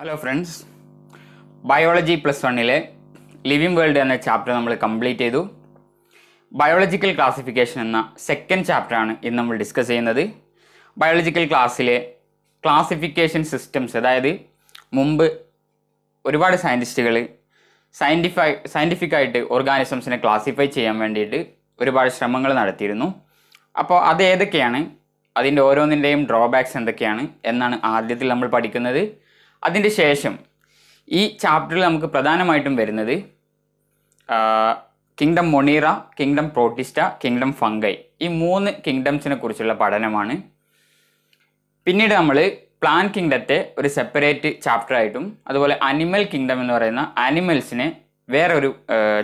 Hello friends biology plus വണ്ണിലെ living world എന്ന chapter നമ്മൾ കംപ്ലീറ്റ് ചെയ്തു ബയോളജിക്കൽ ക്ലാസിഫിക്കേഷൻ എന്ന സെക്കൻഡ് ചാപ്റ്ററാണ് ഇന്ന് നമ്മൾ ഡിസ്കസ് ചെയ്യുന്നത് ബയോളജിക്കൽ ക്ലാസ്സിലെ ക്ലാസിഫിക്കേഷൻ സിസ്റ്റംസ് അതായത് മുമ്പ് ഒരുപാട് സയൻറ്റിസ്റ്റുകൾ സയൻറ്റിഫൈ ആയിട്ട് ഓർഗാനിസംസിനെ ക്ലാസിഫൈ ചെയ്യാൻ വേണ്ടിയിട്ട് ഒരുപാട് ശ്രമങ്ങൾ നടത്തിയിരുന്നു അപ്പോൾ അത് ഏതൊക്കെയാണ് അതിൻ്റെ ഓരോന്നിൻ്റെയും ഡ്രോബാക്സ് എന്തൊക്കെയാണ് എന്നാണ് ആദ്യത്തിൽ നമ്മൾ പഠിക്കുന്നത് അതിൻ്റെ ശേഷം ഈ ചാപ്റ്ററിൽ നമുക്ക് പ്രധാനമായിട്ടും വരുന്നത് kingdom monera kingdom protista kingdom fungi ഈ മൂന്ന് കിങ്ഡംസിനെ കുറിച്ചുള്ള പഠനമാണ് പിന്നീട് നമ്മൾ പ്ലാൻ കിങ്ഡത്തെ ഒരു സെപ്പറേറ്റ് ചാപ്റ്ററായിട്ടും അതുപോലെ അനിമൽ കിങ്ഡം എന്ന് പറയുന്ന അനിമൽസിനെ വേറൊരു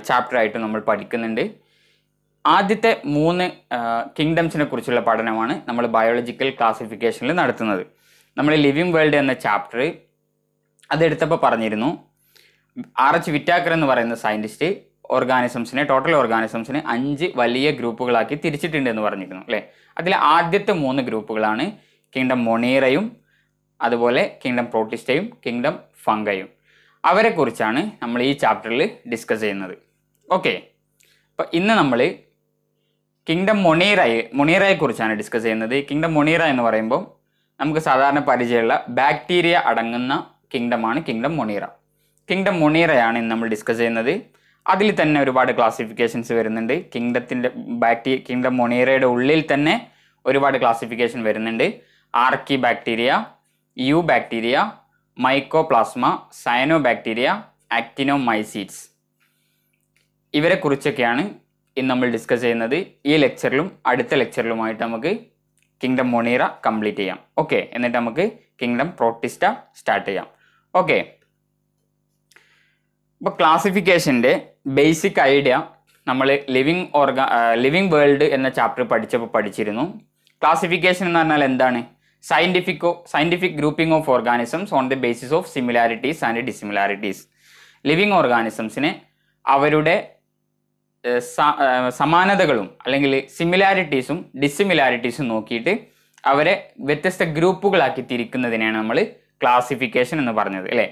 ചാപ്റ്ററായിട്ടും നമ്മൾ പഠിക്കുന്നുണ്ട് ആദ്യത്തെ മൂന്ന് കിങ്ഡംസിനെ കുറിച്ചുള്ള പഠനമാണ് നമ്മൾ ബയോളജിക്കൽ ക്ലാസിഫിക്കേഷനിൽ നടത്തുന്നത് നമ്മൾ ലിവിങ് വേൾഡ് എന്ന ചാപ്റ്റർ അതെടുത്തപ്പോൾ പറഞ്ഞിരുന്നു ആർ എച്ച് വിറ്റാക്കർ എന്ന് പറയുന്ന സയൻറ്റിസ്റ്റ് ഓർഗാനിസംസിനെ ടോട്ടൽ ഓർഗാനിസംസിനെ അഞ്ച് വലിയ ഗ്രൂപ്പുകളാക്കി തിരിച്ചിട്ടുണ്ട് എന്ന് പറഞ്ഞിരുന്നു അല്ലേ അതിൽ ആദ്യത്തെ മൂന്ന് ഗ്രൂപ്പുകളാണ് കിങ്ഡം മൊണീറയും അതുപോലെ കിങ്ഡം പ്രോട്ടിസ്റ്റയും കിങ്ഡം ഫംഗയും അവരെക്കുറിച്ചാണ് നമ്മൾ ഈ ചാപ്റ്ററിൽ ഡിസ്കസ് ചെയ്യുന്നത് ഓക്കെ അപ്പോൾ ഇന്ന് നമ്മൾ കിങ്ഡം മൊണീറയെ മൊണീറയെക്കുറിച്ചാണ് ഡിസ്കസ് ചെയ്യുന്നത് കിങ്ഡം മൊണീറ എന്ന് പറയുമ്പോൾ നമുക്ക് സാധാരണ പരിചയമുള്ള ബാക്ടീരിയ അടങ്ങുന്ന കിങ്ഡമാണ് കിങ്ഡം മൊണീറ കിങ്ഡം മൊണീറയാണ് ഇന്ന് നമ്മൾ ഡിസ്കസ് ചെയ്യുന്നത് അതിൽ തന്നെ ഒരുപാട് ക്ലാസിഫിക്കേഷൻസ് വരുന്നുണ്ട് കിങ്ഡത്തിൻ്റെ ബാക്ടീരിയ കിങ്ഡം മൊണീറയുടെ ഉള്ളിൽ തന്നെ ഒരുപാട് ക്ലാസിഫിക്കേഷൻ വരുന്നുണ്ട് archaebacteria eubacteria mycoplasma cyanobacteria actinomycetes ഇവരെക്കുറിച്ചൊക്കെയാണ് ഇന്ന് നമ്മൾ ഡിസ്കസ് ചെയ്യുന്നത് ഈ ലെക്ചറിലും അടുത്ത ലെക്ചറിലുമായിട്ട് നമുക്ക് കിങ്ഡം മൊണീറ കംപ്ലീറ്റ് ചെയ്യാം ഓക്കെ എന്നിട്ട് നമുക്ക് കിങ്ഡം പ്രോട്ടിസ്റ്റ സ്റ്റാർട്ട് ചെയ്യാം ഓക്കെ ഇപ്പോൾ ക്ലാസിഫിക്കേഷൻ്റെ ബേസിക് ഐഡിയ നമ്മൾ ലിവിങ് ഓർഗ ലിവിങ് വേൾഡ് എന്ന ചാപ്റ്റർ പഠിച്ചപ്പോൾ പഠിച്ചിരുന്നു ക്ലാസിഫിക്കേഷൻ എന്ന് പറഞ്ഞാൽ എന്താണ് സയൻറ്റിഫിക്കോ scientific grouping of organisms on the basis of similarities and dissimilarities living ഓർഗാനിസംസിനെ അവരുടെ സമാനതകളും അല്ലെങ്കിൽ സിമിലാരിറ്റീസും ഡിസിമിലാരിറ്റീസും നോക്കിയിട്ട് അവരെ വ്യത്യസ്ത ഗ്രൂപ്പുകളാക്കി തിരിക്കുന്നതിനെയാണ് നമ്മൾ ക്ലാസിഫിക്കേഷൻ എന്ന് പറഞ്ഞത് അല്ലേ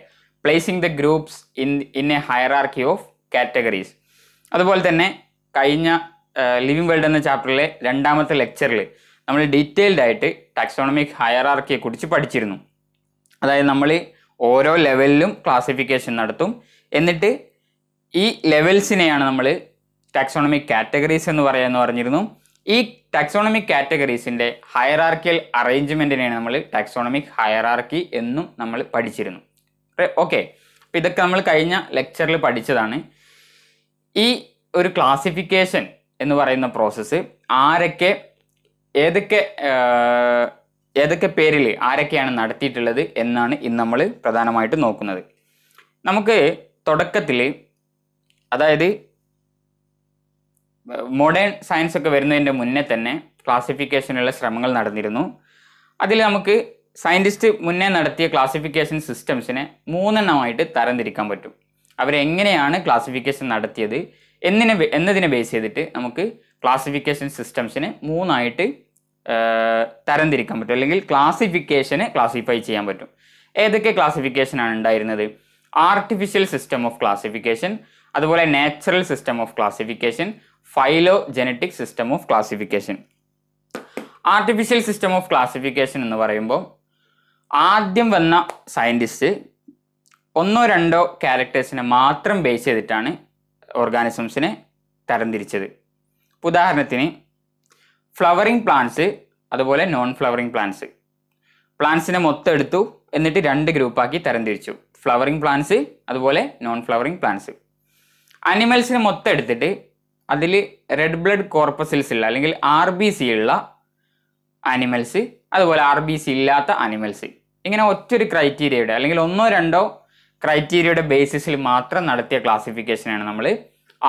placing the groups in in a hierarchy of categories അതുപോലെ തന്നെ കഴിഞ്ഞ ലിവിംഗ് വേൾഡ് എന്ന ചാപ്റ്ററിലെ രണ്ടാമത്തെ ലെക്ചറിൽ നമ്മൾ ഡീറ്റെയിൽഡ് ആയിട്ട് ടാക്സോണമിക് ഹയറാർക്കിയെ കുറിച്ച് പഠിച്ചിരുന്നു അതായത് നമ്മൾ ഓരോ ലെവലിലും ക്ലാസിഫിക്കേഷൻ നടത്തും എന്നിട്ട് ഈ ലെവൽസിനെയാണ് നമ്മൾ ടാക്സോണമിക് കാറ്റഗറീസ് എന്ന് എന്ന് പറഞ്ഞിരുന്നു ഈ ടാക്സോണമിക് കാറ്റഗറീസിൻ്റെ ഹയറാർക്കിയൽ അറേഞ്ച്മെൻറ്റിനെയാണ് നമ്മൾ ടാക്സോണമിക് ഹയറാർക്കി എന്നും നമ്മൾ പഠിച്ചിരുന്നു ഓക്കെ അപ്പം ഇതൊക്കെ നമ്മൾ കഴിഞ്ഞ ലെക്ചറിൽ പഠിച്ചതാണ് ഈ ഒരു ക്ലാസിഫിക്കേഷൻ എന്ന് പറയുന്ന പ്രോസസ്സ് ആരൊക്കെ ഏതൊക്കെ ഏതൊക്കെ പേരിൽ ആരൊക്കെയാണ് നടത്തിയിട്ടുള്ളത് എന്നാണ് ഇന്ന് നമ്മൾ പ്രധാനമായിട്ട് നോക്കുന്നത് നമുക്ക് തുടക്കത്തിൽ അതായത് മോഡേൺ സയൻസ് ഒക്കെ വരുന്നതിൻ്റെ മുന്നേ തന്നെ ക്ലാസിഫിക്കേഷനുള്ള ശ്രമങ്ങൾ നടന്നിരുന്നു അതിൽ നമുക്ക് സയൻറ്റിസ്റ്റ് മുന്നേ നടത്തിയ ക്ലാസിഫിക്കേഷൻ സിസ്റ്റംസിനെ മൂന്നെണ്ണമായിട്ട് തരംതിരിക്കാൻ പറ്റും അവരെങ്ങനെയാണ് ക്ലാസിഫിക്കേഷൻ നടത്തിയത് എന്നിനെ എന്നതിനെ ബേസ് ചെയ്തിട്ട് നമുക്ക് ക്ലാസിഫിക്കേഷൻ സിസ്റ്റംസിനെ മൂന്നായിട്ട് തരംതിരിക്കാൻ പറ്റും അല്ലെങ്കിൽ ക്ലാസിഫിക്കേഷനെ ക്ലാസിഫൈ ചെയ്യാൻ പറ്റും ഏതൊക്കെ ക്ലാസിഫിക്കേഷനാണ് ഉണ്ടായിരുന്നത് ആർട്ടിഫിഷ്യൽ സിസ്റ്റം ഓഫ് ക്ലാസിഫിക്കേഷൻ അതുപോലെ natural system of classification genetic system of classification artificial system of classification എന്ന് പറയുമ്പോൾ ആദ്യം വന്ന സയൻറ്റിസ്റ്റ് ഒന്നോ രണ്ടോ ക്യാരക്ടേഴ്സിനെ മാത്രം ബേസ് ചെയ്തിട്ടാണ് ഓർഗാനിസംസിനെ തരംതിരിച്ചത് ഉദാഹരണത്തിന് ഫ്ലവറിങ് പ്ലാന്റ്സ് അതുപോലെ നോൺ ഫ്ലവറിങ് പ്ലാന്റ്സ് പ്ലാന്റ്സിനെ മൊത്തം എടുത്തു എന്നിട്ട് രണ്ട് ഗ്രൂപ്പാക്കി തരംതിരിച്ചു ഫ്ലവറിങ് പ്ലാന്റ്സ് അതുപോലെ നോൺ ഫ്ലവറിങ് പ്ലാന്റ്സ് അനിമൽസിനെ മൊത്തം എടുത്തിട്ട് അതിൽ റെഡ് ബ്ലഡ് കോർപ്പസിൽസ് ഉള്ള അല്ലെങ്കിൽ ആർ ബി സി ഉള്ള അനിമൽസ് അതുപോലെ ആർ ബി സി ഇല്ലാത്ത അനിമൽസ് ഇങ്ങനെ ഒറ്റൊരു ക്രൈറ്റീരിയയുടെ അല്ലെങ്കിൽ ഒന്നോ രണ്ടോ ക്രൈറ്റീരിയയുടെ ബേസിസിൽ മാത്രം നടത്തിയ ക്ലാസിഫിക്കേഷനാണ് നമ്മൾ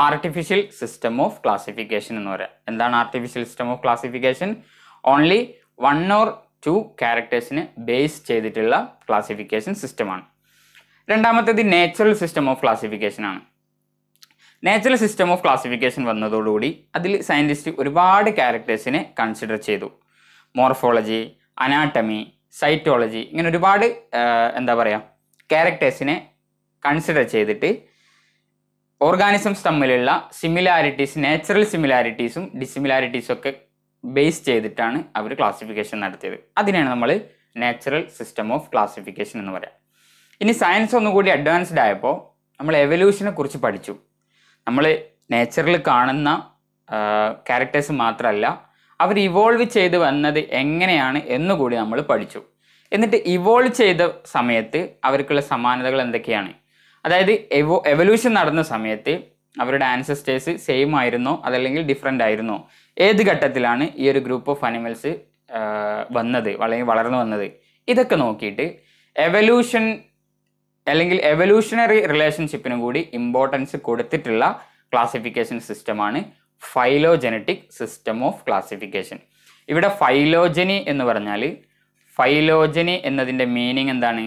ആർട്ടിഫിഷ്യൽ സിസ്റ്റം ഓഫ് ക്ലാസിഫിക്കേഷൻ എന്ന് പറയുക എന്താണ് artificial system of classification only one or two ക്യാരക്ടേഴ്സിന് ബേസ് ചെയ്തിട്ടുള്ള ക്ലാസിഫിക്കേഷൻ സിസ്റ്റമാണ് രണ്ടാമത്തേത് നേച്ചുറൽ സിസ്റ്റം ഓഫ് ക്ലാസിഫിക്കേഷൻ ആണ് നാച്ചുറൽ സിസ്റ്റം ഓഫ് ക്ലാസിഫിക്കേഷൻ വന്നതോടുകൂടി അതിൽ സയൻറ്റിസ്റ്റ് ഒരുപാട് ക്യാരക്ടേഴ്സിനെ കൺസിഡർ ചെയ്തു മോർഫോളജി അനാട്ടമി സൈറ്റോളജി ഇങ്ങനെ ഒരുപാട് എന്താ പറയുക ക്യാരക്ടേഴ്സിനെ കൺസിഡർ ചെയ്തിട്ട് ഓർഗാനിസംസ് തമ്മിലുള്ള സിമിലാരിറ്റീസ് നാച്ചുറൽ സിമിലാരിറ്റീസും ഡിസിമിലാരിറ്റീസും ഒക്കെ ബേസ് ചെയ്തിട്ടാണ് അവർ ക്ലാസിഫിക്കേഷൻ നടത്തിയത് അതിനാണ് നമ്മൾ നാച്ചുറൽ സിസ്റ്റം ഓഫ് ക്ലാസിഫിക്കേഷൻ എന്ന് പറയാം ഇനി സയൻസ് ഒന്നുകൂടി അഡ്വാൻസ്ഡ് ആയപ്പോൾ നമ്മൾ എവല്യൂഷനെ കുറിച്ച് പഠിച്ചു നമ്മൾ നേച്ചറിൽ കാണുന്ന ക്യാരക്ടേഴ്സ് മാത്രമല്ല അവർ ഇവോൾവ് ചെയ്ത് വന്നത് എങ്ങനെയാണ് എന്നുകൂടി നമ്മൾ പഠിച്ചു എന്നിട്ട് ഇവോൾവ് ചെയ്ത സമയത്ത് അവർക്കുള്ള സമാനതകൾ എന്തൊക്കെയാണ് അതായത് എവോ എവല്യൂഷൻ നടന്ന സമയത്ത് അവരുടെ ആൻസസ്റ്റേഴ്സ് സെയിം ആയിരുന്നോ അതല്ലെങ്കിൽ ഡിഫറെൻ്റ് ആയിരുന്നോ ഏത് ഘട്ടത്തിലാണ് ഈ ഒരു ഗ്രൂപ്പ് ഓഫ് അനിമൽസ് വന്നത് അല്ലെങ്കിൽ വളർന്നു വന്നത് ഇതൊക്കെ നോക്കിയിട്ട് എവല്യൂഷൻ അല്ലെങ്കിൽ എവല്യൂഷണറി റിലേഷൻഷിപ്പിനും കൂടി ഇമ്പോർട്ടൻസ് കൊടുത്തിട്ടുള്ള ക്ലാസിഫിക്കേഷൻ സിസ്റ്റമാണ് ഫൈലോജനറ്റിക് സിസ്റ്റം ഓഫ് ക്ലാസിഫിക്കേഷൻ ഇവിടെ ഫൈലോജനി എന്ന് പറഞ്ഞാൽ ഫൈലോജനി എന്നതിൻ്റെ മീനിങ് എന്താണ്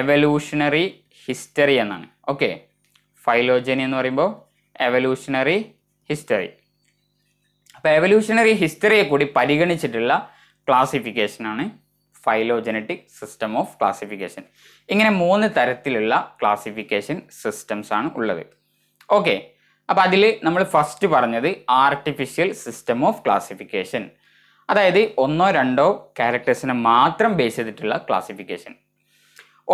എവല്യൂഷണറി ഹിസ്റ്ററി എന്നാണ് ഓക്കെ ഫൈലോജനി എന്ന് പറയുമ്പോൾ എവല്യൂഷണറി ഹിസ്റ്ററി അപ്പോൾ എവല്യൂഷണറി ഹിസ്റ്ററിയെ കൂടി പരിഗണിച്ചിട്ടുള്ള ക്ലാസിഫിക്കേഷനാണ് ഫൈലോജനറ്റിക് സിസ്റ്റം ഓഫ് ക്ലാസിഫിക്കേഷൻ ഇങ്ങനെ മൂന്ന് തരത്തിലുള്ള ക്ലാസിഫിക്കേഷൻ സിസ്റ്റംസ് ആണ് ഉള്ളത് ഓക്കെ അപ്പോൾ അതിൽ നമ്മൾ ഫസ്റ്റ് പറഞ്ഞത് ആർട്ടിഫിഷ്യൽ സിസ്റ്റം ഓഫ് ക്ലാസിഫിക്കേഷൻ അതായത് ഒന്നോ രണ്ടോ ക്യാരക്ടേഴ്സിനെ മാത്രം ബേസ് ചെയ്തിട്ടുള്ള classification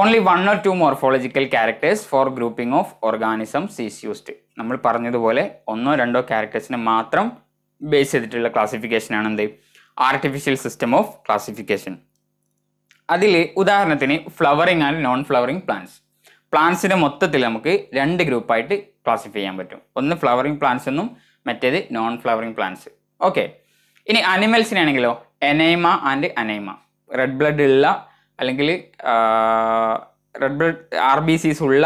only one or two morphological characters for grouping of organisms is used നമ്മൾ പറഞ്ഞതുപോലെ ഒന്നോ രണ്ടോ ക്യാരക്ടേഴ്സിനെ മാത്രം ബേസ് ചെയ്തിട്ടുള്ള ക്ലാസിഫിക്കേഷൻ ആണ് എന്ത് ആർട്ടിഫിഷ്യൽ സിസ്റ്റം ഓഫ് ക്ലാസിഫിക്കേഷൻ അതിൽ ഉദാഹരണത്തിന് flowering and non flowering plants പ്ലാന്റ്സിനെ മൊത്തത്തിൽ നമുക്ക് രണ്ട് ഗ്രൂപ്പായിട്ട് ക്ലാസിഫൈ ചെയ്യാൻ പറ്റും ഒന്ന് ഫ്ലവറിങ് പ്ലാന്റ്സ് എന്നും മറ്റേത് നോൺ ഫ്ലവറിങ് പ്ലാന്റ്സ് ഓക്കെ ഇനി അനിമൽസിനാണെങ്കിലോ enaima and anaima red blood ഉള്ള അല്ലെങ്കിൽ റെഡ് ബ്ലഡ് ആർ ബി സീസ് ഉള്ള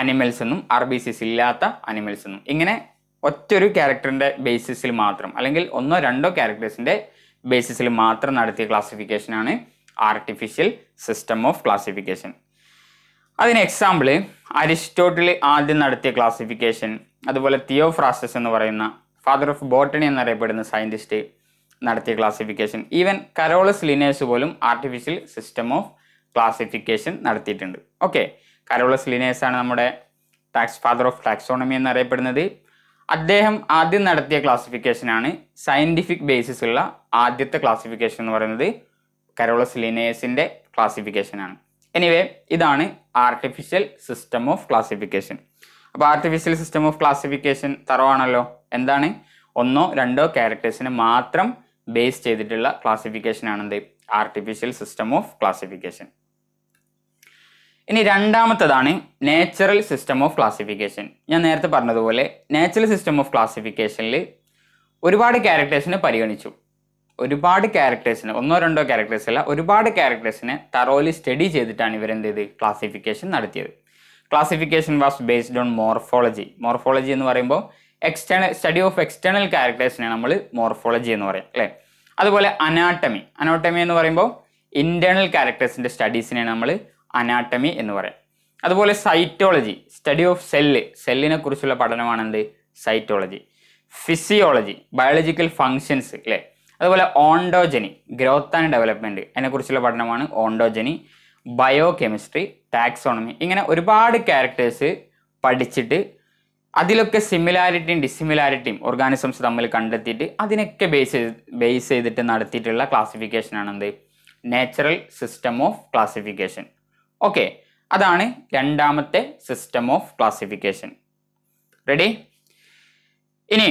അനിമൽസ് എന്നും ആർ ബി സീസ് ഇല്ലാത്ത അനിമൽസ് എന്നും ഇങ്ങനെ ഒറ്റൊരു ക്യാരക്ടറിൻ്റെ ബേസിസിൽ മാത്രം അല്ലെങ്കിൽ ഒന്നോ രണ്ടോ ക്യാരക്ടേഴ്സിൻ്റെ ബേസിസിൽ മാത്രം നടത്തിയ ക്ലാസിഫിക്കേഷനാണ് ആർട്ടിഫിഷ്യൽ സിസ്റ്റം ഓഫ് ക്ലാസിഫിക്കേഷൻ അതിന് എക്സാമ്പിൾ അരിസ്റ്റോട്ടിൽ ആദ്യം നടത്തിയ ക്ലാസിഫിക്കേഷൻ അതുപോലെ തിയോഫ്രാസസ് എന്ന് പറയുന്ന ഫാദർ ഓഫ് ബോട്ടണി എന്നറിയപ്പെടുന്ന സയൻറ്റിസ്റ്റ് നടത്തിയ ക്ലാസിഫിക്കേഷൻ ഈവൻ കരോളസ് ലിനേഴ്സ് പോലും ആർട്ടിഫിഷ്യൽ സിസ്റ്റം ഓഫ് ക്ലാസിഫിക്കേഷൻ നടത്തിയിട്ടുണ്ട് ഓക്കെ കരോളസ് ലിനേഴ്സ് ആണ് നമ്മുടെ ടാക്സ് ഫാദർ ഓഫ് ടാക്സോണമി എന്നറിയപ്പെടുന്നത് അദ്ദേഹം ആദ്യം നടത്തിയ ക്ലാസിഫിക്കേഷനാണ് സയൻറ്റിഫിക് ബേസിസ് ഉള്ള ആദ്യത്തെ ക്ലാസിഫിക്കേഷൻ എന്ന് പറയുന്നത് കരോളസ് ലിനേഴ്സിൻ്റെ ക്ലാസിഫിക്കേഷനാണ് എനിവേ ഇതാണ് ആർട്ടിഫിഷ്യൽ സിസ്റ്റം ഓഫ് ക്ലാസിഫിക്കേഷൻ അപ്പോൾ ആർട്ടിഫിഷ്യൽ സിസ്റ്റം ഓഫ് ക്ലാസിഫിക്കേഷൻ തറവാണല്ലോ എന്താണ് ഒന്നോ രണ്ടോ ക്യാരക്ടേഴ്സിനെ മാത്രം ബേസ് ചെയ്തിട്ടുള്ള ക്ലാസിഫിക്കേഷൻ ആണെന്ത് ആർട്ടിഫിഷ്യൽ സിസ്റ്റം ഓഫ് ക്ലാസിഫിക്കേഷൻ ഇനി രണ്ടാമത്തതാണ് നാച്ചുറൽ സിസ്റ്റം ഓഫ് ക്ലാസിഫിക്കേഷൻ ഞാൻ നേരത്തെ പറഞ്ഞതുപോലെ നാച്ചുറൽ സിസ്റ്റം ഓഫ് ക്ലാസിഫിക്കേഷനിൽ ഒരുപാട് ക്യാരക്ടേഴ്സിനെ പരിഗണിച്ചു ഒരുപാട് ക്യാരക്ടേഴ്സിന് ഒന്നോ രണ്ടോ ക്യാരക്ടേഴ്സ് അല്ല ഒരുപാട് ക്യാരക്ടേഴ്സിനെ തറോലി സ്റ്റഡി ചെയ്തിട്ടാണ് എന്ത് ചെയ്ത് ക്ലാസിഫിക്കേഷൻ നടത്തിയത് classification was based on morphology morphology എന്ന് പറയുമ്പോൾ എക്സ്റ്റേണൽ സ്റ്റഡി ഓഫ് എക്സ്റ്റേണൽ ക്യാരക്ടേഴ്സിനെ നമ്മൾ മോർഫോളജി എന്ന് പറയും അല്ലേ അതുപോലെ അനാട്ടമി അനാട്ടമി എന്ന് പറയുമ്പോൾ ഇന്റേണൽ ക്യാരക്ടേഴ്സിൻ്റെ സ്റ്റഡീസിനെ നമ്മൾ അനാട്ടമി എന്ന് പറയും അതുപോലെ സൈറ്റോളജി സ്റ്റഡി ഓഫ് സെല്ല് സെല്ലിനെ കുറിച്ചുള്ള പഠനമാണ് എന്ത് സൈറ്റോളജി ഫിസിയോളജി ബയോളജിക്കൽ ഫങ്ഷൻസ് അല്ലേ അതുപോലെ ഓണ്ടോജനി ഗ്രോത്ത് ആൻഡ് ഡെവലപ്മെൻറ്റ് അതിനെക്കുറിച്ചുള്ള പഠനമാണ് ഓണ്ടോജനി ബയോ കെമിസ്ട്രി ടാക്സോണമി ഇങ്ങനെ ഒരുപാട് ക്യാരക്ടേഴ്സ് പഠിച്ചിട്ട് അതിലൊക്കെ സിമിലാരിറ്റിയും ഡിസിമിലാരിറ്റിയും ഓർഗാനിസംസ് തമ്മിൽ കണ്ടെത്തിയിട്ട് അതിനൊക്കെ ബേസ് ചെയ്ത് ബേസ് ചെയ്തിട്ട് നടത്തിയിട്ടുള്ള ആണ് എന്ത് natural system of classification okay അതാണ് രണ്ടാമത്തെ സിസ്റ്റം ഓഫ് ക്ലാസിഫിക്കേഷൻ റെഡി ഇനി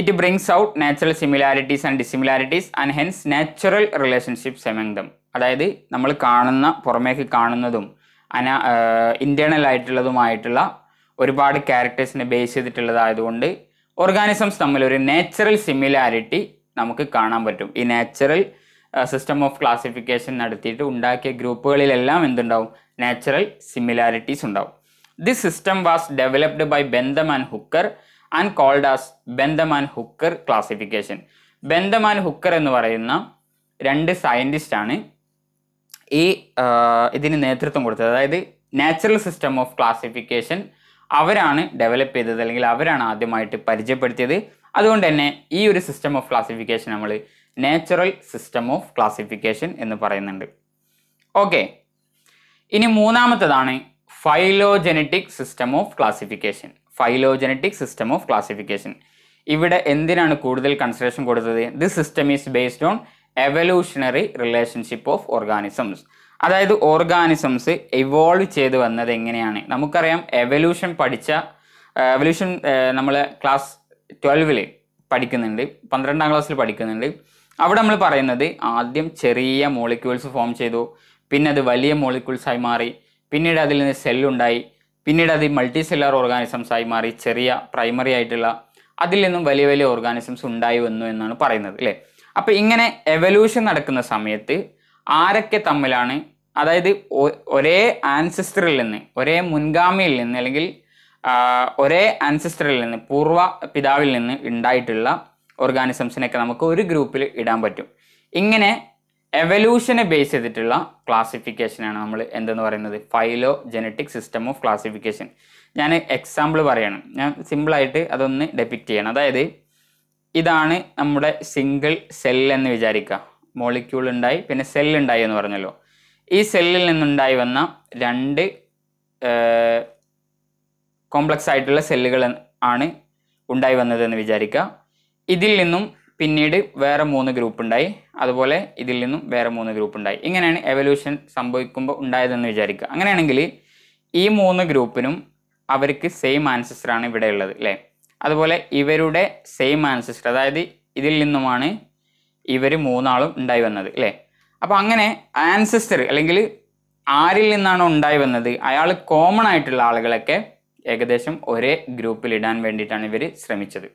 it brings out natural similarities and dissimilarities and hence natural relationships among them. അതായത് നമ്മൾ കാണുന്ന പുറമേക്ക് കാണുന്നതും അന ഇന്റേണൽ ആയിട്ടുള്ളതുമായിട്ടുള്ള ഒരുപാട് ക്യാരക്ടേഴ്സിനെ ബേസ് ചെയ്തിട്ടുള്ളതായതുകൊണ്ട് ഓർഗാനിസംസ് തമ്മിൽ ഒരു നാച്ചുറൽ സിമിലാരിറ്റി നമുക്ക് കാണാൻ പറ്റും ഈ നാച്ചുറൽ സിസ്റ്റം ഓഫ് ക്ലാസിഫിക്കേഷൻ നടത്തിയിട്ട് ഉണ്ടാക്കിയ ഗ്രൂപ്പുകളിലെല്ലാം എന്തുണ്ടാവും നാച്ചുറൽ സിമിലാരിറ്റീസ് ഉണ്ടാവും this system was developed by Bentham and Hooker and called as Bentham and Hooker classification Bentham and Hooker എന്ന് പറയുന്ന രണ്ട് സയൻറ്റിസ്റ്റാണ് ഈ ഇതിന് നേതൃത്വം കൊടുത്തത് അതായത് നാച്ചുറൽ സിസ്റ്റം ഓഫ് ക്ലാസിഫിക്കേഷൻ അവരാണ് ഡെവലപ്പ് ചെയ്തത് അല്ലെങ്കിൽ അവരാണ് ആദ്യമായിട്ട് പരിചയപ്പെടുത്തിയത് അതുകൊണ്ട് തന്നെ ഈ ഒരു സിസ്റ്റം ഓഫ് ക്ലാസിഫിക്കേഷൻ നമ്മൾ നാച്ചുറൽ സിസ്റ്റം ഓഫ് ക്ലാസിഫിക്കേഷൻ എന്ന് പറയുന്നുണ്ട് ഓക്കെ ഇനി മൂന്നാമത്തതാണ് phylogenetic system of classification phylogenetic system of classification ഇവിടെ എന്തിനാണ് കൂടുതൽ കൺസിഡറേഷൻ കൊടുത്തത് this system is based on evolutionary relationship of organisms അതായത് ഓർഗാനിസംസ് ഇവോൾവ് ചെയ്ത് വന്നത് എങ്ങനെയാണ് നമുക്കറിയാം എവല്യൂഷൻ പഠിച്ച എവല്യൂഷൻ നമ്മൾ ക്ലാസ് ട്വൽവിൽ പഠിക്കുന്നുണ്ട് പന്ത്രണ്ടാം ക്ലാസ്സിൽ പഠിക്കുന്നുണ്ട് അവിടെ നമ്മൾ പറയുന്നത് ആദ്യം ചെറിയ മോളിക്യൂൾസ് ഫോം ചെയ്തു പിന്നെ അത് വലിയ മോളിക്യൂൾസായി മാറി പിന്നീട് അതിൽ നിന്ന് സെല്ലുണ്ടായി പിന്നീട് അത് മൾട്ടി സെല്ലാർ ഓർഗാനിസംസ് ആയി മാറി ചെറിയ പ്രൈമറി ആയിട്ടുള്ള അതിൽ നിന്നും വലിയ വലിയ ഓർഗാനിസംസ് ഉണ്ടായി വന്നു എന്നാണ് പറയുന്നത് അല്ലേ അപ്പോൾ ഇങ്ങനെ എവല്യൂഷൻ നടക്കുന്ന സമയത്ത് ആരൊക്കെ തമ്മിലാണ് അതായത് ഒരേ ആൻസിസ്റ്ററിൽ നിന്ന് ഒരേ മുൻഗാമിയിൽ നിന്ന് അല്ലെങ്കിൽ ഒരേ ആൻസിസ്റ്ററിൽ നിന്ന് പൂർവ്വ പിതാവിൽ നിന്ന് ഉണ്ടായിട്ടുള്ള ഓർഗാനിസംസിനൊക്കെ നമുക്ക് ഒരു ഗ്രൂപ്പിൽ ഇടാൻ പറ്റും ഇങ്ങനെ എവല്യൂഷനെ ബേസ് ചെയ്തിട്ടുള്ള ക്ലാസിഫിക്കേഷനാണ് നമ്മൾ എന്തെന്ന് പറയുന്നത് phylogenetic system of classification ഞാൻ എക്സാമ്പിൾ പറയണം ഞാൻ സിമ്പിളായിട്ട് അതൊന്ന് ഡെപിക്റ്റ് ചെയ്യണം അതായത് ഇതാണ് നമ്മുടെ സിംഗിൾ സെൽ എന്ന് വിചാരിക്കുക മോളിക്യൂൾ ഉണ്ടായി പിന്നെ സെൽ ഉണ്ടായി എന്ന് പറഞ്ഞല്ലോ ഈ സെല്ലിൽ നിന്നുണ്ടായി വന്ന രണ്ട് കോംപ്ലക്സ് ആയിട്ടുള്ള സെല്ലുകൾ ആണ് ഉണ്ടായി വന്നതെന്ന് വിചാരിക്കുക ഇതിൽ നിന്നും പിന്നീട് വേറെ മൂന്ന് ഗ്രൂപ്പ് ഉണ്ടായി അതുപോലെ ഇതിൽ നിന്നും വേറെ മൂന്ന് ഗ്രൂപ്പ് ഉണ്ടായി ഇങ്ങനെയാണ് എവല്യൂഷൻ സംഭവിക്കുമ്പോൾ ഉണ്ടായതെന്ന് വിചാരിക്കുക അങ്ങനെയാണെങ്കിൽ ഈ മൂന്ന് ഗ്രൂപ്പിനും അവർക്ക് സെയിം ആണ് ഇവിടെ ഉള്ളത് അല്ലേ അതുപോലെ ഇവരുടെ സെയിം ആൻസസ്റ്റർ അതായത് ഇതിൽ നിന്നുമാണ് ഇവർ മൂന്നാളും ഉണ്ടായി വന്നത് അല്ലേ അപ്പോൾ അങ്ങനെ ആൻസസ്റ്റർ അല്ലെങ്കിൽ ആരിൽ നിന്നാണോ ഉണ്ടായി വന്നത് അയാൾ കോമൺ ആയിട്ടുള്ള ആളുകളൊക്കെ ഏകദേശം ഒരേ ഗ്രൂപ്പിൽ ഇടാൻ വേണ്ടിയിട്ടാണ് ഇവർ ശ്രമിച്ചത്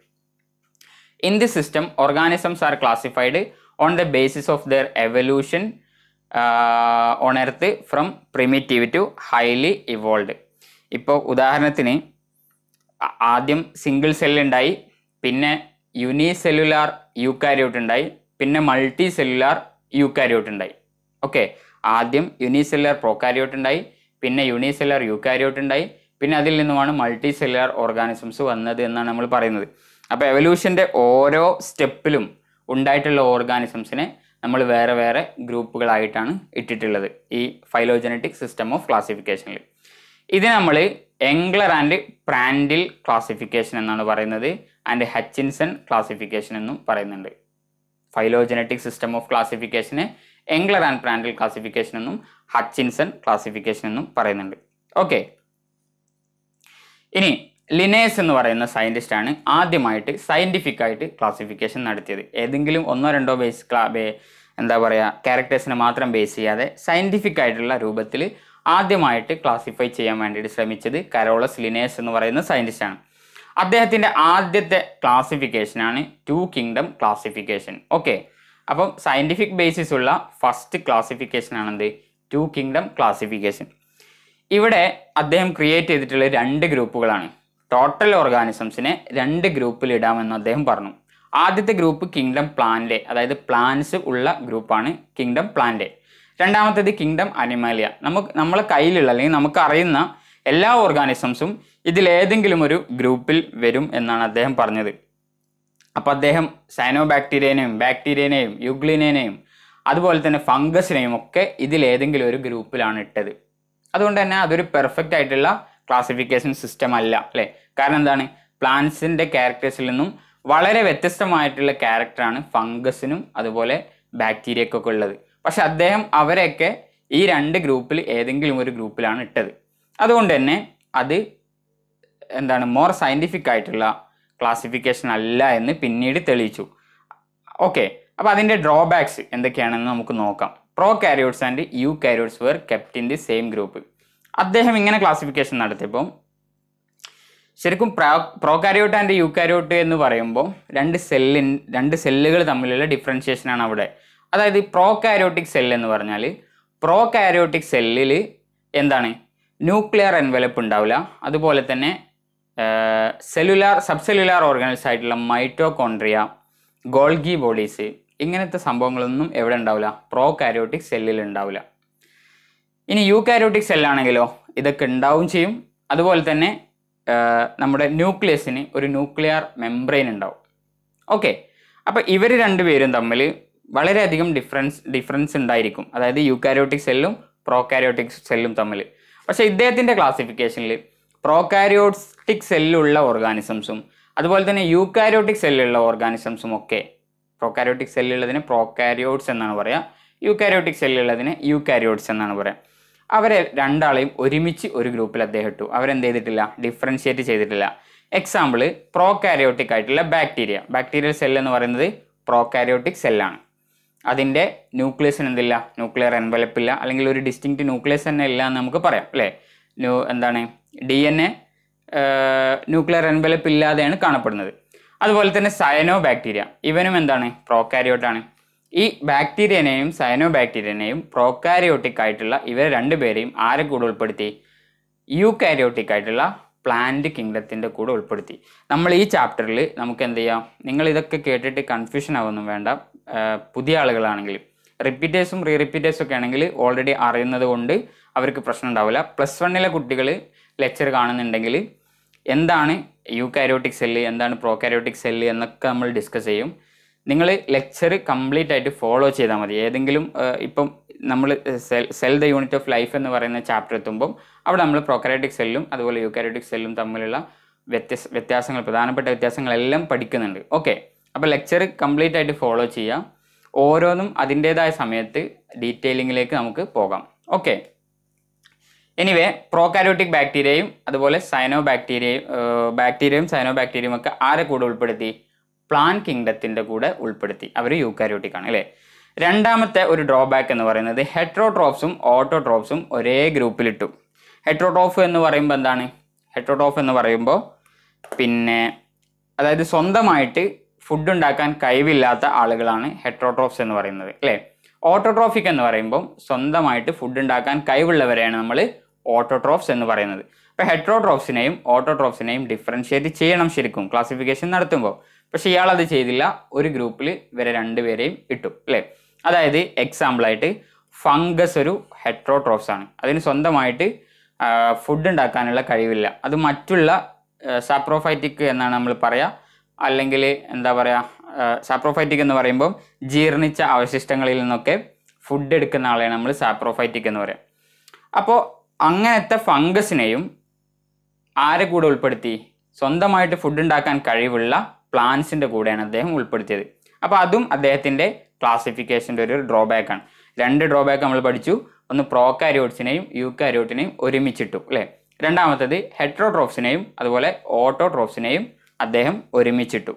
in the system organisms are classified on the basis of their evolution on earth from primitive to highly evolve ഇപ്പോൾ ഉദാഹരണത്തിന് ആദ്യം സിംഗിൾ സെൽ ഉണ്ടായി പിന്നെ യുനി സെല്ലുലാർ യൂക്കാരിയോട്ട് ഉണ്ടായി പിന്നെ മൾട്ടി സെല്ലുലാർ യൂക്കാരിയോട്ട് ഉണ്ടായി ഓക്കെ ആദ്യം യുനി സെല്ലുലാർ പ്രോക്കാരിയോട്ട് ഉണ്ടായി പിന്നെ യുനി സെല്ലുലാർ യൂക്കാരിയോട്ട് ഉണ്ടായി പിന്നെ അതിൽ നിന്നുമാണ് മൾട്ടി സെല്ലുലാർ ഓർഗാനിസംസ് വന്നത് എന്നാണ് നമ്മൾ പറയുന്നത് അപ്പോൾ എവല്യൂഷൻ്റെ ഓരോ സ്റ്റെപ്പിലും ഉണ്ടായിട്ടുള്ള ഓർഗാനിസംസിനെ നമ്മൾ വേറെ വേറെ ഗ്രൂപ്പുകളായിട്ടാണ് ഇട്ടിട്ടുള്ളത് ഈ ഫൈലോജനറ്റിക് സിസ്റ്റം ഓഫ് ക്ലാസിഫിക്കേഷനിൽ ഇത് നമ്മൾ എംഗ്ലർ ആൻഡ് പ്രാൻഡിൽ ക്ലാസിഫിക്കേഷൻ എന്നാണ് പറയുന്നത് ആൻഡ് ഹച്ചിൻസൺ ക്ലാസിഫിക്കേഷൻ എന്നും പറയുന്നുണ്ട് ഫൈലോജനറ്റിക് സിസ്റ്റം ഓഫ് ക്ലാസിഫിക്കേഷനെ എംഗ്ലർ ആൻഡ് പ്രാൻഡിൽ ക്ലാസിഫിക്കേഷൻ എന്നും ഹച്ചിൻസൺ ക്ലാസിഫിക്കേഷൻ എന്നും പറയുന്നുണ്ട് ഓക്കെ ഇനി ലിനേസ് എന്ന് പറയുന്ന സയൻറ്റിസ്റ്റ് ആണ് ആദ്യമായിട്ട് സയൻറ്റിഫിക് ആയിട്ട് ക്ലാസിഫിക്കേഷൻ നടത്തിയത് ഏതെങ്കിലും ഒന്നോ രണ്ടോ ബേസ് ക്ലാ എന്താ പറയുക ക്യാരക്ടേഴ്സിനെ മാത്രം ബേസ് ചെയ്യാതെ സയൻറ്റിഫിക് ആയിട്ടുള്ള രൂപത്തിൽ ആദ്യമായിട്ട് ക്ലാസിഫൈ ചെയ്യാൻ വേണ്ടിയിട്ട് ശ്രമിച്ചത് കരോളസ് ലിനേസ് എന്ന് പറയുന്ന സയൻറ്റിസ്റ്റ് ആണ് അദ്ദേഹത്തിൻ്റെ ആദ്യത്തെ ക്ലാസിഫിക്കേഷനാണ് ടു കിങ്ഡം ക്ലാസിഫിക്കേഷൻ ഓക്കെ അപ്പം സയൻറ്റിഫിക് ബേസിസ് ഉള്ള ഫസ്റ്റ് ക്ലാസിഫിക്കേഷൻ ആണെന്ത് ടു കിങ്ഡം ക്ലാസിഫിക്കേഷൻ ഇവിടെ അദ്ദേഹം ക്രിയേറ്റ് ചെയ്തിട്ടുള്ള രണ്ട് ഗ്രൂപ്പുകളാണ് ടോട്ടൽ ഓർഗാനിസംസിനെ രണ്ട് ഗ്രൂപ്പിൽ ഇടാമെന്ന് അദ്ദേഹം പറഞ്ഞു ആദ്യത്തെ ഗ്രൂപ്പ് കിങ്ഡം പ്ലാന്റ്ലെ അതായത് പ്ലാന്റ്സ് ഉള്ള ഗ്രൂപ്പാണ് കിങ്ഡം പ്ലാന്റെ രണ്ടാമത്തേത് കിങ്ഡം അനിമാലിയ നമുക്ക് നമ്മളെ കയ്യിലുള്ള അല്ലെങ്കിൽ നമുക്ക് അറിയുന്ന എല്ലാ ഓർഗാനിസംസും ഇതിലേതെങ്കിലും ഒരു ഗ്രൂപ്പിൽ വരും എന്നാണ് അദ്ദേഹം പറഞ്ഞത് അപ്പോൾ അദ്ദേഹം സൈനോ ബാക്ടീരിയനെയും ബാക്ടീരിയനെയും യുഗ്ലിനേനെയും അതുപോലെ തന്നെ ഫംഗസിനെയും ഒക്കെ ഇതിലേതെങ്കിലും ഒരു ഗ്രൂപ്പിലാണ് ഇട്ടത് അതുകൊണ്ട് തന്നെ അതൊരു പെർഫെക്റ്റ് ആയിട്ടുള്ള ക്ലാസിഫിക്കേഷൻ സിസ്റ്റം അല്ല അല്ലേ കാരണം എന്താണ് പ്ലാന്റ്സിൻ്റെ ക്യാരക്ടേഴ്സിൽ നിന്നും വളരെ വ്യത്യസ്തമായിട്ടുള്ള ക്യാരക്ടറാണ് ഫംഗസിനും അതുപോലെ ബാക്ടീരിയക്കൊക്കെ ഉള്ളത് പക്ഷെ അദ്ദേഹം അവരെയൊക്കെ ഈ രണ്ട് ഗ്രൂപ്പിൽ ഏതെങ്കിലും ഒരു ഗ്രൂപ്പിലാണ് ഇട്ടത് അതുകൊണ്ട് തന്നെ അത് എന്താണ് മോർ സയൻറ്റിഫിക് ആയിട്ടുള്ള ക്ലാസിഫിക്കേഷൻ അല്ല എന്ന് പിന്നീട് തെളിയിച്ചു ഓക്കെ അപ്പോൾ അതിൻ്റെ ഡ്രോബാക്സ് എന്തൊക്കെയാണെന്ന് നമുക്ക് നോക്കാം prokaryotes and eukaryotes were kept in the same group അദ്ദേഹം ഇങ്ങനെ ക്ലാസിഫിക്കേഷൻ നടത്തിയപ്പം ശരിക്കും പ്രോകാരിയോട്ട് ആൻഡ് യൂക്കാരിയോട്ട് എന്ന് പറയുമ്പോൾ രണ്ട് സെല്ലിൻ രണ്ട് സെല്ലുകൾ തമ്മിലുള്ള ആണ് അവിടെ അതായത് പ്രോകാരിയോട്ടിക് സെൽ എന്ന് പറഞ്ഞാൽ പ്രോകാരിയോട്ടിക് സെല്ലിൽ എന്താണ് ന്യൂക്ലിയർ എൻവലപ്പ് ഉണ്ടാവില്ല അതുപോലെ തന്നെ സെല്ലുലാർ സബ് സെല്ലുലാർ ഓർഗനൈസ് ആയിട്ടുള്ള മൈറ്റോകോൺഡ്രിയ ഗോൾഗി ബോഡീസ് ഇങ്ങനത്തെ സംഭവങ്ങളൊന്നും എവിടെ ഉണ്ടാവില്ല പ്രോ കാരോട്ടിക് സെല്ലിൽ ഉണ്ടാവില്ല ഇനി യു കാരോട്ടിക് സെല്ലാണെങ്കിലോ ഇതൊക്കെ ഉണ്ടാവും ചെയ്യും അതുപോലെ തന്നെ നമ്മുടെ ന്യൂക്ലിയസിന് ഒരു ന്യൂക്ലിയർ മെംബ്രെയിൻ ഉണ്ടാവും ഓക്കെ അപ്പോൾ ഇവർ രണ്ടുപേരും തമ്മിൽ വളരെയധികം ഡിഫറൻസ് ഡിഫറൻസ് ഉണ്ടായിരിക്കും അതായത് യൂക്കാരിയോട്ടിക് സെല്ലും പ്രോകാരിയോട്ടിക് സെല്ലും തമ്മിൽ പക്ഷേ ഇദ്ദേഹത്തിൻ്റെ ക്ലാസിഫിക്കേഷനിൽ പ്രോകാരിയോട്ടിക് സെല്ലുള്ള ഓർഗാനിസംസും അതുപോലെ തന്നെ യൂക്കാരിയോട്ടിക് സെല്ലുള്ള ഓർഗാനിസംസും ഒക്കെ പ്രോകാരിയോട്ടിക് സെല്ലുള്ളതിന് പ്രോകാരിയോട്സ് എന്നാണ് പറയുക യൂക്കാരിയോട്ടിക് സെല്ലുള്ളതിന് യൂക്കാരിയോട്സ് എന്നാണ് പറയുക അവരെ രണ്ടാളെയും ഒരുമിച്ച് ഒരു ഗ്രൂപ്പിൽ അദ്ദേഹം ഇട്ടു അവരെന്ത് ചെയ്തിട്ടില്ല ഡിഫറൻഷിയേറ്റ് ചെയ്തിട്ടില്ല എക്സാമ്പിൾ പ്രോകാരിയോട്ടിക് ആയിട്ടുള്ള ബാക്ടീരിയ ബാക്ടീരിയൽ സെൽ എന്ന് പറയുന്നത് പ്രോകാരിയോട്ടിക് സെല്ലാണ് അതിൻ്റെ ന്യൂക്ലിയസിന് എന്തില്ല ന്യൂക്ലിയർ എൻവലപ്പില്ല അല്ലെങ്കിൽ ഒരു ഡിസ്റ്റിങ്ക്റ്റ് ന്യൂക്ലിയസ് തന്നെ ഇല്ല എന്ന് നമുക്ക് പറയാം അല്ലേ ന്യൂ എന്താണ് D N A nuclear envelope ഇല്ലാതെയാണ് കാണപ്പെടുന്നത് അതുപോലെ തന്നെ സയനോ ബാക്ടീരിയ ഇവനും എന്താണ് പ്രോകാരിയോട്ടാണ് ഈ ബാക്ടീരിയനെയും സൈനോ ബാക്ടീരിയനെയും പ്രോകാരിയോട്ടിക് ആയിട്ടുള്ള ഇവർ രണ്ടുപേരെയും ആരെ കൂടെ ഉൾപ്പെടുത്തി യൂകാരിയോട്ടിക് ആയിട്ടുള്ള പ്ലാന്റ് കിങ്ഡത്തിൻ്റെ കൂടെ ഉൾപ്പെടുത്തി നമ്മൾ ഈ ചാപ്റ്ററിൽ നമുക്ക് എന്ത് ചെയ്യാം നിങ്ങൾ ഇതൊക്കെ കേട്ടിട്ട് കൺഫ്യൂഷൻ ആവൊന്നും വേണ്ട പുതിയ ആളുകളാണെങ്കിൽ റിപ്പീറ്റേഴ്സും റീ റിപ്പീറ്റേഴ്സും ഒക്കെ ആണെങ്കിൽ ഓൾറെഡി അറിയുന്നത് കൊണ്ട് അവർക്ക് പ്രശ്നം ഉണ്ടാവില്ല പ്ലസ് വണ്ണിലെ കുട്ടികൾ ലെക്ചർ കാണുന്നുണ്ടെങ്കിൽ എന്താണ് യൂകാരിയോട്ടിക് സെല്ല് എന്താണ് പ്രോകാരിയോട്ടിക് സെല്ല് എന്നൊക്കെ നമ്മൾ ഡിസ്കസ് ചെയ്യും നിങ്ങൾ ലെക്ചർ കംപ്ലീറ്റ് ആയിട്ട് ഫോളോ ചെയ്താൽ മതി ഏതെങ്കിലും ഇപ്പം നമ്മൾ cell cell the unit of life എന്ന് പറയുന്ന ചാപ്റ്റർ എത്തുമ്പം അവിടെ നമ്മൾ പ്രോക്രാറ്റിക് സെല്ലും അതുപോലെ യൂക്കാരറ്റിക് സെല്ലും തമ്മിലുള്ള വ്യത്യസ് വ്യത്യാസങ്ങൾ പ്രധാനപ്പെട്ട വ്യത്യാസങ്ങളെല്ലാം പഠിക്കുന്നുണ്ട് ഓക്കെ അപ്പോൾ ലെക്ചർ കംപ്ലീറ്റ് ആയിട്ട് ഫോളോ ചെയ്യുക ഓരോന്നും അതിൻ്റേതായ സമയത്ത് ഡീറ്റെയിലിങ്ങിലേക്ക് നമുക്ക് പോകാം ഓക്കെ എനിവേ പ്രോകാരോട്ടിക് ബാക്ടീരിയയും അതുപോലെ സൈനോ ബാക്ടീരിയയും ബാക്ടീരിയയും സൈനോ ബാക്ടീരിയയും ഒക്കെ ആരെ കൂടെ ഉൾപ്പെടുത്തി പ്ലാൻ കിങ്ഡത്തിൻ്റെ കൂടെ ഉൾപ്പെടുത്തി അവർ യൂക്കാരിയോട്ടിക് ആണ് അല്ലേ രണ്ടാമത്തെ ഒരു ഡ്രോബാക്ക് എന്ന് പറയുന്നത് ഹെട്രോട്രോപ്സും ഓട്ടോട്രോപ്സും ഒരേ ഗ്രൂപ്പിലിട്ടു ഹെട്രോട്രോഫ് എന്ന് പറയുമ്പോൾ എന്താണ് ഹെട്രോട്രോഫ് എന്ന് പറയുമ്പോൾ പിന്നെ അതായത് സ്വന്തമായിട്ട് ഫുഡ് ഉണ്ടാക്കാൻ കഴിവില്ലാത്ത ആളുകളാണ് ഹെട്രോട്രോപ്സ് എന്ന് പറയുന്നത് അല്ലേ ഓട്ടോട്രോഫിക് എന്ന് പറയുമ്പോൾ സ്വന്തമായിട്ട് ഫുഡ് ഉണ്ടാക്കാൻ കഴിവുള്ളവരെയാണ് നമ്മൾ ഓട്ടോട്രോപ്സ് എന്ന് പറയുന്നത് ഇപ്പോൾ ഹെട്രോട്രോപ്സിനെയും ഓട്ടോട്രോപ്സിനെയും ഡിഫറൻഷ്യേറ്റ് ചെയ്യണം ശരിക്കും ക്ലാസിഫിക്കേഷൻ നടത്തുമ്പോൾ പക്ഷേ ഇയാൾ അത് ചെയ്തില്ല ഒരു ഗ്രൂപ്പിൽ ഇവരെ രണ്ടുപേരെയും ഇട്ടു അല്ലേ അതായത് എക്സാമ്പിളായിട്ട് ഫംഗസ് ഒരു ഹെട്രോട്രോപ്സ് ആണ് അതിന് സ്വന്തമായിട്ട് ഫുഡ് ഉണ്ടാക്കാനുള്ള കഴിവില്ല അത് മറ്റുള്ള സാപ്രോഫൈറ്റിക് എന്നാണ് നമ്മൾ പറയുക അല്ലെങ്കിൽ എന്താ പറയുക സാപ്രോഫൈറ്റിക് എന്ന് പറയുമ്പോൾ ജീർണിച്ച അവശിഷ്ടങ്ങളിൽ നിന്നൊക്കെ ഫുഡ് എടുക്കുന്ന ആളെയാണ് നമ്മൾ സാപ്രോഫൈറ്റിക് എന്ന് പറയാം അപ്പോൾ അങ്ങനത്തെ ഫംഗസിനെയും ആരെ കൂടെ ഉൾപ്പെടുത്തി സ്വന്തമായിട്ട് ഫുഡ് ഉണ്ടാക്കാൻ കഴിവുള്ള പ്ലാന്റ്സിൻ്റെ കൂടെയാണ് അദ്ദേഹം ഉൾപ്പെടുത്തിയത് അപ്പോൾ അതും അദ്ദേഹത്തിൻ്റെ ക്ലാസിഫിക്കേഷൻ്റെ ഒരു ഡ്രോബാക്ക് ആണ് രണ്ട് ഡ്രോബാക്ക് നമ്മൾ പഠിച്ചു ഒന്ന് യു യൂകാരിയോട്ടിനെയും ഒരുമിച്ചിട്ടു അല്ലേ രണ്ടാമത്തത് ഹെട്രോട്രോപ്സിനെയും അതുപോലെ ഓട്ടോട്രോപ്സിനെയും അദ്ദേഹം ഒരുമിച്ചിട്ടു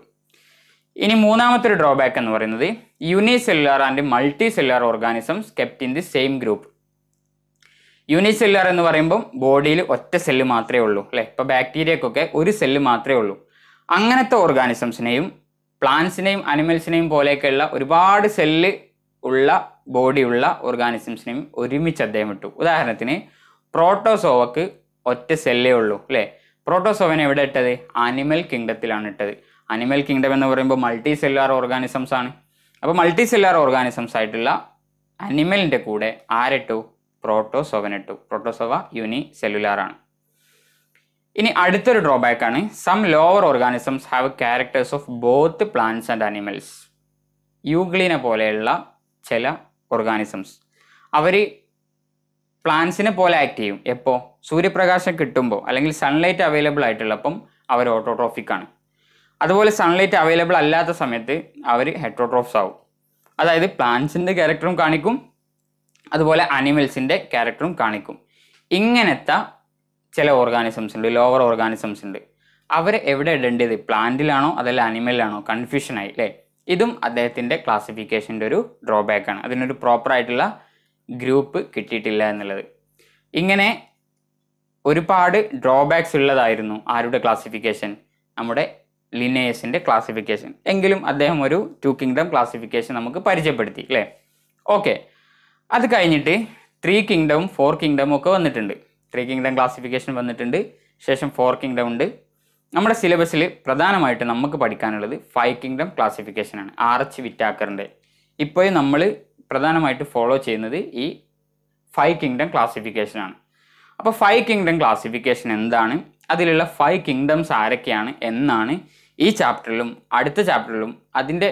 ഇനി മൂന്നാമത്തെ ഒരു ഡ്രോബാക്ക് എന്ന് പറയുന്നത് unicellular and multicellular organisms kept in the same group unicellular എന്ന് പറയുമ്പോൾ ബോഡിയിൽ ഒറ്റ സെല്ല് മാത്രമേ ഉള്ളൂ അല്ലേ ഇപ്പോൾ ബാക്ടീരിയക്കൊക്കെ ഒരു സെല്ല് മാത്രമേ ഉള്ളൂ അങ്ങനത്തെ ഓർഗാനിസംസിനെയും പ്ലാന്റ്സിനെയും അനിമൽസിനെയും പോലെയൊക്കെയുള്ള ഒരുപാട് സെല്ല് ഉള്ള ബോഡിയുള്ള ഓർഗാനിസംസിനെയും ഒരുമിച്ച് അദ്ദേഹം ഇട്ടു ഉദാഹരണത്തിന് പ്രോട്ടോസോവക്ക് ഒറ്റ സെല്ലേ ഉള്ളൂ അല്ലേ പ്രോട്ടോസോവൻ എവിടെ ഇട്ടത് അനിമൽ കിങ്ഡത്തിലാണ് ഇട്ടത് അനിമൽ കിങ്ഡം എന്ന് പറയുമ്പോൾ മൾട്ടി സെല്ലുലാർ ഓർഗാനിസംസ് ആണ് അപ്പോൾ മൾട്ടി സെല്ലുലാർ ഓർഗാനിസംസ് ആയിട്ടുള്ള അനിമലിൻ്റെ കൂടെ ആരട്ടു പ്രോട്ടോസോവനെട്ടു പ്രോട്ടോസോവ യൂനി ആണ് ഇനി അടുത്തൊരു ഡ്രോബാക്ക് ആണ് some lower organisms have characters of both plants and animals യൂഗ്ലിനെ പോലെയുള്ള ചില ഓർഗാനിസംസ് അവർ പ്ലാന്റ്സിനെ പോലെ ആക്ട് ചെയ്യും എപ്പോൾ സൂര്യപ്രകാശം കിട്ടുമ്പോൾ അല്ലെങ്കിൽ സൺലൈറ്റ് അവൈലബിൾ ആയിട്ടുള്ളപ്പം അവർ ഓട്ടോട്രോഫിക് ആണ് അതുപോലെ സൺലൈറ്റ് അവൈലബിൾ അല്ലാത്ത സമയത്ത് അവർ ഹെട്രോട്രോഫ്സ് ആവും അതായത് പ്ലാന്റ്സിൻ്റെ ക്യാരക്ടറും കാണിക്കും അതുപോലെ അനിമൽസിൻ്റെ ക്യാരക്ടറും കാണിക്കും ഇങ്ങനത്തെ ചില ഓർഗാനിസംസ് ഉണ്ട് ലോവർ ഓർഗാനിസംസ് ഉണ്ട് അവർ എവിടെ ഇടേണ്ടത് പ്ലാന്റിലാണോ അതല്ല അനിമലിലാണോ കൺഫ്യൂഷനായി അല്ലേ ഇതും അദ്ദേഹത്തിൻ്റെ ക്ലാസിഫിക്കേഷൻ്റെ ഒരു ഡ്രോബാക്ക് ആണ് അതിനൊരു ആയിട്ടുള്ള ഗ്രൂപ്പ് കിട്ടിയിട്ടില്ല എന്നുള്ളത് ഇങ്ങനെ ഒരുപാട് ഡ്രോബാക്സ് ഉള്ളതായിരുന്നു ആരുടെ ക്ലാസിഫിക്കേഷൻ നമ്മുടെ ലിനേഴ്സിൻ്റെ ക്ലാസിഫിക്കേഷൻ എങ്കിലും അദ്ദേഹം ഒരു ടു കിങ്ഡം ക്ലാസിഫിക്കേഷൻ നമുക്ക് പരിചയപ്പെടുത്തി അല്ലേ ഓക്കെ അത് കഴിഞ്ഞിട്ട് ത്രീ കിങ്ഡം ഫോർ കിങ്ഡം ഒക്കെ വന്നിട്ടുണ്ട് ത്രീ കിങ്ഡം ക്ലാസിഫിക്കേഷൻ വന്നിട്ടുണ്ട് ശേഷം ഫോർ കിങ്ഡം ഉണ്ട് നമ്മുടെ സിലബസിൽ പ്രധാനമായിട്ട് നമുക്ക് പഠിക്കാനുള്ളത് ഫൈവ് കിങ്ഡം ക്ലാസിഫിക്കേഷനാണ് ആർ എച്ച് വിറ്റാക്കറിൻ്റെ ഇപ്പോഴും നമ്മൾ പ്രധാനമായിട്ട് ഫോളോ ചെയ്യുന്നത് ഈ ഫൈവ് കിങ്ഡം ക്ലാസിഫിക്കേഷനാണ് അപ്പോൾ ഫൈവ് കിങ്ഡം ക്ലാസിഫിക്കേഷൻ എന്താണ് അതിലുള്ള ഫൈവ് കിങ്ഡംസ് ആരൊക്കെയാണ് എന്നാണ് ഈ ചാപ്റ്ററിലും അടുത്ത ചാപ്റ്ററിലും അതിൻ്റെ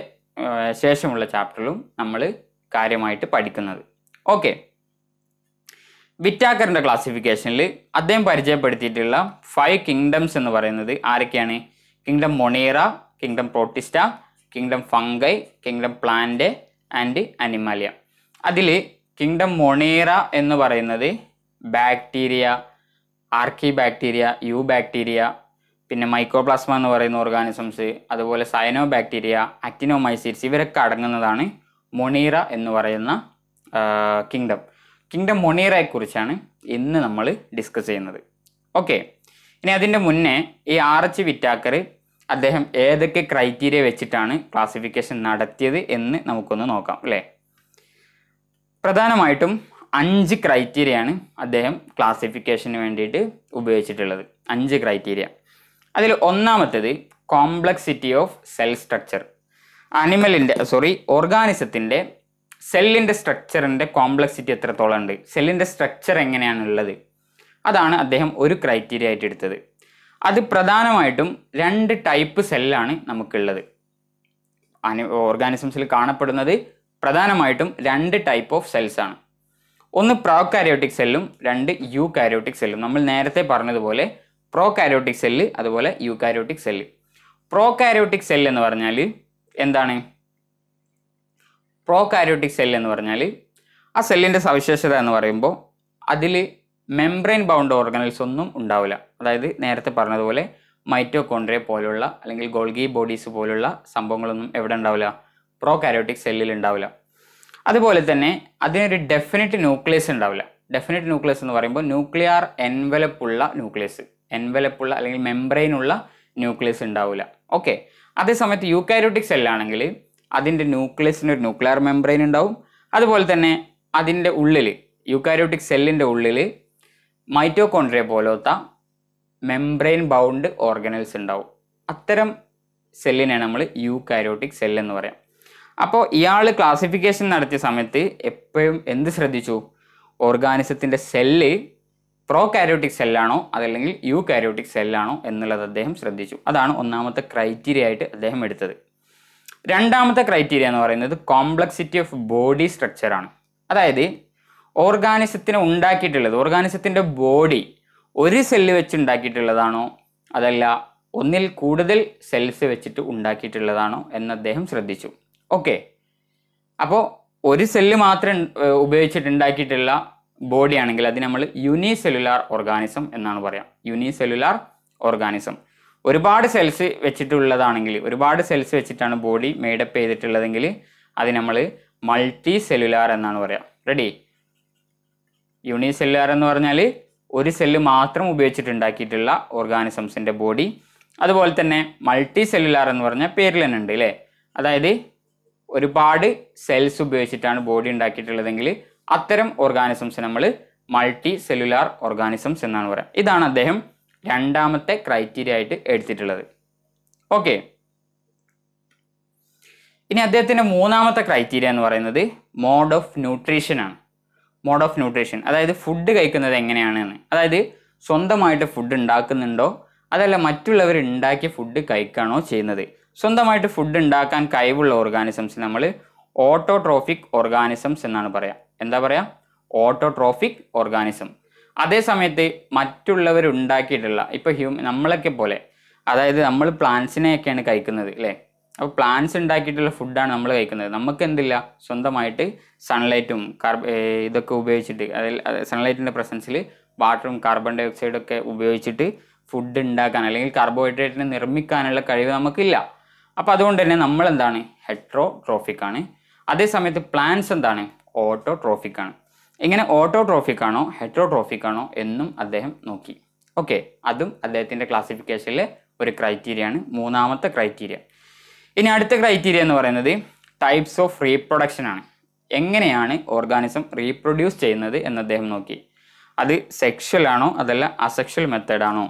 ശേഷമുള്ള ചാപ്റ്ററിലും നമ്മൾ കാര്യമായിട്ട് പഠിക്കുന്നത് ഓക്കെ വിറ്റാക്കറിൻ്റെ ക്ലാസിഫിക്കേഷനിൽ അദ്ദേഹം പരിചയപ്പെടുത്തിയിട്ടുള്ള ഫൈവ് കിങ്ഡംസ് എന്ന് പറയുന്നത് ആരൊക്കെയാണ് kingdom monera kingdom protista kingdom fungi kingdom plant and animalia അതിൽ കിങ്ഡം മൊണീറ എന്ന് പറയുന്നത് bacteria archaebacteria eubacteria പിന്നെ മൈക്രോപ്ലാസ്മ എന്ന് പറയുന്ന ഓർഗാനിസംസ് അതുപോലെ സയനോ ബാക്ടീരിയ അക്ടിനോമൈസിറ്റ്സ് ഇവരൊക്കെ അടങ്ങുന്നതാണ് മൊണീറ എന്ന് പറയുന്ന കിങ്ഡം കിങ്ഡം കുറിച്ചാണ് ഇന്ന് നമ്മൾ ഡിസ്കസ് ചെയ്യുന്നത് ഓക്കെ ഇനി അതിൻ്റെ മുന്നേ ഈ ആർ എച്ച് വിറ്റാക്കർ അദ്ദേഹം ഏതൊക്കെ ക്രൈറ്റീരിയ വെച്ചിട്ടാണ് ക്ലാസിഫിക്കേഷൻ നടത്തിയത് എന്ന് നമുക്കൊന്ന് നോക്കാം അല്ലേ പ്രധാനമായിട്ടും അഞ്ച് ക്രൈറ്റീരിയയാണ് അദ്ദേഹം ക്ലാസിഫിക്കേഷന് വേണ്ടിയിട്ട് ഉപയോഗിച്ചിട്ടുള്ളത് അഞ്ച് ക്രൈറ്റീരിയ അതിൽ ഒന്നാമത്തേത് കോംപ്ലക്സിറ്റി ഓഫ് സെൽ സ്ട്രക്ചർ അനിമലിൻ്റെ സോറി ഓർഗാനിസത്തിൻ്റെ സെല്ലിൻ്റെ സ്ട്രക്ചറിൻ്റെ കോംപ്ലക്സിറ്റി എത്രത്തോളം ഉണ്ട് സെല്ലിൻ്റെ സ്ട്രക്ചർ എങ്ങനെയാണുള്ളത് അതാണ് അദ്ദേഹം ഒരു ക്രൈറ്റീരിയ ആയിട്ട് എടുത്തത് അത് പ്രധാനമായിട്ടും രണ്ട് ടൈപ്പ് സെല്ലാണ് നമുക്കുള്ളത് അനു ഓർഗാനിസംസിൽ കാണപ്പെടുന്നത് പ്രധാനമായിട്ടും രണ്ട് ടൈപ്പ് ഓഫ് സെൽസ് ആണ് ഒന്ന് പ്രോകാരിയോട്ടിക് സെല്ലും രണ്ട് യു കാരിയോട്ടിക് സെല്ലും നമ്മൾ നേരത്തെ പറഞ്ഞതുപോലെ പ്രോകാരിയോട്ടിക് സെല്ല് അതുപോലെ eukaryotic cell prokaryotic cell എന്ന് പറഞ്ഞാൽ എന്താണ് പ്രോ കാരോട്ടിക് സെൽ എന്ന് പറഞ്ഞാൽ ആ സെല്ലിൻ്റെ സവിശേഷത എന്ന് പറയുമ്പോൾ അതിൽ മെംബ്രെയിൻ ബൗണ്ട് ഓർഗനൽസ് ഒന്നും ഉണ്ടാവില്ല അതായത് നേരത്തെ പറഞ്ഞതുപോലെ മൈറ്റോകോൺഡ്രിയ പോലുള്ള അല്ലെങ്കിൽ ഗോൾഗി ബോഡീസ് പോലുള്ള സംഭവങ്ങളൊന്നും എവിടെ ഉണ്ടാവില്ല പ്രോ കാരോട്ടിക് സെല്ലിൽ ഉണ്ടാവില്ല അതുപോലെ തന്നെ അതിനൊരു ഡെഫിനറ്റ് ന്യൂക്ലിയസ് ഉണ്ടാവില്ല ഡെഫിനറ്റ് ന്യൂക്ലിയസ് എന്ന് പറയുമ്പോൾ ന്യൂക്ലിയർ എൻവലപ്പുള്ള ന്യൂക്ലിയസ് എൻവലപ്പുള്ള അല്ലെങ്കിൽ മെംബ്രെയിനുള്ള ന്യൂക്ലിയസ് ഉണ്ടാവില്ല ഓക്കെ അതേസമയത്ത് യൂക്കാരോട്ടിക് സെല്ലാണെങ്കിൽ അതിൻ്റെ ന്യൂക്ലിയസിന് ഒരു ന്യൂക്ലിയർ മെംബ്രെയിൻ ഉണ്ടാവും അതുപോലെ തന്നെ അതിൻ്റെ ഉള്ളിൽ യുക്കാരോട്ടിക് സെല്ലിൻ്റെ ഉള്ളിൽ മൈറ്റോകോൺഡ്രിയ പോലത്തെ മെംബ്രെയിൻ ബൗണ്ട് ഓർഗനൽസ് ഉണ്ടാവും അത്തരം സെല്ലിനെ നമ്മൾ യുക്കാരോട്ടിക് സെൽ എന്ന് പറയാം അപ്പോൾ ഇയാൾ ക്ലാസിഫിക്കേഷൻ നടത്തിയ സമയത്ത് എപ്പോഴും എന്ത് ശ്രദ്ധിച്ചു ഓർഗാനിസത്തിൻ്റെ സെല്ല് പ്രോ കാരോട്ടിക് സെല്ലാണോ അതല്ലെങ്കിൽ യു കാരോട്ടിക് സെല്ലാണോ എന്നുള്ളത് അദ്ദേഹം ശ്രദ്ധിച്ചു അതാണ് ഒന്നാമത്തെ ക്രൈറ്റീരിയ ആയിട്ട് അദ്ദേഹം എടുത്തത് രണ്ടാമത്തെ ക്രൈറ്റീരിയ എന്ന് പറയുന്നത് കോംപ്ലക്സിറ്റി ഓഫ് ബോഡി സ്ട്രക്ചറാണ് അതായത് ഓർഗാനിസത്തിനെ ഉണ്ടാക്കിയിട്ടുള്ളത് ഓർഗാനിസത്തിൻ്റെ ബോഡി ഒരു സെല്ല് വെച്ച് ഉണ്ടാക്കിയിട്ടുള്ളതാണോ അതല്ല ഒന്നിൽ കൂടുതൽ സെൽസ് വെച്ചിട്ട് ഉണ്ടാക്കിയിട്ടുള്ളതാണോ എന്ന് അദ്ദേഹം ശ്രദ്ധിച്ചു ഓക്കെ അപ്പോൾ ഒരു സെല്ല് മാത്രം ഉപയോഗിച്ചിട്ട് ഉണ്ടാക്കിയിട്ടുള്ള ബോഡിയാണെങ്കിൽ അത് നമ്മൾ യൂണിസെല്ലുലാർ ഓർഗാനിസം എന്നാണ് പറയാം യൂണിസെല്ലുലാർ ഓർഗാനിസം ഒരുപാട് സെൽസ് വെച്ചിട്ടുള്ളതാണെങ്കിൽ ഒരുപാട് സെൽസ് വെച്ചിട്ടാണ് ബോഡി മെയ്ഡപ്പ് ചെയ്തിട്ടുള്ളതെങ്കിൽ അത് നമ്മൾ മൾട്ടി സെല്ലുലാർ എന്നാണ് പറയുക റെഡി യൂണി സെല്ലുലാർ എന്ന് പറഞ്ഞാൽ ഒരു സെല്ല് മാത്രം ഉപയോഗിച്ചിട്ടുണ്ടാക്കിയിട്ടുള്ള ഓർഗാനിസംസിൻ്റെ ബോഡി അതുപോലെ തന്നെ മൾട്ടി സെല്ലുലാർ എന്ന് പറഞ്ഞാൽ പേരിൽ തന്നെ ഉണ്ട് അല്ലേ അതായത് ഒരുപാട് സെൽസ് ഉപയോഗിച്ചിട്ടാണ് ബോഡി ഉണ്ടാക്കിയിട്ടുള്ളതെങ്കിൽ അത്തരം ഓർഗാനിസംസ് നമ്മൾ മൾട്ടി സെല്ലുലാർ ഓർഗാനിസംസ് എന്നാണ് പറയുക ഇതാണ് അദ്ദേഹം രണ്ടാമത്തെ ക്രൈറ്റീരിയ ആയിട്ട് എടുത്തിട്ടുള്ളത് ഓക്കെ ഇനി അദ്ദേഹത്തിൻ്റെ മൂന്നാമത്തെ ക്രൈറ്റീരിയ എന്ന് പറയുന്നത് മോഡ് ഓഫ് ന്യൂട്രീഷൻ ആണ് മോഡ് ഓഫ് ന്യൂട്രീഷൻ അതായത് ഫുഡ് കഴിക്കുന്നത് എങ്ങനെയാണ് അതായത് സ്വന്തമായിട്ട് ഫുഡ് ഉണ്ടാക്കുന്നുണ്ടോ അതല്ല മറ്റുള്ളവർ ഉണ്ടാക്കിയ ഫുഡ് കഴിക്കാണോ ചെയ്യുന്നത് സ്വന്തമായിട്ട് ഫുഡ് ഉണ്ടാക്കാൻ കഴിവുള്ള ഓർഗാനിസംസ് നമ്മൾ ഓട്ടോട്രോഫിക് ഓർഗാനിസംസ് എന്നാണ് പറയുക എന്താ പറയുക ഓട്ടോട്രോഫിക് ഓർഗാനിസം അതേ സമയത്ത് ഉണ്ടാക്കിയിട്ടുള്ള ഇപ്പോൾ ഹ്യൂമൻ നമ്മളൊക്കെ പോലെ അതായത് നമ്മൾ പ്ലാന്റ്സിനെയൊക്കെയാണ് കഴിക്കുന്നത് അല്ലേ അപ്പോൾ പ്ലാന്റ്സ് ഉണ്ടാക്കിയിട്ടുള്ള ഫുഡാണ് നമ്മൾ കഴിക്കുന്നത് നമുക്ക് എന്തില്ല സ്വന്തമായിട്ട് സൺലൈറ്റും കാർബ ഇതൊക്കെ ഉപയോഗിച്ചിട്ട് അതിൽ സൺലൈറ്റിൻ്റെ പ്രസൻസിൽ വാട്ടറും കാർബൺ ഡൈ ഒക്കെ ഉപയോഗിച്ചിട്ട് ഫുഡ് ഉണ്ടാക്കാൻ അല്ലെങ്കിൽ കാർബോഹൈഡ്രേറ്റിനെ നിർമ്മിക്കാനുള്ള കഴിവ് നമുക്കില്ല അപ്പോൾ അതുകൊണ്ട് തന്നെ നമ്മളെന്താണ് ഹെട്രോ ട്രോഫിക്കാണ് അതേസമയത്ത് പ്ലാന്റ്സ് എന്താണ് ഓട്ടോ ട്രോഫിക്കാണ് ഇങ്ങനെ ഓട്ടോട്രോഫിക് ആണോ ഹെട്രോട്രോഫിക് ആണോ എന്നും അദ്ദേഹം നോക്കി ഓക്കെ അതും അദ്ദേഹത്തിൻ്റെ ക്ലാസിഫിക്കേഷനിലെ ഒരു ക്രൈറ്റീരിയ ആണ് മൂന്നാമത്തെ ക്രൈറ്റീരിയ ഇനി അടുത്ത ക്രൈറ്റീരിയ എന്ന് പറയുന്നത് ടൈപ്സ് ഓഫ് റീപ്രൊഡക്ഷൻ ആണ് എങ്ങനെയാണ് ഓർഗാനിസം റീപ്രൊഡ്യൂസ് ചെയ്യുന്നത് എന്ന് അദ്ദേഹം നോക്കി അത് സെക്ഷൽ ആണോ അതല്ല അസെക്ഷൽ മെത്തേഡാണോ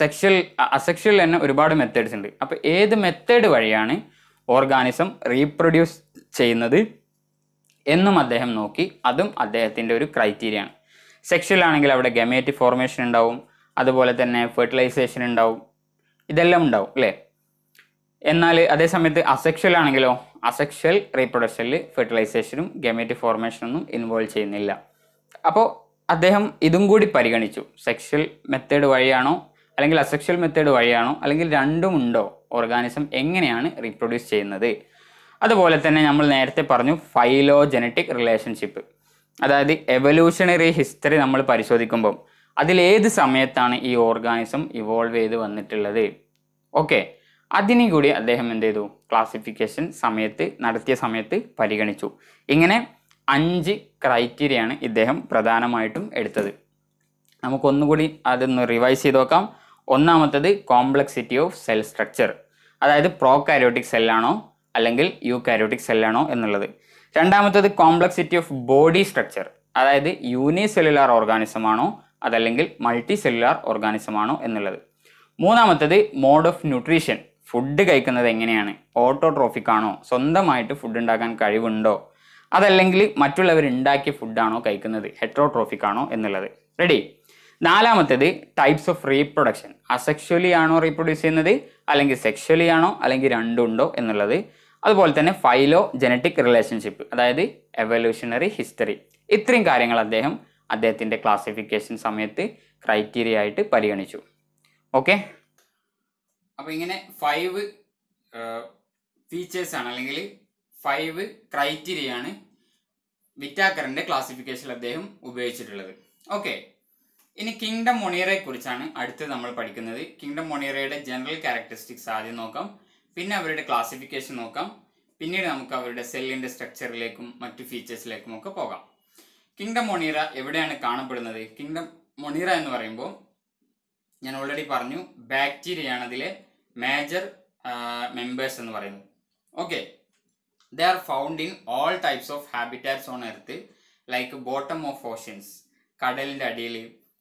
സെക്ഷൽ അസെക്ഷൽ തന്നെ ഒരുപാട് മെത്തേഡ്സ് ഉണ്ട് അപ്പോൾ ഏത് മെത്തേഡ് വഴിയാണ് ഓർഗാനിസം റീപ്രൊഡ്യൂസ് ചെയ്യുന്നത് എന്നും അദ്ദേഹം നോക്കി അതും അദ്ദേഹത്തിൻ്റെ ഒരു ക്രൈറ്റീരിയ ആണ് ആണെങ്കിൽ അവിടെ ഗമേറ്റി ഫോർമേഷൻ ഉണ്ടാവും അതുപോലെ തന്നെ ഫെർട്ടിലൈസേഷൻ ഉണ്ടാവും ഇതെല്ലാം ഉണ്ടാവും അല്ലേ എന്നാൽ അതേസമയത്ത് അസെക്ഷൽ ആണെങ്കിലോ അസെക്ഷൽ റീപ്രൊഡക്ഷനിൽ ഫെർട്ടിലൈസേഷനും ഗമേറ്റി ഫോർമേഷനൊന്നും ഇൻവോൾവ് ചെയ്യുന്നില്ല അപ്പോൾ അദ്ദേഹം ഇതും കൂടി പരിഗണിച്ചു സെക്ഷൽ മെത്തേഡ് വഴിയാണോ അല്ലെങ്കിൽ അസെക്ഷൽ മെത്തേഡ് വഴിയാണോ അല്ലെങ്കിൽ രണ്ടും ഉണ്ടോ ഓർഗാനിസം എങ്ങനെയാണ് റീപ്രൊഡ്യൂസ് ചെയ്യുന്നത് അതുപോലെ തന്നെ നമ്മൾ നേരത്തെ പറഞ്ഞു ഫൈലോജനറ്റിക് റിലേഷൻഷിപ്പ് അതായത് എവല്യൂഷണറി ഹിസ്റ്ററി നമ്മൾ പരിശോധിക്കുമ്പം അതിലേത് സമയത്താണ് ഈ ഓർഗാനിസം ഇവോൾവ് ചെയ്ത് വന്നിട്ടുള്ളത് ഓക്കെ അതിനും കൂടി അദ്ദേഹം എന്ത് ചെയ്തു ക്ലാസിഫിക്കേഷൻ സമയത്ത് നടത്തിയ സമയത്ത് പരിഗണിച്ചു ഇങ്ങനെ അഞ്ച് ക്രൈറ്റീരിയയാണ് ഇദ്ദേഹം പ്രധാനമായിട്ടും എടുത്തത് നമുക്കൊന്നുകൂടി അതൊന്ന് റിവൈസ് ചെയ്ത് നോക്കാം ഒന്നാമത്തത് കോംപ്ലക്സിറ്റി ഓഫ് സെൽ സ്ട്രക്ചർ അതായത് പ്രോ കാരോട്ടിക് സെല്ലാണോ അല്ലെങ്കിൽ യു കാരോട്ടിക് സെല്ലാണോ എന്നുള്ളത് രണ്ടാമത്തത് കോംപ്ലക്സിറ്റി ഓഫ് ബോഡി സ്ട്രക്ചർ അതായത് യൂണി സെല്ലുലാർ ഓർഗാനിസമാണോ അതല്ലെങ്കിൽ മൾട്ടി സെല്ലുലാർ ഓർഗാനിസമാണോ എന്നുള്ളത് മൂന്നാമത്തത് മോഡ് ഓഫ് ന്യൂട്രീഷൻ ഫുഡ് കഴിക്കുന്നത് എങ്ങനെയാണ് ഓട്ടോട്രോഫിക് ആണോ സ്വന്തമായിട്ട് ഫുഡ് ഉണ്ടാക്കാൻ കഴിവുണ്ടോ അതല്ലെങ്കിൽ മറ്റുള്ളവർ ഉണ്ടാക്കിയ ഫുഡാണോ കഴിക്കുന്നത് ഹെട്രോട്രോഫിക് ആണോ എന്നുള്ളത് റെഡി നാലാമത്തേത് ടൈപ്സ് ഓഫ് റീപ്രൊഡക്ഷൻ അസെക്ഷലി ആണോ റീപ്രൊഡ്യൂസ് ചെയ്യുന്നത് അല്ലെങ്കിൽ സെക്ഷലി ആണോ അല്ലെങ്കിൽ രണ്ടുണ്ടോ എന്നുള്ളത് അതുപോലെ തന്നെ ഫൈലോ ജനറ്റിക് റിലേഷൻഷിപ്പ് അതായത് എവല്യൂഷണറി ഹിസ്റ്ററി ഇത്രയും കാര്യങ്ങൾ അദ്ദേഹം അദ്ദേഹത്തിൻ്റെ ക്ലാസിഫിക്കേഷൻ സമയത്ത് ക്രൈറ്റീരിയ ആയിട്ട് പരിഗണിച്ചു ഓക്കെ അപ്പോൾ ഇങ്ങനെ ഫൈവ് ഫീച്ചേഴ്സാണ് അല്ലെങ്കിൽ ഫൈവ് ക്രൈറ്റീരിയ ആണ് വിറ്റാക്കറിൻ്റെ ക്ലാസിഫിക്കേഷനിൽ അദ്ദേഹം ഉപയോഗിച്ചിട്ടുള്ളത് ഓക്കെ ഇനി കിങ്ഡം മൊണീറയെ കുറിച്ചാണ് അടുത്ത് നമ്മൾ പഠിക്കുന്നത് കിങ്ഡം മൊണിയറയുടെ ജനറൽ ക്യാരക്ടറിസ്റ്റിക്സ് ആദ്യം നോക്കാം പിന്നെ അവരുടെ ക്ലാസിഫിക്കേഷൻ നോക്കാം പിന്നീട് നമുക്ക് അവരുടെ സെല്ലിൻ്റെ സ്ട്രക്ചറിലേക്കും മറ്റു ഫീച്ചേഴ്സിലേക്കും ഒക്കെ പോകാം കിങ്ഡം മൊണീറ എവിടെയാണ് കാണപ്പെടുന്നത് കിങ്ഡം മൊണീറ എന്ന് പറയുമ്പോൾ ഞാൻ ഓൾറെഡി പറഞ്ഞു ബാക്ടീരിയയാണ് അതിലെ മേജർ മെമ്പേഴ്സ് എന്ന് പറയുന്നത് okay they are found in all types of habitats on earth like bottom of oceans കടലിൻ്റെ അടിയിൽ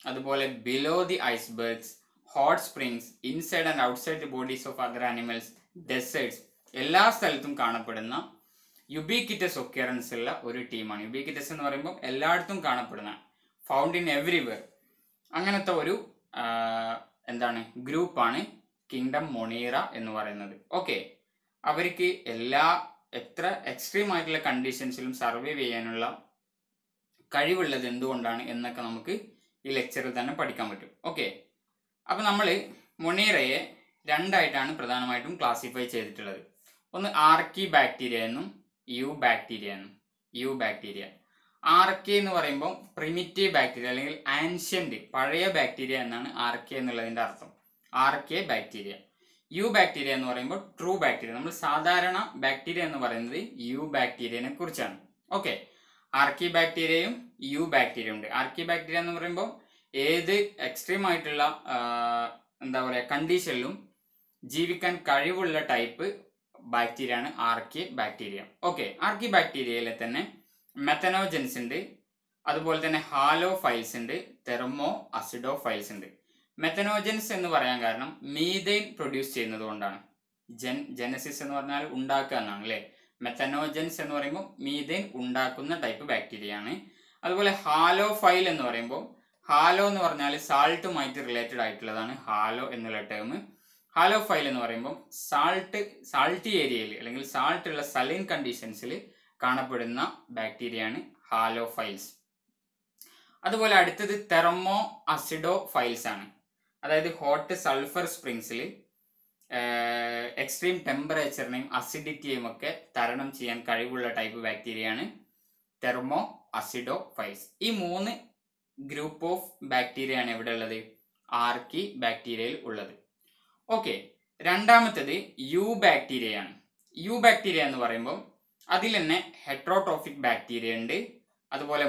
അതുപോലെ below the icebergs hot springs inside and outside the bodies of other animals deserts എല്ലാ സ്ഥലത്തും കാണപ്പെടുന്ന യുബിക്കിറ്റസ് ഒക്കിയറൻസ് ഉള്ള ഒരു ടീമാണ് യുബിക്കിറ്റസ് എന്ന് പറയുമ്പോൾ എല്ലായിടത്തും കാണപ്പെടുന്ന ഫൗണ്ട് ഇൻ എവ്രിവെയർ അങ്ങനത്തെ ഒരു എന്താണ് ഗ്രൂപ്പാണ് കിങ്ഡം മൊണീറ എന്ന് പറയുന്നത് ഓക്കെ അവർക്ക് എല്ലാ എത്ര എക്സ്ട്രീം ആയിട്ടുള്ള കണ്ടീഷൻസിലും സർവൈവ് ചെയ്യാനുള്ള കഴിവുള്ളത് എന്തുകൊണ്ടാണ് എന്നൊക്കെ നമുക്ക് ഈ ലെക്ചറിൽ തന്നെ പഠിക്കാൻ പറ്റും ഓക്കെ അപ്പോൾ നമ്മൾ മൊണീറയെ രണ്ടായിട്ടാണ് പ്രധാനമായിട്ടും ക്ലാസിഫൈ ചെയ്തിട്ടുള്ളത് ഒന്ന് ആർക്കി ബാക്ടീരിയ എന്നും യു ബാക്ടീരിയ എന്നും യു ബാക്ടീരിയ ആർക്കി എന്ന് പറയുമ്പോൾ പ്രിമിറ്റീവ് ബാക്ടീരിയ അല്ലെങ്കിൽ ആൻഷ്യൻ്റ് പഴയ ബാക്ടീരിയ എന്നാണ് ആർക്കി എന്നുള്ളതിൻ്റെ അർത്ഥം ആർക്കി ബാക്ടീരിയ യു ബാക്ടീരിയ എന്ന് പറയുമ്പോൾ ട്രൂ ബാക്ടീരിയ നമ്മൾ സാധാരണ ബാക്ടീരിയ എന്ന് പറയുന്നത് യു ബാക്ടീരിയനെ കുറിച്ചാണ് ഓക്കെ ആർക്കി ബാക്ടീരിയയും യു ബാക്ടീരിയ ഉണ്ട് ആർക്കി ബാക്ടീരിയ എന്ന് പറയുമ്പോൾ ഏത് എക്സ്ട്രീം ആയിട്ടുള്ള എന്താ പറയുക കണ്ടീഷനിലും ജീവിക്കാൻ കഴിവുള്ള ടൈപ്പ് ബാക്ടീരിയ ആണ് ആർക്കി ബാക്ടീരിയ ഓക്കെ ആർക്കി ബാക്ടീരിയയിലെ തന്നെ മെത്തനോജൻസ് ഉണ്ട് അതുപോലെ തന്നെ ഹാലോ ഫൈൽസ് ഉണ്ട് തെർമോ അസിഡോ ഫൈൽസ് ഉണ്ട് മെത്തനോജൻസ് എന്ന് പറയാൻ കാരണം മീതെയിൻ പ്രൊഡ്യൂസ് ചെയ്യുന്നത് കൊണ്ടാണ് ജെൻ ജനസിസ് എന്ന് പറഞ്ഞാൽ ഉണ്ടാക്കുക എന്നാണ് അല്ലേ മെത്തനോജൻസ് എന്ന് പറയുമ്പോൾ മീതേൻ ഉണ്ടാക്കുന്ന ടൈപ്പ് ബാക്ടീരിയ ആണ് അതുപോലെ ഹാലോ ഫൈൽ എന്ന് പറയുമ്പോൾ ഹാലോ എന്ന് പറഞ്ഞാൽ സാൾട്ടുമായിട്ട് റിലേറ്റഡ് ആയിട്ടുള്ളതാണ് ഹാലോ എന്നുള്ള ടേം ഹാലോ ഫൈൽ എന്ന് പറയുമ്പോൾ സാൾട്ട് സാൾട്ടി ഏരിയയിൽ അല്ലെങ്കിൽ സാൾട്ട് ഉള്ള സലൈൻ കണ്ടീഷൻസിൽ കാണപ്പെടുന്ന ബാക്ടീരിയയാണ് ഹാലോ ഫൈൽസ് അതുപോലെ അടുത്തത് തെർമോ അസിഡോ ഫൈൽസ് ആണ് അതായത് ഹോട്ട് സൾഫർ സ്പ്രിങ്സിൽ എക്സ്ട്രീം ടെമ്പറേച്ചറിനെയും അസിഡിറ്റിയെയും ഒക്കെ തരണം ചെയ്യാൻ കഴിവുള്ള ടൈപ്പ് ബാക്ടീരിയയാണ് തെർമോ അസിഡോ ഫൈസ് ഈ മൂന്ന് ഗ്രൂപ്പ് ഓഫ് ബാക്ടീരിയയാണ് എവിടെ ഉള്ളത് ആർക്കി ബാക്ടീരിയയിൽ ഉള്ളത് ഓക്കെ രണ്ടാമത്തേത് യു ബാക്ടീരിയയാണ് യു ബാക്ടീരിയ എന്ന് പറയുമ്പോൾ അതിൽ തന്നെ ഹെട്രോട്രോഫിക് ബാക്ടീരിയ ഉണ്ട് അതുപോലെ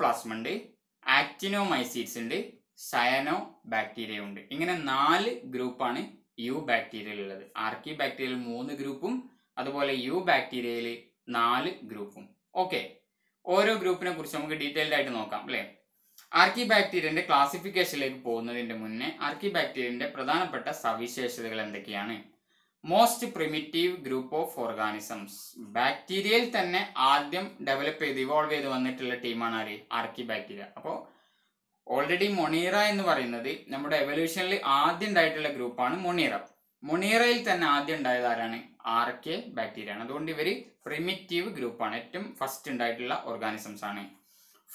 പ്ലാസ്മ ഉണ്ട് ആക്ടിനോമൈസീറ്റ്സ് ഉണ്ട് സയനോ ബാക്ടീരിയ ഉണ്ട് ഇങ്ങനെ നാല് ഗ്രൂപ്പാണ് യു ഉള്ളത് ആർക്കി ബാക്ടീരിയയിൽ മൂന്ന് ഗ്രൂപ്പും അതുപോലെ യു ബാക്ടീരിയയിൽ നാല് ഗ്രൂപ്പും ഓക്കെ ഓരോ ഗ്രൂപ്പിനെ കുറിച്ച് നമുക്ക് ഡീറ്റെയിൽഡ് ആയിട്ട് നോക്കാം അല്ലേ ആർക്കി ബാക്ടീരിയന്റെ ക്ലാസിഫിക്കേഷനിലേക്ക് പോകുന്നതിന്റെ മുന്നേ ആർക്കി ബാക്ടീരിയന്റെ പ്രധാനപ്പെട്ട സവിശേഷതകൾ എന്തൊക്കെയാണ് most primitive group of organisms ബാക്ടീരിയയിൽ തന്നെ ആദ്യം ഡെവലപ്പ് ചെയ്ത് ഇവോൾവ് ചെയ്ത് വന്നിട്ടുള്ള ടീമാണ് ആര് ആർക്കി ബാക്ടീരിയ അപ്പോൾ ഓൾറെഡി മൊണീറ എന്ന് പറയുന്നത് നമ്മുടെ എവല്യൂഷനിൽ ആദ്യം ഉണ്ടായിട്ടുള്ള ഗ്രൂപ്പാണ് മൊണീറ മൊണീറയിൽ തന്നെ ആദ്യം ഉണ്ടായത് ആരാണ് ആർ കെ ബാക്ടീരിയ ആണ് അതുകൊണ്ട് ഇവർ പ്രിമിറ്റീവ് ഗ്രൂപ്പാണ് ഏറ്റവും ഫസ്റ്റ് ഉണ്ടായിട്ടുള്ള ഓർഗാനിസംസ് ആണ്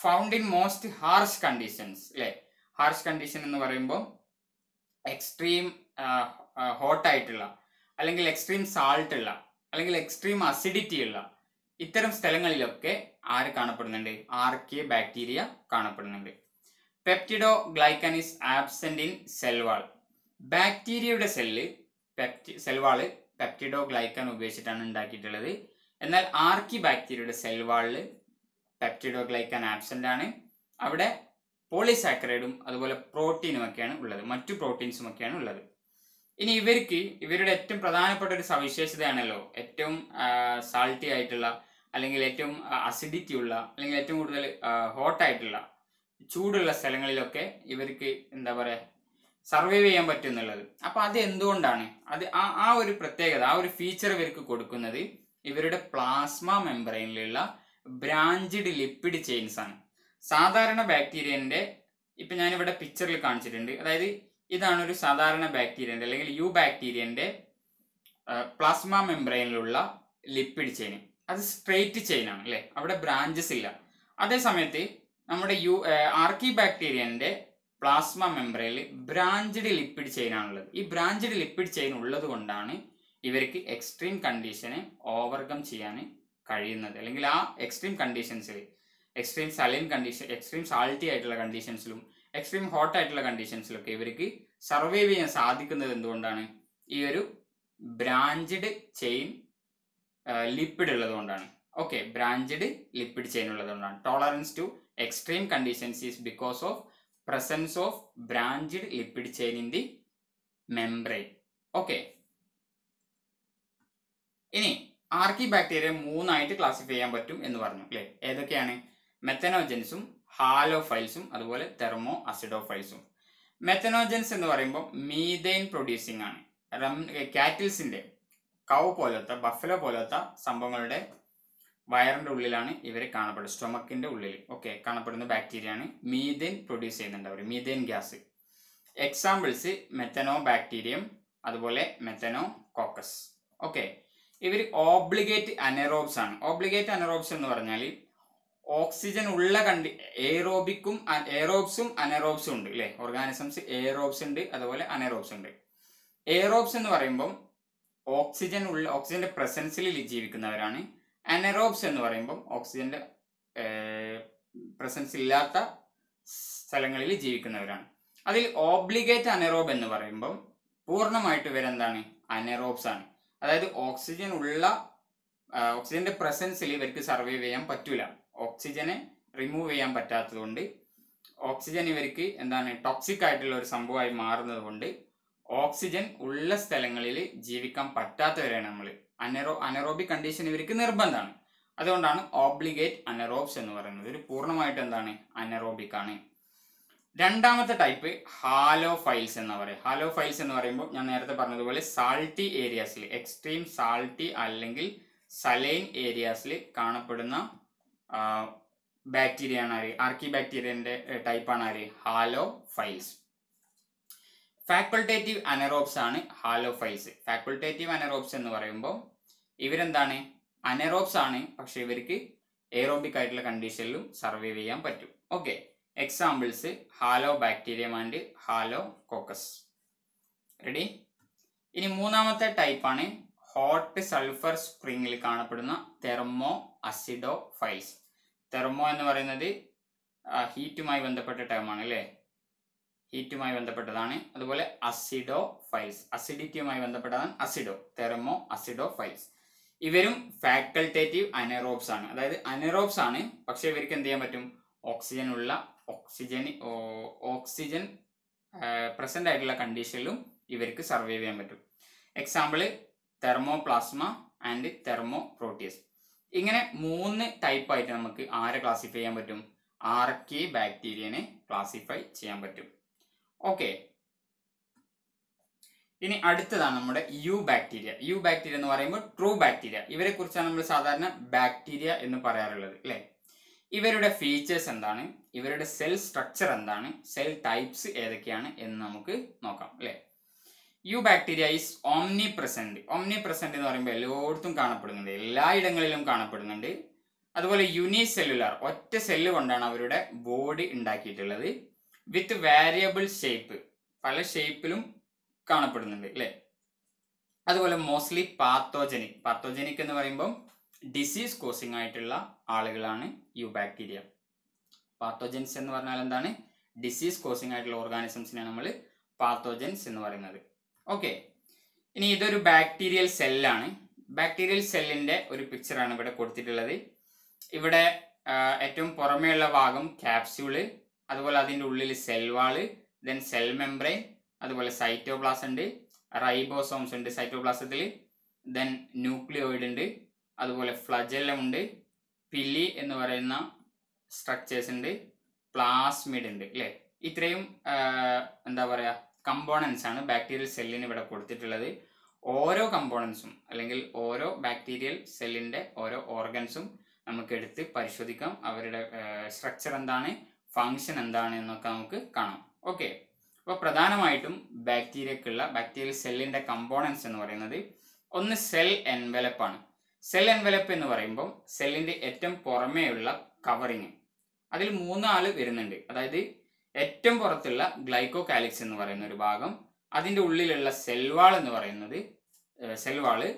found in most harsh conditions അല്ലെ ഹാർഷ് കണ്ടീഷൻ എന്ന് പറയുമ്പോൾ എക്സ്ട്രീം ഹോട്ടായിട്ടുള്ള അല്ലെങ്കിൽ എക്സ്ട്രീം സാൾട്ട് ഉള്ള അല്ലെങ്കിൽ എക്സ്ട്രീം അസിഡിറ്റി ഉള്ള ഇത്തരം സ്ഥലങ്ങളിലൊക്കെ ആര് കാണപ്പെടുന്നുണ്ട് ആർ കെ ബാക്ടീരിയ കാണപ്പെടുന്നുണ്ട് peptidoglycan absent in cell wall ബാക്ടീരിയയുടെ സെല്ല് പെപ്റ്റി സെൽവാള് പെപ്റ്റിഡോ ഗ്ലൈക്കൻ ഉപയോഗിച്ചിട്ടാണ് ഉണ്ടാക്കിയിട്ടുള്ളത് എന്നാൽ ആർക്കി ബാക്ടീരിയയുടെ സെൽവാളിൽ പെപ്റ്റിഡോ ഗ്ലൈക്കൻ ആബ്സെൻ്റ് ആണ് അവിടെ പോളിസാക്കറൈഡും അതുപോലെ പ്രോട്ടീനും ഒക്കെയാണ് ഉള്ളത് മറ്റു പ്രോട്ടീൻസും ഒക്കെയാണ് ഉള്ളത് ഇനി ഇവർക്ക് ഇവരുടെ ഏറ്റവും പ്രധാനപ്പെട്ട ഒരു സവിശേഷതയാണല്ലോ ഏറ്റവും സാൾട്ടി ആയിട്ടുള്ള അല്ലെങ്കിൽ ഏറ്റവും അസിഡിറ്റി ഉള്ള അല്ലെങ്കിൽ ഏറ്റവും കൂടുതൽ ഹോട്ടായിട്ടുള്ള ചൂടുള്ള സ്ഥലങ്ങളിലൊക്കെ ഇവർക്ക് എന്താ പറയുക സർവൈവ് ചെയ്യാൻ പറ്റും എന്നുള്ളത് അപ്പോൾ അത് എന്തുകൊണ്ടാണ് അത് ആ ആ ഒരു പ്രത്യേകത ആ ഒരു ഫീച്ചർ ഇവർക്ക് കൊടുക്കുന്നത് ഇവരുടെ പ്ലാസ്മ മെംബ്രെയിനിലുള്ള ബ്രാഞ്ചിഡ് ലിപ്പിഡ് ചെയിൻസ് ആണ് സാധാരണ ബാക്ടീരിയൻ്റെ ഇപ്പം ഞാനിവിടെ പിക്ചറിൽ കാണിച്ചിട്ടുണ്ട് അതായത് ഇതാണ് ഒരു സാധാരണ ബാക്ടീരിയൻ്റെ അല്ലെങ്കിൽ യു ബാക്ടീരിയൻ്റെ പ്ലാസ്മ മെംബ്രെയിനിലുള്ള ലിപ്പിഡ് ചെയിൻ അത് സ്ട്രെയിറ്റ് ചെയിൻ ആണ് അല്ലേ അവിടെ ബ്രാഞ്ചസ് ഇല്ല അതേ നമ്മുടെ യു ആർക്കി ബാക്ടീരിയൻ്റെ പ്ലാസ്മ മെമ്പറയിൽ ബ്രാഞ്ചഡ് ലിപ്പിഡ് ചെയിനാണുള്ളത് ഈ ബ്രാഞ്ചഡ് ലിപ്പിഡ് ചെയിൻ ഉള്ളത് കൊണ്ടാണ് ഇവർക്ക് എക്സ്ട്രീം കണ്ടീഷനെ ഓവർകം ചെയ്യാൻ കഴിയുന്നത് അല്ലെങ്കിൽ ആ എക്സ്ട്രീം കണ്ടീഷൻസിൽ extreme saline condition extreme salty ആയിട്ടുള്ള കണ്ടീഷൻസിലും എക്സ്ട്രീം ഹോട്ട് ആയിട്ടുള്ള കണ്ടീഷൻസിലൊക്കെ ഇവർക്ക് സർവൈവ് ചെയ്യാൻ സാധിക്കുന്നത് എന്തുകൊണ്ടാണ് ഈ ഒരു ബ്രാഞ്ചഡ് ചെയിൻ ലിപ്പിഡ് ഉള്ളതുകൊണ്ടാണ് ഓക്കെ ബ്രാഞ്ചഡ് ലിപ്പിഡ് ചെയിൻ ഉള്ളതുകൊണ്ടാണ് tolerance to extreme conditions is because of presence of branched lipid chain in the membrane. Okay. ഇനി ആർക്കി ബാക്ടീരിയ മൂന്നായിട്ട് ക്ലാസിഫൈ ചെയ്യാൻ പറ്റും എന്ന് പറഞ്ഞു അല്ലേ ഏതൊക്കെയാണ് മെത്തനോജൻസും ഹാലോഫൈൽസും അതുപോലെ തെർമോ അസിഡോഫൈൽസും മെത്തനോജൻസ് എന്ന് പറയുമ്പോൾ മീതെയിൻ പ്രൊഡ്യൂസിംഗ് ആണ് റം കാറ്റിൽസിൻ്റെ കൗ പോലത്തെ ബഫലോ പോലത്തെ സംഭവങ്ങളുടെ വയറിൻ്റെ ഉള്ളിലാണ് ഇവർ കാണപ്പെടുന്നത് സ്റ്റൊമക്കിൻ്റെ ഉള്ളിൽ ഓക്കെ കാണപ്പെടുന്ന ബാക്ടീരിയയാണ് മീഥേൻ പ്രൊഡ്യൂസ് ചെയ്യുന്നുണ്ട് അവർ methane gas examples methanobacterium അതുപോലെ മെത്തനോ കോക്കസ് ഓക്കെ ഇവർ ഓബ്ലിഗേറ്റ് അനറോബ്സ് ആണ് ഓബ്ലിഗേറ്റ് അനറോബ്സ് എന്ന് പറഞ്ഞാൽ ഓക്സിജൻ ഉള്ള കണ്ടി എയറോബിക്കും എയറോബ്സും അനറോബ്സും ഉണ്ട് അല്ലേ ഓർഗാനിസംസ് എയറോബ്സ് ഉണ്ട് അതുപോലെ അനറോബ്സ് ഉണ്ട് എയറോബ്സ് എന്ന് പറയുമ്പം ഓക്സിജൻ ഉള്ള ഓക്സിജന്റെ പ്രസൻസിൽ ജീവിക്കുന്നവരാണ് അനറോബ്സ് എന്ന് പറയുമ്പം ഓക്സിജൻ്റെ പ്രസൻസ് ഇല്ലാത്ത സ്ഥലങ്ങളിൽ ജീവിക്കുന്നവരാണ് അതിൽ ഓബ്ലിഗേറ്റ് അനറോബ് എന്ന് പറയുമ്പം പൂർണ്ണമായിട്ട് ഇവരെന്താണ് അനറോബ്സ് ആണ് അതായത് ഓക്സിജൻ ഉള്ള ഓക്സിജന്റെ പ്രസൻസിൽ ഇവർക്ക് സർവൈവ് ചെയ്യാൻ പറ്റൂല ഓക്സിജനെ റിമൂവ് ചെയ്യാൻ പറ്റാത്തതുകൊണ്ട് ഓക്സിജൻ ഇവർക്ക് എന്താണ് ടോക്സിക് ആയിട്ടുള്ള ഒരു സംഭവമായി മാറുന്നത് കൊണ്ട് ഓക്സിജൻ ഉള്ള സ്ഥലങ്ങളിൽ ജീവിക്കാൻ പറ്റാത്തവരാണ് നമ്മൾ അനറോ അനറോബിക് കണ്ടീഷൻ ഇവർക്ക് നിർബന്ധമാണ് അതുകൊണ്ടാണ് ഓബ്ലിഗേറ്റ് അനറോബ്സ് എന്ന് പറയുന്നത് ഒരു പൂർണ്ണമായിട്ട് എന്താണ് അനറോബിക് ആണ് രണ്ടാമത്തെ ടൈപ്പ് ഹാലോ ഫൈൽസ് എന്ന് പറയും ഹാലോ ഫൈൽസ് എന്ന് പറയുമ്പോൾ ഞാൻ നേരത്തെ പറഞ്ഞതുപോലെ സാൾട്ടി ഏരിയാസിൽ എക്സ്ട്രീം സാൾട്ടി അല്ലെങ്കിൽ സലൈൻ ഏരിയാസിൽ കാണപ്പെടുന്ന ബാക്ടീരിയ ആണ് ആര് ആർക്കി ബാക്ടീരിയൻ്റെ ടൈപ്പാണ് ആര് ഹാലോ ഫൈൽസ് ഫാക്കൾട്ടേറ്റീവ് അനറോബ്സ് ആണ് ഹാലോഫൈസ് ഫാക്കൾട്ടേറ്റീവ് അനറോബ്സ് എന്ന് പറയുമ്പോൾ ഇവരെന്താണ് അനറോബ്സ് ആണ് പക്ഷെ ഇവർക്ക് എയറോബിക് ആയിട്ടുള്ള കണ്ടീഷനിലും സർവൈവ് ചെയ്യാൻ പറ്റും okay examples halobacterium and halococcus ready ഇനി മൂന്നാമത്തെ ടൈപ്പാണ് ഹോട്ട് സൾഫർ സ്പ്രിങ്ങിൽ കാണപ്പെടുന്ന തെർമോ അസിഡോ ഫൈൽസ് തെർമോ എന്ന് പറയുന്നത് ഹീറ്റുമായി ബന്ധപ്പെട്ട ടൈമാണ് അല്ലേ ഹീറ്റുമായി ബന്ധപ്പെട്ടതാണ് അതുപോലെ അസിഡോ ഫൈൽസ് അസിഡിറ്റിയുമായി ബന്ധപ്പെട്ടതാണ് അസിഡോ തെർമോ അസിഡോ ഫൈൽസ് ഇവരും ഫാക്കൾട്ടേറ്റീവ് അനറോബ്സ് ആണ് അതായത് അനറോബ്സ് ആണ് പക്ഷേ ഇവർക്ക് എന്ത് ചെയ്യാൻ പറ്റും ഓക്സിജൻ ഉള്ള ഓക്സിജൻ ഓക്സിജൻ പ്രസൻ്റ് ആയിട്ടുള്ള കണ്ടീഷനിലും ഇവർക്ക് സർവൈവ് ചെയ്യാൻ പറ്റും example thermoplasma and thermoproteus ഇങ്ങനെ മൂന്ന് ടൈപ്പായിട്ട് നമുക്ക് ആരെ ക്ലാസിഫൈ ചെയ്യാൻ പറ്റും കെ ബാക്ടീരിയനെ ക്ലാസിഫൈ ചെയ്യാൻ പറ്റും ഓക്കെ ഇനി അടുത്തതാണ് നമ്മുടെ യു ബാക്ടീരിയ യു ബാക്ടീരിയ എന്ന് പറയുമ്പോൾ ട്രൂ ബാക്ടീരിയ ഇവരെ കുറിച്ചാണ് നമ്മൾ സാധാരണ ബാക്ടീരിയ എന്ന് പറയാറുള്ളത് അല്ലെ ഇവരുടെ ഫീച്ചേഴ്സ് എന്താണ് ഇവരുടെ സെൽ സ്ട്രക്ചർ എന്താണ് സെൽ ടൈപ്സ് ഏതൊക്കെയാണ് എന്ന് നമുക്ക് നോക്കാം അല്ലെ eubacteria is omnipresent omnipresent എന്ന് പറയുമ്പോൾ എല്ലായിടത്തും കാണപ്പെടുന്നുണ്ട് എല്ലായിടങ്ങളിലും കാണപ്പെടുന്നുണ്ട് അതുപോലെ യുനി സെല്ലുലാർ ഒറ്റ സെല്ല് കൊണ്ടാണ് അവരുടെ ബോഡി ഉണ്ടാക്കിയിട്ടുള്ളത് വിത്ത് വാരിയബിൾ ഷേപ്പ് പല ഷേപ്പിലും കാണപ്പെടുന്നുണ്ട് അല്ലേ അതുപോലെ മോസ്റ്റ്ലി പാത്തോജനിക് പാത്തോജനിക് എന്ന് പറയുമ്പോൾ ഡിസീസ് കോസിങ് ആയിട്ടുള്ള ആളുകളാണ് യു ബാക്ടീരിയ പാത്തോജൻസ് എന്ന് പറഞ്ഞാൽ എന്താണ് ഡിസീസ് കോസിങ് ആയിട്ടുള്ള ഓർഗാനിസംസിനെ നമ്മൾ പാത്തോജൻസ് എന്ന് പറയുന്നത് ഓക്കെ ഇനി ഇതൊരു ബാക്ടീരിയൽ സെല്ലാണ് ബാക്ടീരിയൽ സെല്ലിന്റെ ഒരു പിക്ചറാണ് ഇവിടെ കൊടുത്തിട്ടുള്ളത് ഇവിടെ ഏറ്റവും പുറമേയുള്ള ഭാഗം ക്യാപ്സ്യൂള് അതുപോലെ അതിൻ്റെ ഉള്ളിൽ സെൽ ദെൻ സെൽ മെംബ്രെയിൻ അതുപോലെ സൈറ്റോപ്ലാസ് ഉണ്ട് റൈബോസോംസ് ഉണ്ട് സൈറ്റോപ്ലാസത്തിൽ ദെൻ ന്യൂക്ലിയോയിഡ് ഉണ്ട് അതുപോലെ ഫ്ലജെല്ലം ഉണ്ട് പില്ലി എന്ന് പറയുന്ന സ്ട്രക്ചേഴ്സ് ഉണ്ട് പ്ലാസ്മിഡ് ഉണ്ട് അല്ലേ ഇത്രയും എന്താ പറയുക കമ്പോണൻസ് ആണ് ബാക്ടീരിയൽ സെല്ലിന് ഇവിടെ കൊടുത്തിട്ടുള്ളത് ഓരോ കമ്പോണൻസും അല്ലെങ്കിൽ ഓരോ ബാക്ടീരിയൽ സെല്ലിൻ്റെ ഓരോ ഓർഗൻസും നമുക്ക് എടുത്ത് പരിശോധിക്കാം അവരുടെ സ്ട്രക്ചർ എന്താണ് ഫങ്ഷൻ എന്താണ് എന്നൊക്കെ നമുക്ക് കാണാം ഓക്കെ അപ്പോൾ പ്രധാനമായിട്ടും ബാക്ടീരിയക്കുള്ള ബാക്ടീരിയൽ സെല്ലിൻ്റെ കമ്പോണൻസ് എന്ന് പറയുന്നത് ഒന്ന് സെൽ എൻവലപ്പാണ് സെൽ എൻവലപ്പ് എന്ന് പറയുമ്പോൾ സെല്ലിൻ്റെ ഏറ്റവും പുറമേയുള്ള കവറിങ് അതിൽ മൂന്നാൾ വരുന്നുണ്ട് അതായത് ഏറ്റവും പുറത്തുള്ള ഗ്ലൈക്കോ കാലിക്സ് എന്ന് പറയുന്ന ഒരു ഭാഗം അതിൻ്റെ ഉള്ളിലുള്ള സെൽവാൾ എന്ന് പറയുന്നത് സെൽവാള്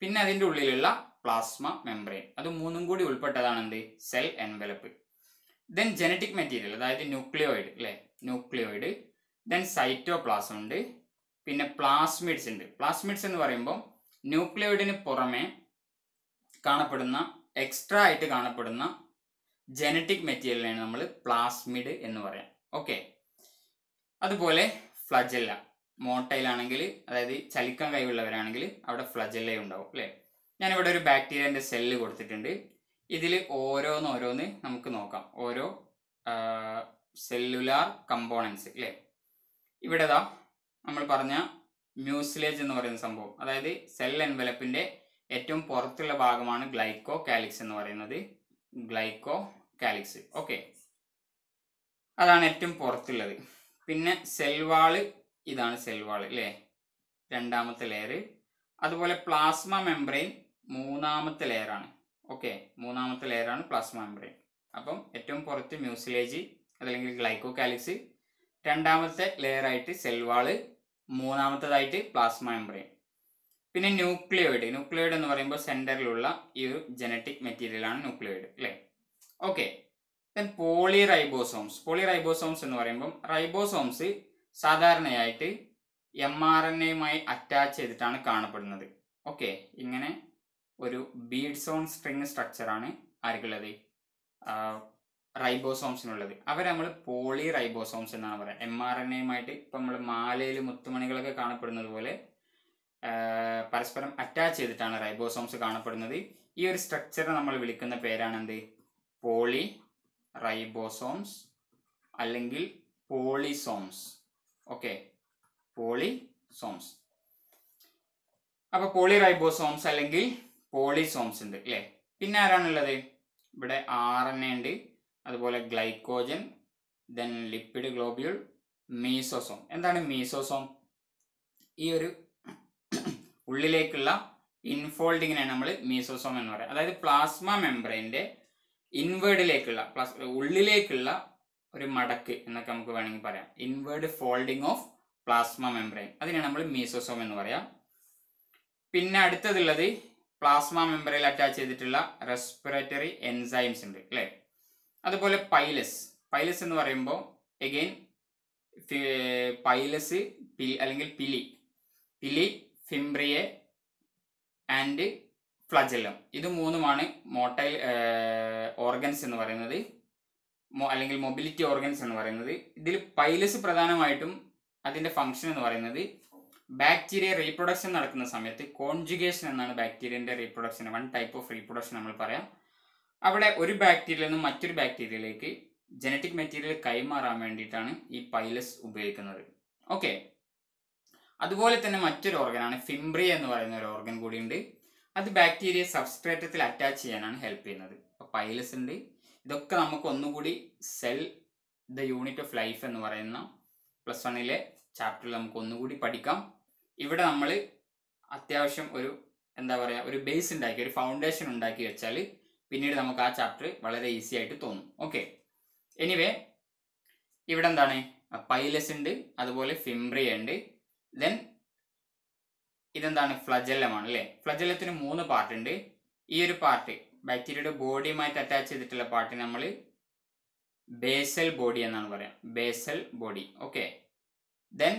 പിന്നെ അതിൻ്റെ ഉള്ളിലുള്ള പ്ലാസ്മ മെംബ്രെയിൻ അത് മൂന്നും കൂടി ഉൾപ്പെട്ടതാണ് എന്ത് cell envelope then genetic material അതായത് ന്യൂക്ലിയോയിഡ് അല്ലേ ന്യൂക്ലിയോയിഡ് ദെൻ സൈറ്റോപ്ലാസം ഉണ്ട് പിന്നെ പ്ലാസ്മിഡ്സ് ഉണ്ട് പ്ലാസ്മിഡ്സ് എന്ന് പറയുമ്പോൾ ന്യൂക്ലിയോയിഡിന് പുറമെ കാണപ്പെടുന്ന എക്സ്ട്രാ ആയിട്ട് കാണപ്പെടുന്ന ജനറ്റിക് മെറ്റീരിയലിനാണ് നമ്മൾ പ്ലാസ്മിഡ് എന്ന് പറയാം ഓക്കെ അതുപോലെ ഫ്ലജല്ല മോട്ടയിലാണെങ്കിൽ അതായത് ചലിക്കാൻ കഴിവുള്ളവരാണെങ്കിൽ അവിടെ ഫ്ലജല്ലേ ഉണ്ടാവും അല്ലേ ഞാനിവിടെ ഒരു ബാക്ടീരിയൻ്റെ സെല്ല് കൊടുത്തിട്ടുണ്ട് ഇതിൽ ഓരോന്നോരോന്ന് നമുക്ക് നോക്കാം ഓരോ സെല്ലുലാർ കമ്പോണൻസ് അല്ലേ ഇവിടെ നമ്മൾ പറഞ്ഞ മ്യൂസിലേജ് എന്ന് പറയുന്ന സംഭവം അതായത് സെൽ എൻവലപ്പിൻ്റെ ഏറ്റവും പുറത്തുള്ള ഭാഗമാണ് ഗ്ലൈക്കോ കാലിക്സ് എന്ന് പറയുന്നത് ഗ്ലൈക്കോ കാലിക്സ് ഓക്കെ അതാണ് ഏറ്റവും പുറത്തുള്ളത് പിന്നെ സെൽവാള് ഇതാണ് സെൽവാള് അല്ലേ രണ്ടാമത്തെ ലെയർ അതുപോലെ പ്ലാസ്മ മെംബ്രെയിൻ മൂന്നാമത്തെ ലെയറാണ് ഓക്കെ മൂന്നാമത്തെ ലെയറാണ് പ്ലാസ്മ മെംബ്രെയിൻ അപ്പം ഏറ്റവും പുറത്ത് മ്യൂസിലേജ് അതല്ലെങ്കിൽ ഗ്ലൈക്കോകാലിക്സ് രണ്ടാമത്തെ ലെയറായിട്ട് സെൽവാള് മൂന്നാമത്തേതായിട്ട് പ്ലാസ്മ മെംബ്രെയിൻ പിന്നെ ന്യൂക്ലിയോയിഡ് ന്യൂക്ലിയോയിഡ് എന്ന് പറയുമ്പോൾ സെൻറ്ററിലുള്ള ഈ ഒരു ജനറ്റിക് മെറ്റീരിയലാണ് ന്യൂക്ലിയോയിഡ് അല്ലേ ഓക്കെ ദെൻ പോളിറൈബോസോംസ് പോളിറൈബോസോംസ് എന്ന് പറയുമ്പം റൈബോസോംസ് സാധാരണയായിട്ട് എം ആർ എൻ എയുമായി അറ്റാച്ച് ചെയ്തിട്ടാണ് കാണപ്പെടുന്നത് ഓക്കെ ഇങ്ങനെ ഒരു ബീഡ്സ് ഓൺ സ്ട്രിങ് സ്ട്രക്ചറാണ് ആർക്കുള്ളത് റൈബോസോംസിനുള്ളത് അവരെ നമ്മൾ പോളി റൈബോസോംസ് എന്നാണ് പറയുക എം ആർ എൻ എയുമായിട്ട് ഇപ്പം നമ്മൾ മാലയിൽ മുത്തുമണികളൊക്കെ കാണപ്പെടുന്നത് പോലെ പരസ്പരം അറ്റാച്ച് ചെയ്തിട്ടാണ് റൈബോസോംസ് കാണപ്പെടുന്നത് ഈ ഒരു സ്ട്രക്ചറെ നമ്മൾ വിളിക്കുന്ന പേരാണ് എന്ത് പോളി റൈബോസോംസ് അല്ലെങ്കിൽ പോളിസോംസ് ഓക്കെ പോളിസോംസ് അപ്പോൾ പോളി റൈബോസോംസ് അല്ലെങ്കിൽ പോളിസോംസ് ഉണ്ട് അല്ലേ പിന്നെ ആരാണുള്ളത് ഇവിടെ ആർ എൻ എ ഉണ്ട് അതുപോലെ glycogen then lipid globule mesosome എന്താണ് മീസോസോം ഈ ഒരു ഉള്ളിലേക്കുള്ള ഇൻഫോൾഡിങ്ങിനെ നമ്മൾ മീസോസോം എന്ന് പറയുന്നത് അതായത് പ്ലാസ്മ മെംബ്രൈൻ്റെ ഇൻവേർഡിലേക്കുള്ള പ്ലാസ് ഉള്ളിലേക്കുള്ള ഒരു മടക്ക് എന്നൊക്കെ നമുക്ക് വേണമെങ്കിൽ പറയാം inward folding of plasma membrane അതിനെ നമ്മൾ മീസോസോം എന്ന് പറയാം പിന്നെ അടുത്തതുള്ളത് പ്ലാസ്മ മെമ്പറിൽ അറ്റാച്ച് ചെയ്തിട്ടുള്ള റെസ്പിറേറ്ററി എൻസൈംസ് ഉണ്ട് അല്ലേ അതുപോലെ പൈലസ് പൈലസ് എന്ന് പറയുമ്പോൾ എഗെയിൻ പൈലസ് അല്ലെങ്കിൽ പിലി പിലി ഫിംബ്രിയെ ആൻഡ് ഫ്ലജലം ഇത് മൂന്നുമാണ് മോട്ടൈൽ ഓർഗൻസ് എന്ന് പറയുന്നത് അല്ലെങ്കിൽ മൊബിലിറ്റി ഓർഗൻസ് എന്ന് പറയുന്നത് ഇതിൽ പൈലസ് പ്രധാനമായിട്ടും അതിൻ്റെ ഫങ്ഷൻ എന്ന് പറയുന്നത് ബാക്ടീരിയ റീപ്രൊഡക്ഷൻ നടക്കുന്ന സമയത്ത് കോൺജുഗേഷൻ എന്നാണ് ബാക്ടീരിയൻ്റെ reproduction one type of reproduction നമ്മൾ പറയാം അവിടെ ഒരു ബാക്ടീരിയയിൽ നിന്നും മറ്റൊരു ബാക്ടീരിയയിലേക്ക് ജനറ്റിക് മെറ്റീരിയൽ കൈമാറാൻ വേണ്ടിയിട്ടാണ് ഈ പൈലസ് ഉപയോഗിക്കുന്നത് ഓക്കെ അതുപോലെ തന്നെ മറ്റൊരു ഓർഗനാണ് ഫിംബ്രി എന്ന് പറയുന്ന ഒരു ഓർഗൻ കൂടിയുണ്ട് അത് ബാക്ടീരിയ സബ്സ്ട്രേറ്റത്തിൽ അറ്റാച്ച് ചെയ്യാനാണ് ഹെൽപ്പ് ചെയ്യുന്നത് അപ്പോൾ പൈലസ് ഉണ്ട് ഇതൊക്കെ നമുക്ക് ഒന്നുകൂടി cell the unit of life എന്ന് പറയുന്ന പ്ലസ് വണ്ണിലെ ചാപ്റ്ററിൽ നമുക്ക് ഒന്നുകൂടി പഠിക്കാം ഇവിടെ നമ്മൾ അത്യാവശ്യം ഒരു എന്താ പറയുക ഒരു ബേസ് ഉണ്ടാക്കി ഒരു ഫൗണ്ടേഷൻ ഉണ്ടാക്കി വെച്ചാൽ പിന്നീട് നമുക്ക് ആ ചാപ്റ്റർ വളരെ ഈസി ആയിട്ട് തോന്നും ഓക്കെ എനിവേ ഇവിടെ എന്താണ് പൈലസ് ഉണ്ട് അതുപോലെ ഫിംബ്രിയ ഉണ്ട് ദെൻ ഇതെന്താണ് ഫ്ലജലമാണ് അല്ലേ ഫ്ലജലത്തിന് മൂന്ന് പാർട്ട് ഉണ്ട് ഈ ഒരു പാർട്ട് ബാക്ടീരിയയുടെ ബോഡിയുമായിട്ട് അറ്റാച്ച് ചെയ്തിട്ടുള്ള പാർട്ട് നമ്മൾ ബേസൽ ബോഡി എന്നാണ് പറയാം basal body okay then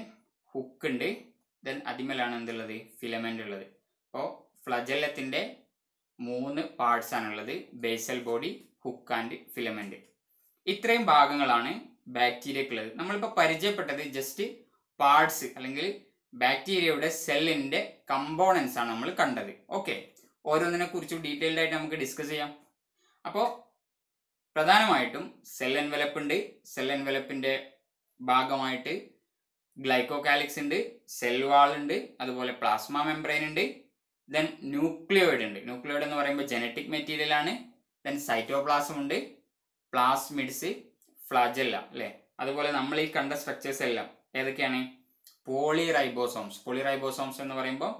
hook ഉണ്ട് ദെൻ അടിമലാണ് എന്തുള്ളത് ഫിലമെൻ്റ് ഉള്ളത് അപ്പോൾ ഫ്ലജലത്തിൻ്റെ മൂന്ന് പാർട്സ് ആണുള്ളത് basal body hook and filament ഇത്രയും ഭാഗങ്ങളാണ് ഉള്ളത് നമ്മളിപ്പോൾ പരിചയപ്പെട്ടത് ജസ്റ്റ് പാർട്സ് അല്ലെങ്കിൽ ബാക്ടീരിയയുടെ സെല്ലിൻ്റെ കമ്പോണൻസ് ആണ് നമ്മൾ കണ്ടത് ഓക്കെ ഓരോന്നിനെ കുറിച്ചും ഡീറ്റെയിൽഡ് ആയിട്ട് നമുക്ക് ഡിസ്കസ് ചെയ്യാം അപ്പോൾ പ്രധാനമായിട്ടും സെൽ എൻവലപ്പ് ഉണ്ട് സെൽ എൻവലപ്പിൻ്റെ ഭാഗമായിട്ട് ഗ്ലൈക്കോകാലിക്സ് ഉണ്ട് സെൽ വാൾ ഉണ്ട് അതുപോലെ പ്ലാസ്മ മെംബ്രെയിൻ ഉണ്ട് ദെൻ ന്യൂക്ലിയോയിഡ് ഉണ്ട് ന്യൂക്ലിയോയിഡ് എന്ന് പറയുമ്പോൾ ജനറ്റിക് മെറ്റീരിയൽ ആണ് ദെൻ സൈറ്റോപ്ലാസം ഉണ്ട് പ്ലാസ്മിഡ്സ് ഫ്ലാജെല്ല അല്ലേ അതുപോലെ നമ്മൾ ഈ കണ്ട സ്ട്രക്ചേഴ്സ് എല്ലാം ഏതൊക്കെയാണ് പോളി റൈബോസോംസ് പോളി റൈബോസോംസ് എന്ന് പറയുമ്പോൾ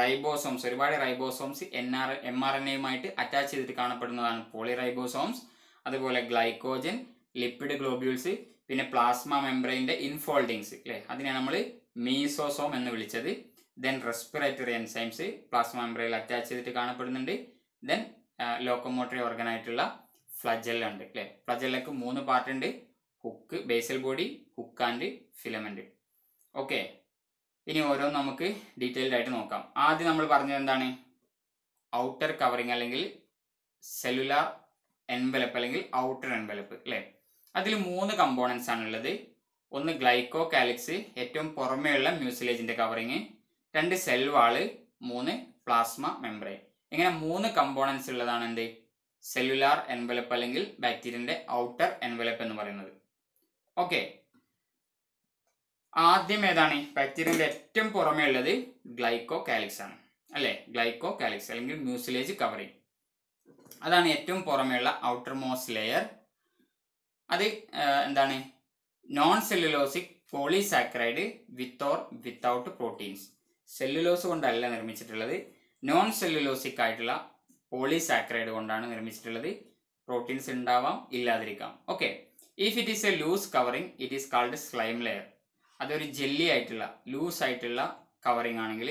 റൈബോസോംസ് ഒരുപാട് ribosomes N R M R N എയുമായിട്ട് അറ്റാച്ച് ചെയ്തിട്ട് കാണപ്പെടുന്നതാണ് പോളി റൈബോസോംസ് അതുപോലെ ഗ്ലൈക്കോജൻ ലിപ്പിഡ് ഗ്ലോബ്യൂൾസ് പിന്നെ പ്ലാസ്മ മെംബ്രെയിൻ്റെ ഇൻഫോൾഡിങ്സ് അല്ലേ അതിനെ നമ്മൾ മീസോസോം എന്ന് വിളിച്ചത് ദെൻ റെസ്പിറേറ്ററി എൻസൈംസ് പ്ലാസ്മ മെംബ്രെയിൽ അറ്റാച്ച് ചെയ്തിട്ട് കാണപ്പെടുന്നുണ്ട് ദെൻ ലോക്കോമോട്ടറി ഓർഗനായിട്ടുള്ള ഫ്ലജെല്ല ഉണ്ട് അല്ലേ ഫ്ലജെല്ലക്ക് മൂന്ന് പാർട്ട് ഉണ്ട് hook basal body hook and filament okay ഇനി ഓരോ നമുക്ക് ഡീറ്റെയിൽഡ് ആയിട്ട് നോക്കാം ആദ്യം നമ്മൾ പറഞ്ഞത് എന്താണ് ഔട്ടർ കവറിങ് അല്ലെങ്കിൽ സെല്ലുലാർ എൻവലപ്പ് അല്ലെങ്കിൽ ഔട്ടർ എൻവലപ്പ് അല്ലേ അതിൽ മൂന്ന് കമ്പോണൻസ് ഉള്ളത് ഒന്ന് ഗ്ലൈക്കോ കാലിക്സ് ഏറ്റവും പുറമേയുള്ള മ്യൂസിലേജിൻ്റെ കവറിങ് രണ്ട് സെൽ വാള് മൂന്ന് പ്ലാസ്മ മെംബ്രെയിൻ ഇങ്ങനെ മൂന്ന് കമ്പോണൻസ് ഉള്ളതാണ് എന്ത് സെല്ലുലാർ എൻവലപ്പ് അല്ലെങ്കിൽ ബാക്ടീരിയൻ്റെ ഔട്ടർ എൻവലപ്പ് എന്ന് പറയുന്നത് ഓക്കെ ആദ്യം ഏതാണ് ബാക്ടീരിയൻ്റെ ഏറ്റവും പുറമേ ഉള്ളത് ഗ്ലൈക്കോ കാലിക്സ് ആണ് അല്ലേ ഗ്ലൈക്കോ കാലിക്സ് അല്ലെങ്കിൽ മ്യൂസിലേജ് കവറിങ് അതാണ് ഏറ്റവും പുറമേയുള്ള ഔട്ടർ മോസ്റ്റ് ലെയർ അത് എന്താണ് non cellulosic polysaccharide with or without proteins cellulose കൊണ്ടല്ല നിർമ്മിച്ചിട്ടുള്ളത് നോൺ സെല്ലുലോസിക് ആയിട്ടുള്ള പോളിസാക്രൈഡ് കൊണ്ടാണ് നിർമ്മിച്ചിട്ടുള്ളത് പ്രോട്ടീൻസ് ഉണ്ടാവാം ഇല്ലാതിരിക്കാം okay if it is a loose covering it is called slime layer അതൊരു ജെല്ലി ആയിട്ടുള്ള ലൂസ് ആയിട്ടുള്ള കവറിങ് ആണെങ്കിൽ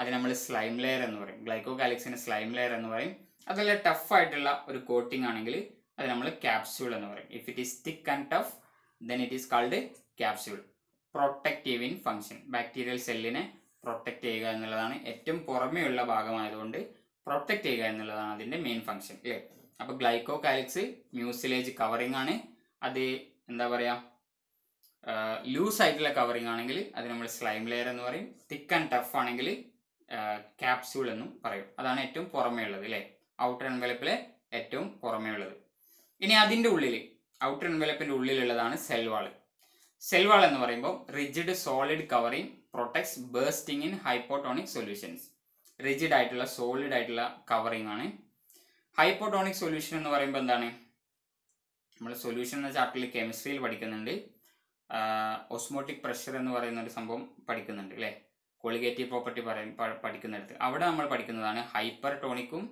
അത് നമ്മൾ സ്ലൈം ലെയർ എന്ന് പറയും ഗ്ലൈക്കോ ഗാലക്സിന് സ്ലൈം ലെയർ എന്ന് പറയും അതല്ല ടഫ് ആയിട്ടുള്ള ഒരു കോട്ടിംഗ് ആണെങ്കിൽ അത് നമ്മൾ ക്യാപ്സ്യൂൾ എന്ന് പറയും if it is thick and tough then it is called capsule protective in function bacterial സെല്ലിനെ പ്രൊട്ടക്റ്റ് ചെയ്യുക എന്നുള്ളതാണ് ഏറ്റവും പുറമെയുള്ള ഭാഗമായതുകൊണ്ട് പ്രൊട്ടക്ട് ചെയ്യുക എന്നുള്ളതാണ് അതിൻ്റെ മെയിൻ ഫംഗ്ഷൻ അല്ലേ അപ്പോൾ ഗ്ലൈക്കോ കാലിക്സ് മ്യൂസിലേജ് കവറിംഗ് ആണ് അത് എന്താ പറയുക ലൂസ് ആയിട്ടുള്ള കവറിംഗ് ആണെങ്കിൽ അത് നമ്മൾ സ്ലൈം ലെയർ എന്ന് പറയും തിക്ക് ആൻഡ് ടഫ് ആണെങ്കിൽ ക്യാപ്സ്യൂൾ എന്നും പറയും അതാണ് ഏറ്റവും പുറമേ ഉള്ളത് അല്ലേ ഔട്ടർ എൻവലപ്പിലെ ഏറ്റവും പുറമേ ഉള്ളത് ഇനി അതിൻ്റെ ഉള്ളിൽ ഔട്ടർ എൻവലപ്പിൻ്റെ ഉള്ളിലുള്ളതാണ് സെൽവാൾ സെൽവാൾ എന്ന് പറയുമ്പോൾ rigid solid covering protects bursting in hypotonic solutions rigid ആയിട്ടുള്ള സോളിഡ് ആയിട്ടുള്ള കവറിംഗ് ആണ് ഹൈപ്പോട്ടോണിക് സൊല്യൂഷൻ എന്ന് പറയുമ്പോൾ എന്താണ് നമ്മൾ സൊല്യൂഷൻ എന്ന ചാപ്റ്ററിൽ കെമിസ്ട്രിയിൽ പഠിക്കുന്നുണ്ട് ഓസ്മോട്ടിക് പ്രഷർ എന്ന് പറയുന്ന ഒരു സംഭവം പഠിക്കുന്നുണ്ട് അല്ലേ കോളിഗേറ്റീവ് പ്രോപ്പർട്ടി പറയും പഠിക്കുന്നിടത്ത് അവിടെ നമ്മൾ പഠിക്കുന്നതാണ് ഹൈപ്പർ ടോണിക്കും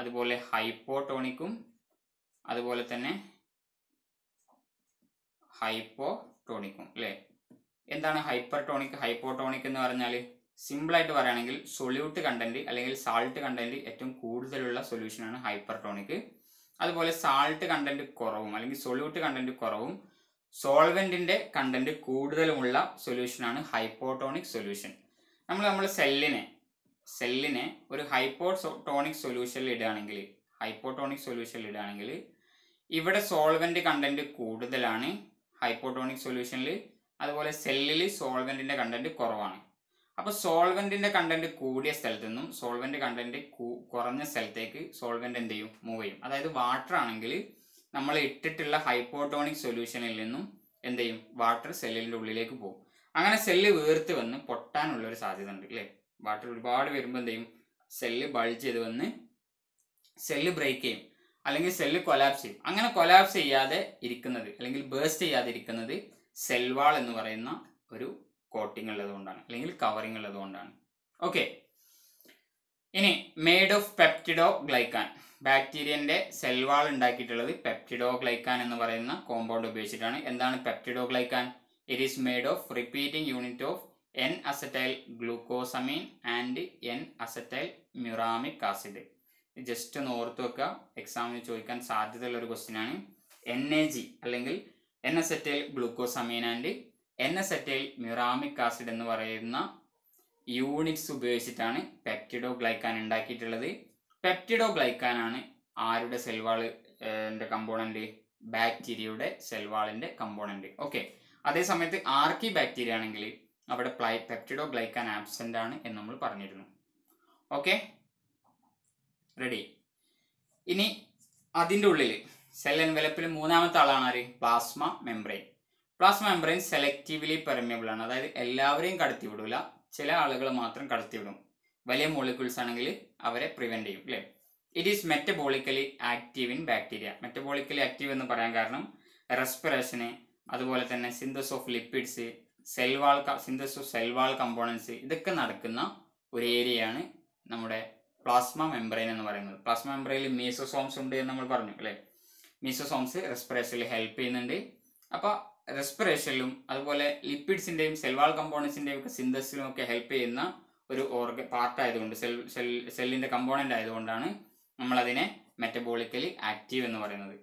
അതുപോലെ ഹൈപ്പോട്ടോണിക്കും അതുപോലെ തന്നെ ഹൈപ്പോടോണിക്കും അല്ലേ എന്താണ് ഹൈപ്പർ ടോണിക് ഹൈപ്പോടോണിക് എന്ന് പറഞ്ഞാൽ സിമ്പിൾ ആയിട്ട് പറയുകയാണെങ്കിൽ സൊല്യൂട്ട് കണ്ടന്റ് അല്ലെങ്കിൽ സാൾട്ട് കണ്ടന്റ് ഏറ്റവും കൂടുതലുള്ള സൊല്യൂഷനാണ് ഹൈപ്പർ ടോണിക് അതുപോലെ സാൾട്ട് കണ്ടന്റ് കുറവും അല്ലെങ്കിൽ സൊല്യൂട്ട് കണ്ടന്റ് കുറവും സോൾവെന്റിന്റെ കണ്ടന്റ് കൂടുതലുമുള്ള സൊല്യൂഷനാണ് ഹൈപ്പോടോണിക് സൊല്യൂഷൻ നമ്മൾ നമ്മൾ സെല്ലിനെ സെല്ലിനെ ഒരു ഹൈപ്പോടോണിക് സൊല്യൂഷനിൽ ഇടുകയാണെങ്കിൽ ഹൈപ്പോടോണിക് സൊല്യൂഷനിൽ ഇടുകയാണെങ്കിൽ ഇവിടെ സോൾവെൻ്റ് കണ്ടൻറ്റ് കൂടുതലാണ് ഹൈപ്പോട്ടോണിക് സൊല്യൂഷനിൽ അതുപോലെ സെല്ലിൽ സോൾവെൻറ്റിൻ്റെ കണ്ടൻറ്റ് കുറവാണ് അപ്പോൾ സോൾവെൻറ്റിൻ്റെ കണ്ടൻറ്റ് കൂടിയ സ്ഥലത്തു നിന്നും സോൾവെൻറ്റ് കണ്ടൻറ്റ് കുറഞ്ഞ സ്ഥലത്തേക്ക് സോൾവെൻറ്റ് എന്ത് ചെയ്യും മൂവ് ചെയ്യും അതായത് വാട്ടർ ആണെങ്കിൽ നമ്മൾ ഇട്ടിട്ടുള്ള ഹൈപ്പോട്ടോണിക് സൊല്യൂഷനിൽ നിന്നും എന്ത് ചെയ്യും വാട്ടർ സെല്ലിൻ്റെ ഉള്ളിലേക്ക് പോകും അങ്ങനെ സെല്ല് വേർത്ത് വന്ന് പൊട്ടാനുള്ള ഒരു സാധ്യത ഉണ്ട് അല്ലേ വാട്ടർ ഒരുപാട് വരുമ്പോൾ എന്ത് ചെയ്യും സെല്ല് ബൾജ് ചെയ്ത് വന്ന് സെല്ല് ബ്രേക്ക് ചെയ്യും അല്ലെങ്കിൽ സെല്ല് കൊലാപ്സ് ചെയ്യും അങ്ങനെ കൊലാപ്സ് ചെയ്യാതെ ഇരിക്കുന്നത് അല്ലെങ്കിൽ ബേസ്റ്റ് ചെയ്യാതെ ഇരിക്കുന്നത് സെൽവാൾ എന്ന് പറയുന്ന ഒരു കോട്ടിംഗ് ഉള്ളതുകൊണ്ടാണ് അല്ലെങ്കിൽ കവറിംഗ് ഉള്ളതുകൊണ്ടാണ് ഓക്കെ ഇനി മെയ്ഡ് ഓഫ് പെപ്റ്റിഡോ ഗ്ലൈക്കാൻ ബാക്ടീരിയന്റെ സെൽവാൾ ഉണ്ടാക്കിയിട്ടുള്ളത് പെപ്റ്റിഡോ ഗ്ലൈക്കാൻ എന്ന് പറയുന്ന കോമ്പൗണ്ട് ഉപയോഗിച്ചിട്ടാണ് എന്താണ് peptidoglycan it is made of repeating unit of N acetyl glucosamine and N acetyl muramic acid just ഒന്ന് ഓർത്ത് വെക്കുക എക്സാമിന് ചോദിക്കാൻ സാധ്യതയുള്ള ഒരു ക്വസ്റ്റ്യൻ ആണ് എൻ എ ജി അല്ലെങ്കിൽ N acetyl glucose amine and and N acetyl muramic acid എന്ന് പറയുന്ന യൂണിറ്റ്സ് ഉപയോഗിച്ചിട്ടാണ് പെപ്റ്റിഡോ ഗ്ലൈക്കാൻ ഉണ്ടാക്കിയിട്ടുള്ളത് പെപ്റ്റിഡോ ഗ്ലൈക്കാൻ ആണ് ആരുടെ സെൽവാളിൻ്റെ കമ്പോണന്റ് ബാക്ടീരിയയുടെ സെൽവാളിൻ്റെ കമ്പോണൻറ്റ് ഓക്കെ അതേസമയത്ത് ആർക്കി ബാക്ടീരിയ ആണെങ്കിൽ അവിടെ പ്ലൈ പെപ്റ്റിഡോ ഗ്ലൈക്കാൻ ആബ്സെൻ്റ് ആണ് എന്ന് നമ്മൾ പറഞ്ഞിരുന്നു ഓക്കെ റെഡി ഇനി അതിൻ്റെ ഉള്ളിൽ സെൽ എൻവലപ്പിൽ മൂന്നാമത്തെ ആളാണ് ആര് plasma membrane plasma membrane selectively permeable ആണ് അതായത് എല്ലാവരെയും കടത്തിവിടില്ല ചില ആളുകൾ മാത്രം കടത്തിവിടും വലിയ മോളിക്യൂൾസ് ആണെങ്കിൽ അവരെ പ്രിവെൻറ്റ് ചെയ്യും അല്ലേ it is metabolically active in bacteria metabolically active എന്ന് പറയാൻ കാരണം റെസ്പിറേഷന് അതുപോലെ തന്നെ synthesis of lipids cell wall synthesis of cell wall components ഇതൊക്കെ നടക്കുന്ന ഒരു ഏരിയയാണ് നമ്മുടെ പ്ലാസ്മ മെംബ്രെയിൻ എന്ന് പറയുന്നത് പ്ലാസ്മ മെംബ്രെയിനിൽ മീസോസോംസ് ഉണ്ട് എന്ന് നമ്മൾ പറഞ്ഞു അല്ലേ മീസോസോംസ് റെസ്പിറേഷനിൽ ഹെൽപ്പ് ചെയ്യുന്നുണ്ട് അപ്പോൾ റെസ്പിറേഷനിലും അതുപോലെ ലിപ്പിഡ്സിന്റെയും സെൽവാൾ കമ്പോണൻസിന്റെയും ഒക്കെ സിന്തസിലും ഒക്കെ ഹെൽപ്പ് ചെയ്യുന്ന ഒരു ഓർഗ ആയതുകൊണ്ട് സെൽ സെൽ സെല്ലിന്റെ കമ്പോണന്റ് ആയതുകൊണ്ടാണ് നമ്മളതിനെ മെറ്റബോളിക്കലി ആക്റ്റീവ് എന്ന് പറയുന്നത്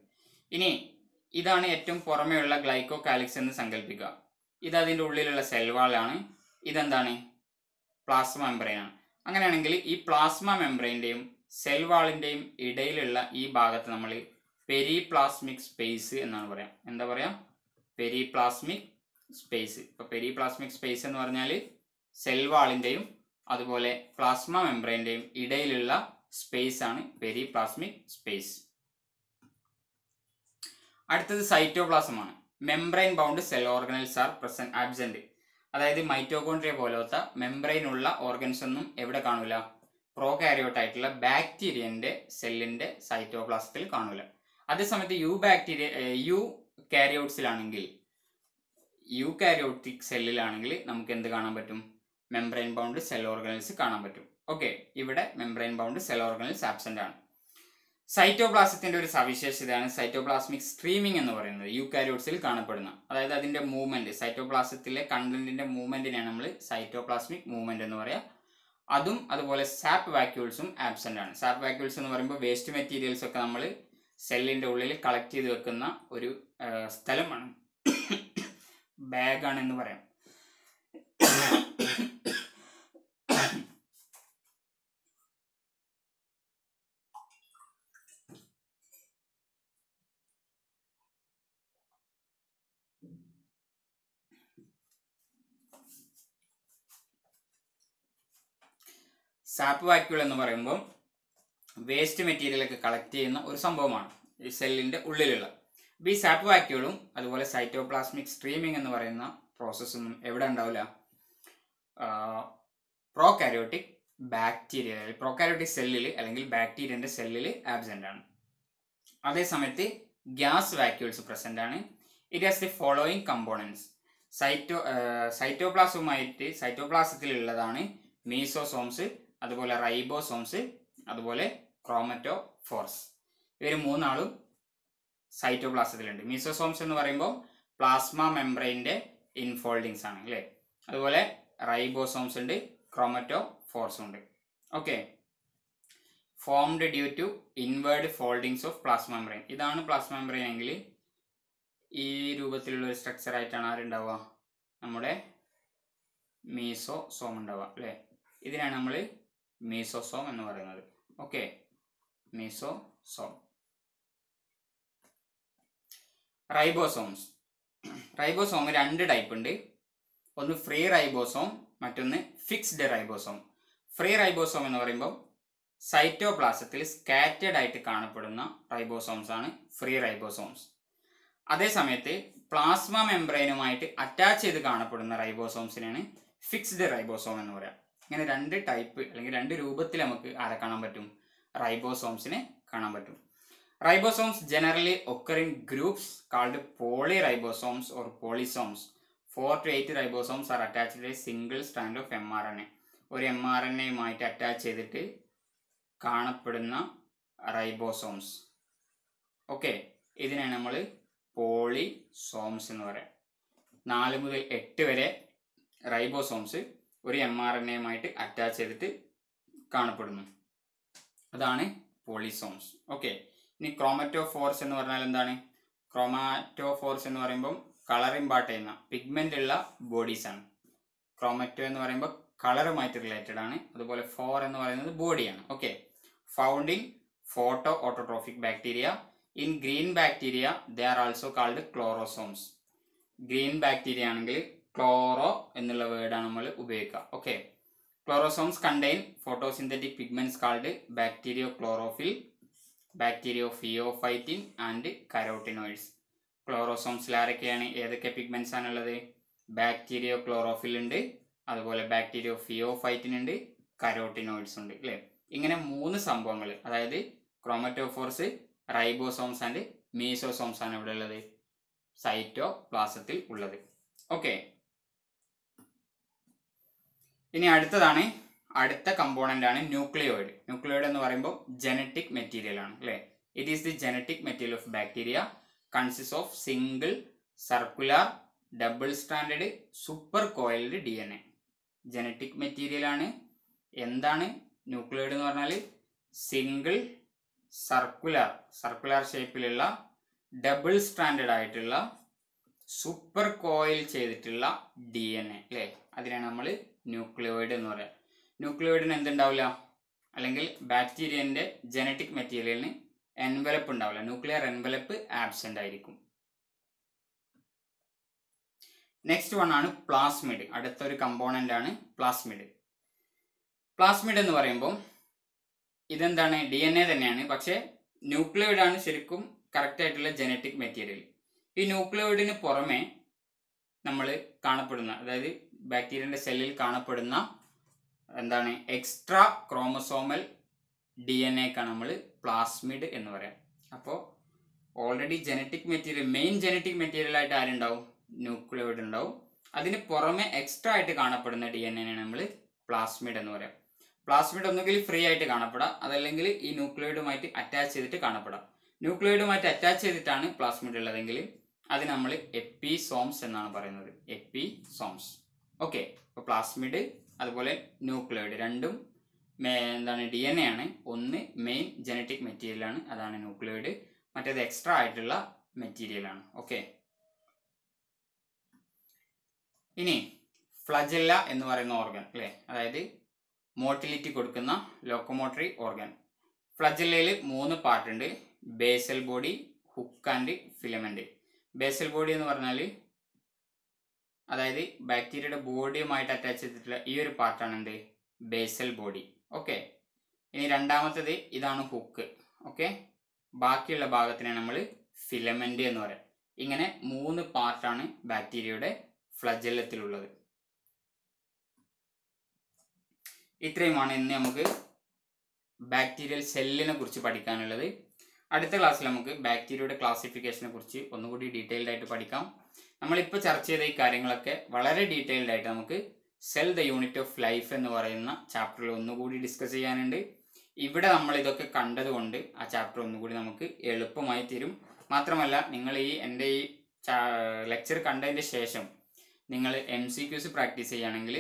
ഇനി ഇതാണ് ഏറ്റവും പുറമെയുള്ള ഗ്ലൈക്കോ കാലിക്സ് എന്ന് സങ്കല്പിക്കുക ഇത് അതിൻ്റെ ഉള്ളിലുള്ള സെൽവാളാണ് ഇതെന്താണ് പ്ലാസ്മ ആണ് അങ്ങനെയാണെങ്കിൽ ഈ പ്ലാസ്മ മെംബ്രെയിൻ്റെയും സെൽ വാളിൻ്റെയും ഇടയിലുള്ള ഈ ഭാഗത്ത് നമ്മൾ പെരിപ്ലാസ്മിക് സ്പേസ് എന്നാണ് പറയാം എന്താ പറയാ പെരിപ്ലാസ്മിക് സ്പേസ് ഇപ്പൊ പെരിപ്ലാസ്മിക് സ്പേസ് എന്ന് പറഞ്ഞാൽ സെൽ വാളിൻ്റെയും അതുപോലെ പ്ലാസ്മ മെംബ്രെയിൻ്റെയും ഇടയിലുള്ള സ്പേസ് ആണ് പെരിപ്ലാസ്മിക് സ്പേസ് അടുത്തത് സൈറ്റോപ്ലാസമാണ് membrane bound cell organelles are present absent അതായത് മൈറ്റോകോൺട്രിയ പോലത്തെ മെംബ്രെയിൻ ഉള്ള ഓർഗൻസ് ഒന്നും എവിടെ കാണൂല പ്രോകാരിയോട്ട് ആയിട്ടുള്ള ബാക്ടീരിയന്റെ സെല്ലിന്റെ സൈറ്റോപ്ലാസത്തിൽ കാണൂല അതേസമയത്ത് യു ബാക്ടീരിയ യു കാരിയോട്സിലാണെങ്കിൽ യു കാരിയോട്ടിക് സെല്ലിലാണെങ്കിൽ നമുക്ക് എന്ത് കാണാൻ പറ്റും മെംബ്രെയിൻ ബൗണ്ട് സെൽ ഓർഗനൽസ് കാണാൻ പറ്റും ഓക്കെ ഇവിടെ membrane bound cell organelles absent ആണ് സൈറ്റോപ്ലാസത്തിന്റെ ഒരു സവിശേഷതയാണ് സൈറ്റോപ്ലാസ്മിക് സ്ട്രീമിംഗ് എന്ന് പറയുന്നത് യൂക്കാരിയോട്സിൽ കാണപ്പെടുന്ന അതായത് അതിന്റെ മൂവ്മെന്റ് സൈറ്റോപ്ലാസത്തിലെ കണ്ടന്റിന്റെ മൂവ്മെന്റിനെയാണ് നമ്മൾ സൈറ്റോപ്ലാസ്മിക് മൂവ്മെന്റ് എന്ന് പറയുക അതും അതുപോലെ സാപ്പ് വാക്യൂൾസും ആബ്സെന്റ് ആണ് സാപ്പ് വാക്യൂൾസ് എന്ന് പറയുമ്പോൾ വേസ്റ്റ് മെറ്റീരിയൽസ് ഒക്കെ നമ്മൾ സെല്ലിന്റെ ഉള്ളിൽ കളക്ട് ചെയ്ത് വെക്കുന്ന ഒരു സ്ഥലമാണ് ബാഗാണ് എന്ന് പറയാം സാപ്പ് വാക്യൂൾ എന്ന് പറയുമ്പോൾ വേസ്റ്റ് മെറ്റീരിയലൊക്കെ കളക്ട് ചെയ്യുന്ന ഒരു സംഭവമാണ് ഈ സെല്ലിൻ്റെ ഉള്ളിലുള്ള അപ്പം ഈ സാപ്പ് വാക്യൂളും അതുപോലെ സൈറ്റോപ്ലാസ്മിക് സ്ട്രീമിംഗ് എന്ന് പറയുന്ന പ്രോസസ്സൊന്നും എവിടെ ഉണ്ടാവില്ല പ്രോകാരിയോട്ടിക് ബാക്ടീരിയ പ്രോകാരിയോട്ടിക് സെല്ലിൽ അല്ലെങ്കിൽ ബാക്ടീരിയൻ്റെ സെല്ലിൽ ആബ്സെൻ്റ് ആണ് അതേസമയത്ത് ഗ്യാസ് വാക്യൂൾസ് പ്രസൻ്റ് ആണ് it has the following components സൈറ്റോ സൈറ്റോപ്ലാസുമായിട്ട് സൈറ്റോപ്ലാസത്തിലുള്ളതാണ് മീസോസോംസ് അതുപോലെ റൈബോസോംസ് അതുപോലെ ക്രോമറ്റോ ഫോർസ് ഇവർ മൂന്നാളും സൈറ്റോപ്ലാസത്തിലുണ്ട് മിസോസോംസ് എന്ന് പറയുമ്പോൾ പ്ലാസ്മ മെംബ്രെയിൻ്റെ ഇൻഫോൾഡിങ്സ് ആണ് അല്ലേ അതുപോലെ റൈബോസോംസ് ഉണ്ട് ക്രോമറ്റോ ഫോർസ് ഉണ്ട് okay formed due to inward foldings of plasma membrane ഇതാണ് പ്ലാസ്മ മെംബ്രെയിൻ എങ്കിൽ ഈ രൂപത്തിലുള്ള ഒരു സ്ട്രക്ചർ ആയിട്ടാണ് ആരുണ്ടാവുക നമ്മുടെ മീസോ സോം ഉണ്ടാവുക അല്ലേ ഇതിനാണ് നമ്മൾ മീസോസോം എന്ന് പറയുന്നത് ഓക്കെ മീസോസോം റൈബോസോംസ് റൈബോസോം രണ്ട് ടൈപ്പ് ഉണ്ട് ഒന്ന് ഫ്രീ റൈബോസോം മറ്റൊന്ന് ഫിക്സ്ഡ് റൈബോസോം ഫ്രീ റൈബോസോം എന്ന് പറയുമ്പോൾ സൈറ്റോപ്ലാസത്തിൽ സ്കാറ്റേഡ് ആയിട്ട് കാണപ്പെടുന്ന റൈബോസോംസ് ആണ് ഫ്രീ റൈബോസോംസ് അതേസമയത്ത് പ്ലാസ്മ മെംബ്രെയിനുമായിട്ട് അറ്റാച്ച് ചെയ്ത് കാണപ്പെടുന്ന റൈബോസോംസിനെയാണ് ഫിക്സ്ഡ് റൈബോസോം എന്ന് പറയാം ഇങ്ങനെ രണ്ട് ടൈപ്പ് അല്ലെങ്കിൽ രണ്ട് രൂപത്തിൽ നമുക്ക് ആരെ കാണാൻ പറ്റും റൈബോസോംസിനെ കാണാൻ പറ്റും ribosomes generally occurring groups called polyribosomes or polysomes four to eight ribosomes are attached a single strand of M R N A ഒരു എം ആർ എൻ എയുമായിട്ട് അറ്റാച്ച് ചെയ്തിട്ട് കാണപ്പെടുന്ന റൈബോസോംസ് ഓക്കെ ഇതിനാണ് നമ്മൾ പോളിസോംസ് എന്ന് പറയാം നാല് മുതൽ എട്ട് വരെ റൈബോസോംസ് ഒരു എം ആർ എൻ എയുമായിട്ട് അറ്റാച്ച് ചെയ്തിട്ട് കാണപ്പെടുന്നു അതാണ് പോളിസോംസ് ഓക്കെ ഇനി ക്രോമറ്റോഫോർസ് എന്ന് പറഞ്ഞാൽ എന്താണ് ഫോർസ് എന്ന് പറയുമ്പോൾ കളർ ഇമ്പാർട്ട് ചെയ്യുന്ന പിഗ്മെൻ്റ് ഉള്ള ബോഡീസ് ആണ് ക്രോമറ്റോ എന്ന് പറയുമ്പോൾ കളറുമായിട്ട് റിലേറ്റഡ് ആണ് അതുപോലെ ഫോർ എന്ന് പറയുന്നത് ബോഡിയാണ് okay found in photoautotrophic bacteria in green bacteria they are also called chlorosomes green bacteria ആണെങ്കിൽ ക്ലോറോ എന്നുള്ള വേർഡാണ് നമ്മൾ ഉപയോഗിക്കുക okay chlorosomes contain photosynthetic pigments called bacteriochlorophyll bacteriopheophytin and carotenoids ക്ലോറോസോംസിൽ ആരൊക്കെയാണ് ഏതൊക്കെ പിഗ്മെന്റ്സ് ആണുള്ളത് ബാക്ടീരിയോ ക്ലോറോഫിൽ ഉണ്ട് അതുപോലെ ബാക്ടീരിയോ ഫിയോഫൈറ്റിൻ ഉണ്ട് കരോട്ടിനോയിഡ്സ് ഉണ്ട് അല്ലേ ഇങ്ങനെ മൂന്ന് സംഭവങ്ങൾ അതായത് ക്രോമറ്റോഫോർസ് റൈബോസോംസ് ആൻഡ് മീസോസോംസ് ആണ് ഇവിടെ ഉള്ളത് സൈറ്റോ പ്ലാസത്തിൽ ഉള്ളത് ഓക്കെ ഇനി അടുത്തതാണ് അടുത്ത കമ്പോണൻ്റ് ആണ് ന്യൂക്ലിയോയിഡ് ന്യൂക്ലിയോയിഡ് എന്ന് പറയുമ്പോൾ ജനറ്റിക് മെറ്റീരിയൽ ആണ് അല്ലേ it is the genetic material of bacteria consists of single circular double stranded super coiled D N A genetic material ആണ് എന്താണ് ന്യൂക്ലിയോയിഡ് എന്ന് പറഞ്ഞാൽ സിംഗിൾ സർക്കുലർ സർക്കുലർ ഷേപ്പിലുള്ള ഡബിൾ സ്റ്റാൻഡേർഡ് ആയിട്ടുള്ള സൂപ്പർ കോയിൽ ചെയ്തിട്ടുള്ള ഡി എൻ എ അല്ലേ അതിനെ നമ്മൾ ന്യൂക്ലിയോയിഡ് എന്ന് പറയാം ന്യൂക്ലിയോയിഡിന് എന്തുണ്ടാവില്ല അല്ലെങ്കിൽ ബാക്ടീരിയൻ്റെ ജനറ്റിക് മെറ്റീരിയലിന് എൻവലപ്പ് ഉണ്ടാവില്ല ന്യൂക്ലിയർ എൻവലപ്പ് ആബ്സെൻ്റ് ആയിരിക്കും നെക്സ്റ്റ് വൺ ആണ് പ്ലാസ്മിഡ് അടുത്തൊരു കമ്പോണൻ്റ് ആണ് പ്ലാസ്മിഡ് പ്ലാസ്മിഡ് എന്ന് പറയുമ്പോൾ ഇതെന്താണ് ഡി എൻ എ തന്നെയാണ് പക്ഷേ ന്യൂക്ലിയോയിഡാണ് ശരിക്കും കറക്റ്റായിട്ടുള്ള ജനറ്റിക് മെറ്റീരിയൽ ഈ ന്യൂക്ലിയോയിഡിന് പുറമെ നമ്മൾ കാണപ്പെടുന്ന അതായത് ബാക്ടീരിയൻ്റെ സെല്ലിൽ കാണപ്പെടുന്ന എന്താണ് എക്സ്ട്രാ ക്രോമസോമൽ ഡി എൻ എക്കാണ് നമ്മൾ പ്ലാസ്മിഡ് എന്ന് പറയാം അപ്പോൾ already genetic material main genetic material ആയിട്ട് ആരുണ്ടാവും ന്യൂക്ലിയോയിഡ് ഉണ്ടാവും അതിന് പുറമെ എക്സ്ട്രാ ആയിട്ട് കാണപ്പെടുന്ന ഡി എൻ എനെയാണ് നമ്മൾ പ്ലാസ്മിഡ് എന്ന് പറയാം പ്ലാസ്മിഡ് ഒന്നുകിൽ ഫ്രീ ആയിട്ട് കാണപ്പെടാം അതല്ലെങ്കിൽ ഈ ന്യൂക്ലിയോയിഡുമായിട്ട് അറ്റാച്ച് ചെയ്തിട്ട് കാണപ്പെടാം ന്യൂക്ലിയോയിഡുമായിട്ട് അറ്റാച്ച് ചെയ്തിട്ടാണ് പ്ലാസ്മിഡ് ഉള്ളതെങ്കിൽ അത് നമ്മൾ എപ്പിസോംസ് എന്നാണ് പറയുന്നത് എപ്പിസോംസ് ഓക്കെ അപ്പോൾ പ്ലാസ്മിഡ് അതുപോലെ ന്യൂക്ലിയോയിഡ് രണ്ടും എന്താണ് ഡി എൻ എ ആണ് ഒന്ന് മെയിൻ ജനറ്റിക് മെറ്റീരിയലാണ് അതാണ് ന്യൂക്ലിയോയിഡ് മറ്റേത് എക്സ്ട്രാ ആയിട്ടുള്ള മെറ്റീരിയലാണ് ഓക്കെ ഇനി ഫ്ലജല്ല എന്ന് പറയുന്ന ഓർഗൻ അല്ലേ അതായത് മോട്ടിലിറ്റി കൊടുക്കുന്ന ലോക്കോമോട്ടറി ഓർഗൻ ഫ്ലജല്ലയിൽ മൂന്ന് പാർട്ടുണ്ട് basal body hook and filament basal body എന്ന് പറഞ്ഞാൽ അതായത് ബാക്ടീരിയയുടെ ബോഡിയുമായിട്ട് അറ്റാച്ച് ചെയ്തിട്ടുള്ള ഈ ഒരു പാർട്ടാണ് എന്ത് ബേസൽ ബോഡി ഓക്കെ ഇനി രണ്ടാമത്തത് ഇതാണ് ഹുക്ക് ഓക്കെ ബാക്കിയുള്ള ഭാഗത്തിനെ നമ്മൾ ഫിലമെൻ്റ് എന്ന് പറയാം ഇങ്ങനെ മൂന്ന് പാർട്ടാണ് ബാക്ടീരിയയുടെ ഫ്ലജലത്തിലുള്ളത് ഇത്രയുമാണ് ഇന്ന് നമുക്ക് ബാക്ടീരിയൽ സെല്ലിനെ കുറിച്ച് പഠിക്കാനുള്ളത് അടുത്ത ക്ലാസ്സിൽ നമുക്ക് ബാക്ടീരിയയുടെ ക്ലാസിഫിക്കേഷനെ കുറിച്ച് ഒന്നുകൂടി ഡീറ്റെയിൽഡായിട്ട് ആയിട്ട് പഠിക്കാം നമ്മളിപ്പോൾ ചർച്ച ചെയ്ത ഈ കാര്യങ്ങളൊക്കെ വളരെ ഡീറ്റെയിൽഡ് ആയിട്ട് നമുക്ക് cell the unit of life എന്ന് പറയുന്ന ചാപ്റ്ററിൽ ഒന്നുകൂടി ഡിസ്കസ് ചെയ്യാനുണ്ട് ഇവിടെ നമ്മൾ ഇതൊക്കെ കണ്ടതുകൊണ്ട് ആ ചാപ്റ്റർ ഒന്നുകൂടി നമുക്ക് എളുപ്പമായി തീരും മാത്രമല്ല നിങ്ങൾ ഈ എൻ്റെ ഈ ലെക്ചർ കണ്ടതിന് ശേഷം നിങ്ങൾ എം സി ക്യൂസ് പ്രാക്ടീസ് ചെയ്യുകയാണെങ്കിൽ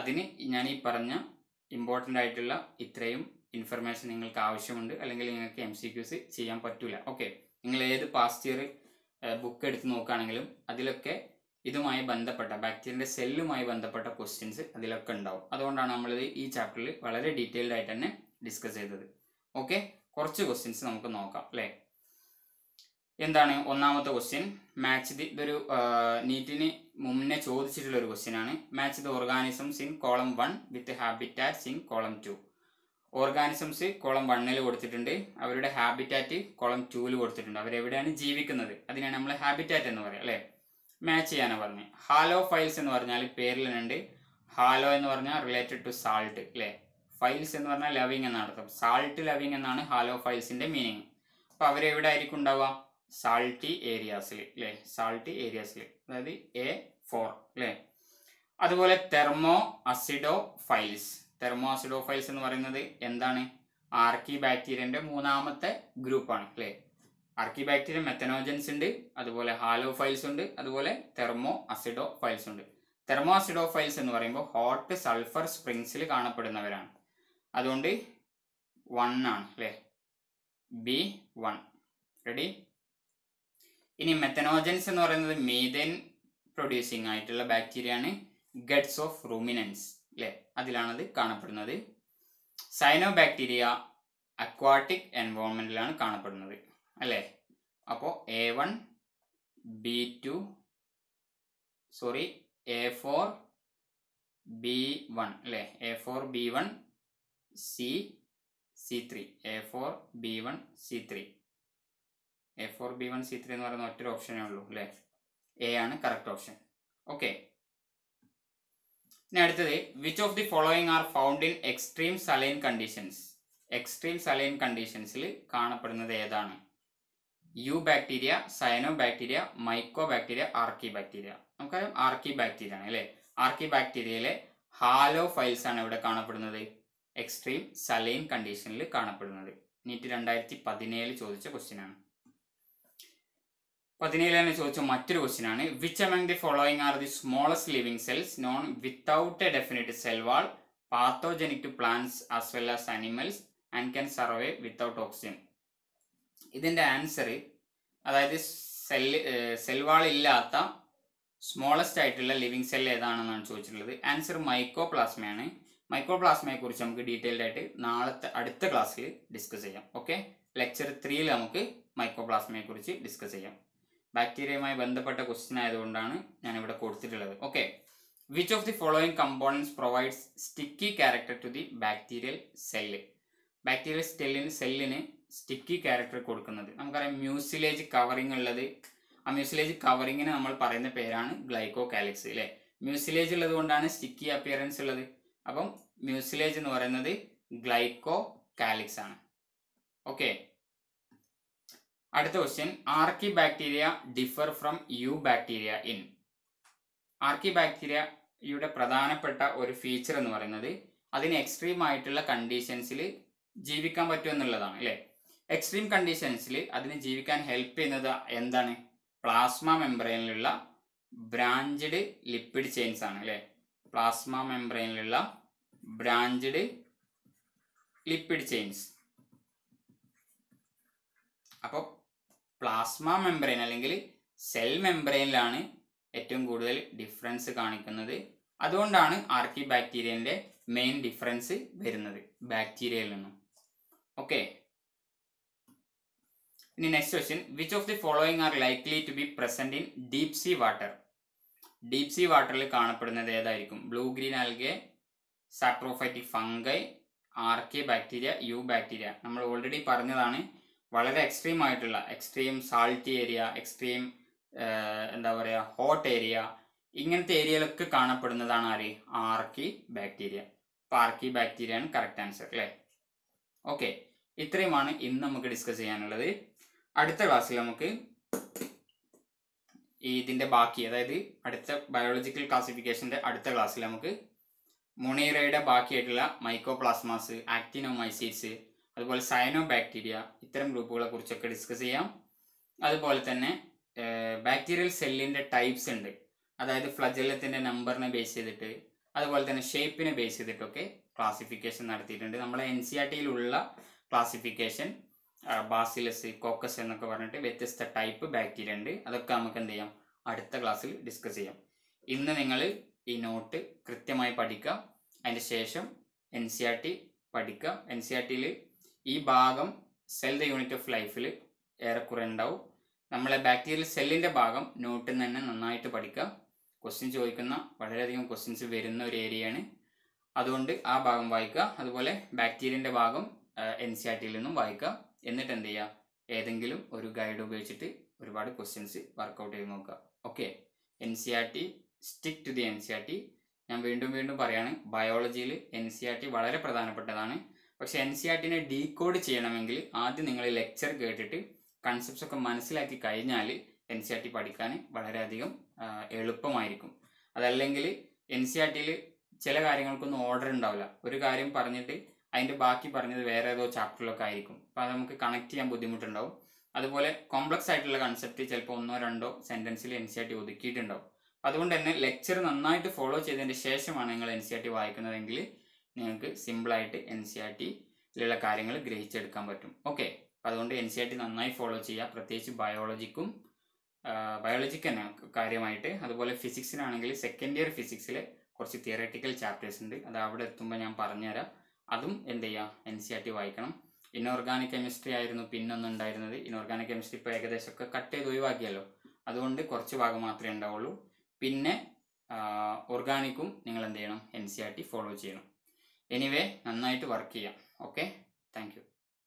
അതിന് ഞാൻ ഈ പറഞ്ഞ ഇമ്പോർട്ടൻ്റ് ആയിട്ടുള്ള ഇത്രയും ഇൻഫർമേഷൻ നിങ്ങൾക്ക് ആവശ്യമുണ്ട് അല്ലെങ്കിൽ നിങ്ങൾക്ക് എം സി ക്യൂസ് ചെയ്യാൻ പറ്റില്ല ഓക്കെ നിങ്ങൾ ഏത് പാസ്റ്റ് ഇയർ ബുക്ക് എടുത്ത് നോക്കുകയാണെങ്കിലും അതിലൊക്കെ ഇതുമായി ബന്ധപ്പെട്ട ബാക്ടീരിയൻ്റെ സെല്ലുമായി ബന്ധപ്പെട്ട ക്വസ്റ്റ്യൻസ് അതിലൊക്കെ ഉണ്ടാവും അതുകൊണ്ടാണ് നമ്മളിത് ഈ ചാപ്റ്ററിൽ വളരെ ഡീറ്റെയിൽഡ് ആയിട്ട് തന്നെ ഡിസ്കസ് ചെയ്തത് ഓക്കെ കുറച്ച് ക്വസ്റ്റ്യൻസ് നമുക്ക് നോക്കാം അല്ലേ എന്താണ് ഒന്നാമത്തെ ക്വസ്റ്റ്യൻ മാച്ച് ദി ഇതൊരു നീറ്റിന് മുന്നേ ചോദിച്ചിട്ടുള്ള ഒരു ക്വസ്റ്റ്യൻ ആണ് match the organisms in column one with habitats in column two organisms column വണ്ണിൽ കൊടുത്തിട്ടുണ്ട് അവരുടെ ഹാബിറ്റാറ്റ് കോളം ടൂവിൽ കൊടുത്തിട്ടുണ്ട് അവരെവിടെയാണ് ജീവിക്കുന്നത് അതിനാണ് നമ്മൾ ഹാബിറ്റാറ്റ് എന്ന് പറയുക അല്ലേ മാച്ച് ചെയ്യാനാണ് പറഞ്ഞത് ഹാലോ ഫൈൽസ് എന്ന് പറഞ്ഞാൽ പേരിൽ തന്നെയുണ്ട് ഹാലോ എന്ന് പറഞ്ഞാൽ റിലേറ്റഡ് ടു സാൾട്ട് അല്ലേ ഫൈൽസ് എന്ന് പറഞ്ഞാൽ ലവിങ് എന്നാണ് അർത്ഥം സാൾട്ട് ലവിങ് എന്നാണ് ഹാലോ ഫൈൽസിൻ്റെ മീനിങ് അപ്പോൾ അവരെവിടെ ആയിരിക്കും ഉണ്ടാവുക സാൾട്ടി ഏരിയാസിൽ അല്ലേ സാൾട്ടി ഏരിയാസിൽ അതായത് എ ഫോർ അല്ലേ അതുപോലെ തെർമോ അസിഡോ ഫൈൽസ് തെർമോസിഡോഫൈൽസ് എന്ന് പറയുന്നത് എന്താണ് ആർക്കി ബാക്ടീരിയൻ്റെ മൂന്നാമത്തെ ഗ്രൂപ്പാണ് അല്ലേ ആർക്കി ബാക്ടീരിയ മെത്തനോജൻസ് ഉണ്ട് അതുപോലെ ഹാലോ ഫൈൽസ് ഉണ്ട് അതുപോലെ തെർമോ അസിഡോ ഫൈൽസ് ഉണ്ട് തെർമോ അസിഡോ ഫൈൽസ് എന്ന് പറയുമ്പോൾ ഹോട്ട് സൾഫർ സ്പ്രിങ്സിൽ കാണപ്പെടുന്നവരാണ് അതുകൊണ്ട് വൺ ആണ് അല്ലേ ബി വൺ റെഡി ഇനി മെത്തനോജൻസ് എന്ന് പറയുന്നത് മീതൻ പ്രൊഡ്യൂസിങ് ആയിട്ടുള്ള ബാക്ടീരിയ ആണ് ഗഡ്സ് ഓഫ് റൂമിനൻസ് അല്ലേ അതിലാണത് കാണപ്പെടുന്നത് സൈനോ ബാക്ടീരിയ അക്വാട്ടിക് എൻവോൺമെൻറ്റിലാണ് കാണപ്പെടുന്നത് അല്ലേ അപ്പോൾ A one B two sorry A four B one അല്ലേ A four B one C C three A four B one C three A four B one C three എന്ന് പറയുന്ന ഒറ്റ ഓപ്ഷനേ ഉള്ളൂ അല്ലേ എ ആണ് കറക്റ്റ് ഓപ്ഷൻ ഓക്കെ ഇനി അടുത്തത് which of the following are found in extreme saline conditions extreme saline കണ്ടീഷൻസിൽ കാണപ്പെടുന്നത് ഏതാണ് eubacteria cyanobacteria mycobacteria archaebacteria നമുക്കറിയാം ആർക്കി ബാക്ടീരിയ ആണ് അല്ലേ ആർക്കി ബാക്ടീരിയയിലെ ഹാലോ ഫൈൽസ് ആണ് ഇവിടെ കാണപ്പെടുന്നത് എക്സ്ട്രീം സലൈൻ കണ്ടീഷനിൽ കാണപ്പെടുന്നത് നീറ്റ് രണ്ടായിരത്തി പതിനേഴിൽ ചോദിച്ച ക്വസ്റ്റ്യൻ ആണ് പതിനേഴിലാണ് ചോദിച്ച മറ്റൊരു ക്വസ്റ്റ്യൻ ആണ് which among the following are the smallest living cells known without a definite cell wall pathogenic to plants as well as animals and can survive without oxygen ഇതിൻ്റെ ആൻസർ അതായത് cell cell wall ഇല്ലാത്ത smallest ആയിട്ടുള്ള living cell ഏതാണെന്നാണ് ചോദിച്ചിട്ടുള്ളത് answer മൈക്കോ പ്ലാസ്മയാണ് micro പ്ലാസ്മയെ കുറിച്ച് നമുക്ക് detailed ആയിട്ട് നാളത്തെ അടുത്ത ക്ലാസ്സിൽ ഡിസ്കസ് ചെയ്യാം ഓക്കെ ലെക്ചർ ത്രീയിൽ നമുക്ക് മൈക്രോ പ്ലാസ്മയെ കുറിച്ച് ഡിസ്കസ് ചെയ്യാം ബാക്ടീരിയയുമായി ബന്ധപ്പെട്ട ക്വസ്റ്റ്യൻ ആയതുകൊണ്ടാണ് ഞാൻ ഇവിടെ കൊടുത്തിട്ടുള്ളത് okay which of the following components provides sticky character to the bacterial cell bacterial സ്റ്റെല്ലിന് സെല്ലിന് സ്റ്റിക്കി ക്യാരക്ടർ കൊടുക്കുന്നത് നമുക്കറിയാം മ്യൂസിലേജ് കവറിങ് ഉള്ളത് ആ മ്യൂസിലേജ് കവറിങ്ങിന് നമ്മൾ പറയുന്ന പേരാണ് ഗ്ലൈക്കോ കാലിക്സ് അല്ലേ മ്യൂസിലേജ് ഉള്ളത് കൊണ്ടാണ് സ്റ്റിക്കി അപ്പിയറൻസ് ഉള്ളത് അപ്പം മ്യൂസിലേജ് എന്ന് പറയുന്നത് ഗ്ലൈക്കോ കാലിക്സ് ആണ് ഓക്കെ അടുത്ത question archaebacteria differ from eubacteria in ആർക്കി ബാക്ടീരിയയുടെ പ്രധാനപ്പെട്ട ഒരു ഫീച്ചർ എന്ന് പറയുന്നത് അതിന് എക്സ്ട്രീം ആയിട്ടുള്ള കണ്ടീഷൻസിൽ ജീവിക്കാൻ പറ്റുമെന്നുള്ളതാണ് അല്ലേ എക്സ്ട്രീം കണ്ടീഷൻസിൽ അതിന് ജീവിക്കാൻ ഹെൽപ്പ് ചെയ്യുന്നത് എന്താണ് പ്ലാസ്മ മെംബ്രെയിനിലുള്ള ബ്രാഞ്ചഡ് ലിപ്പിഡ് ചെയിൻസ് ആണ് അല്ലേ പ്ലാസ്മ മെംബ്രെയിനിലുള്ള ബ്രാഞ്ചഡ് ലിപ്പിഡ് ചെയിൻസ് അപ്പോൾ പ്ലാസ്മ മെംബ്രെയിൻ അല്ലെങ്കിൽ സെൽ മെംബ്രെയിനിലാണ് ഏറ്റവും കൂടുതൽ ഡിഫറൻസ് കാണിക്കുന്നത് അതുകൊണ്ടാണ് ആർക്കി ബാക്ടീരിയൻ്റെ മെയിൻ ഡിഫറൻസ് വരുന്നത് ബാക്ടീരിയയിൽ നിന്നും ഓക്കെ ഇനി next question which of the following are likely to be present in deep sea water deep sea വാട്ടറിൽ കാണപ്പെടുന്നത് ഏതായിരിക്കും blue green algae saprophytic fungi കെ ബാക്ടീരിയ യു ബാക്ടീരിയ നമ്മൾ ഓൾറെഡി പറഞ്ഞതാണ് വളരെ എക്സ്ട്രീം ആയിട്ടുള്ള എക്സ്ട്രീം സാൾട്ടി ഏരിയ എക്സ്ട്രീം എന്താ പറയുക ഹോട്ട് ഏരിയ ഇങ്ങനത്തെ ഏരിയയിലൊക്കെ കാണപ്പെടുന്നതാണ് ആര് ആർക്കി ബാക്ടീരിയ അപ്പോൾ ആർക്കി ബാക്ടീരിയ ആണ് കറക്റ്റ് ആൻസർ അല്ലേ ഓക്കെ ഇത്രയുമാണ് ഇന്ന് നമുക്ക് ഡിസ്കസ് ചെയ്യാനുള്ളത് അടുത്ത ക്ലാസ്സിൽ നമുക്ക് ഈ ഇതിൻ്റെ ബാക്കി അതായത് അടുത്ത ബയോളജിക്കൽ ക്ലാസിഫിക്കേഷൻ്റെ അടുത്ത ക്ലാസ്സിൽ നമുക്ക് മൊണീറയുടെ ബാക്കിയായിട്ടുള്ള മൈക്കോപ്ലാസ്മാസ് ആക്ടിനോമൈസീറ്റ്സ് അതുപോലെ സയനോ ബാക്ടീരിയ ഇത്തരം ഗ്രൂപ്പുകളെ കുറിച്ചൊക്കെ ഡിസ്കസ് ചെയ്യാം അതുപോലെ തന്നെ ബാക്ടീരിയൽ സെല്ലിൻ്റെ ടൈപ്സ് ഉണ്ട് അതായത് ഫ്ലജലത്തിൻ്റെ നമ്പറിനെ ബേസ് ചെയ്തിട്ട് അതുപോലെ തന്നെ ഷേപ്പിനെ ബേസ് ചെയ്തിട്ടൊക്കെ ക്ലാസിഫിക്കേഷൻ നടത്തിയിട്ടുണ്ട് നമ്മളെ എൻ സി ആർ ടിയിലുള്ള ക്ലാസിഫിക്കേഷൻ ബാസിലസ് കോക്കസ് എന്നൊക്കെ പറഞ്ഞിട്ട് വ്യത്യസ്ത ടൈപ്പ് ബാക്ടീരിയ ഉണ്ട് അതൊക്കെ നമുക്ക് എന്ത് ചെയ്യാം അടുത്ത ക്ലാസ്സിൽ ഡിസ്കസ് ചെയ്യാം ഇന്ന് നിങ്ങൾ ഈ നോട്ട് കൃത്യമായി പഠിക്കാം അതിന് ശേഷം എൻ സി ആർ ടി പഠിക്കാം എൻ സി ആർ ടിയിൽ ഈ ഭാഗം സെൽ ദ യൂണിറ്റ് ഓഫ് ലൈഫിൽ ഏറെക്കുറെ ഉണ്ടാവും നമ്മളെ ബാക്ടീരിയൽ സെല്ലിൻ്റെ ഭാഗം നോട്ടിൽ തന്നെ നന്നായിട്ട് പഠിക്കുക ക്വസ്റ്റ്യൻ ചോദിക്കുന്ന വളരെയധികം ക്വസ്റ്റ്യൻസ് വരുന്ന ഒരു ഏരിയയാണ് അതുകൊണ്ട് ആ ഭാഗം വായിക്കുക അതുപോലെ ബാക്ടീരിയൻ്റെ ഭാഗം എൻ സി ആർ ടിയിൽ നിന്നും വായിക്കുക എന്നിട്ട് എന്ത് ചെയ്യുക ഏതെങ്കിലും ഒരു ഗൈഡ് ഉപയോഗിച്ചിട്ട് ഒരുപാട് ക്വസ്റ്റ്യൻസ് വർക്കൗട്ട് ചെയ്ത് നോക്കുക okay N C R T stick to the N C R T ഞാൻ വീണ്ടും വീണ്ടും പറയുകയാണ് ബയോളജിയിൽ എൻ സി ആർ ടി വളരെ പ്രധാനപ്പെട്ടതാണ് പക്ഷെ എൻ സി ആർ ടിനെ ഡീകോഡ് ചെയ്യണമെങ്കിൽ ആദ്യം നിങ്ങൾ ലെക്ചർ കേട്ടിട്ട് കൺസെപ്റ്റ്സ് ഒക്കെ മനസ്സിലാക്കി കഴിഞ്ഞാൽ എൻ സി ആർ ടി പഠിക്കാൻ വളരെയധികം എളുപ്പമായിരിക്കും അതല്ലെങ്കിൽ എൻ സി ആർ ടിയിൽ ചില കാര്യങ്ങൾക്കൊന്നും ഓർഡർ ഉണ്ടാവില്ല ഒരു കാര്യം പറഞ്ഞിട്ട് അതിൻ്റെ ബാക്കി പറഞ്ഞത് വേറെ ഏതോ ചാപ്റ്ററിലൊക്കെ ആയിരിക്കും അപ്പോൾ അത് നമുക്ക് കണക്ട് ചെയ്യാൻ ബുദ്ധിമുട്ടുണ്ടാവും അതുപോലെ കോംപ്ലക്സ് ആയിട്ടുള്ള കൺസെപ്റ്റ് ചിലപ്പോൾ ഒന്നോ രണ്ടോ സെൻറ്റൻസിൽ എൻ സി ആർ ടി ഒതുക്കിയിട്ടുണ്ടാവും അതുകൊണ്ട് തന്നെ ലെക്ചർ നന്നായിട്ട് ഫോളോ ചെയ്തതിൻ്റെ ശേഷമാണ് നിങ്ങൾ എൻ സി ആർ ടി വായിക്കുന്നതെങ്കിൽ നിങ്ങൾക്ക് സിമ്പിളായിട്ട് എൻ സി ആർ e ടിയിലുള്ള കാര്യങ്ങൾ ഗ്രഹിച്ചെടുക്കാൻ പറ്റും ഓക്കെ അതുകൊണ്ട് എൻ സി ആർ ടി നന്നായി ഫോളോ ചെയ്യുക പ്രത്യേകിച്ച് ബയോളജിക്കും ബയോളജിക്ക് തന്നെ കാര്യമായിട്ട് അതുപോലെ ഫിസിക്സിനാണെങ്കിൽ സെക്കൻഡ് ഇയർ ഫിസിക്സിൽ കുറച്ച് തിയററ്റിക്കൽ ചാപ്റ്റേഴ്സ് ഉണ്ട് അത് അവിടെ എത്തുമ്പോൾ ഞാൻ പറഞ്ഞുതരാം അതും എന്ത് ചെയ്യുക N C R e T വായിക്കണം ഇനോർഗാനിക് കെമിസ്ട്രി ആയിരുന്നു പിന്നൊന്നും ഉണ്ടായിരുന്നത് ഇനോർഗാനിക് കെമിസ്ട്രി ഇപ്പോൾ ഏകദേശം ഒക്കെ കട്ട് ചെയ്ത് ഒഴിവാക്കിയല്ലോ അതുകൊണ്ട് കുറച്ച് ഭാഗം മാത്രമേ ഉണ്ടാവുള്ളൂ പിന്നെ ഓർഗാനിക്കും നിങ്ങൾ എന്ത് ചെയ്യണം N C R T follow ചെയ്യണം എനിവേ നന്നായിട്ട് വർക്ക് ചെയ്യാം ഓക്കെ താങ്ക്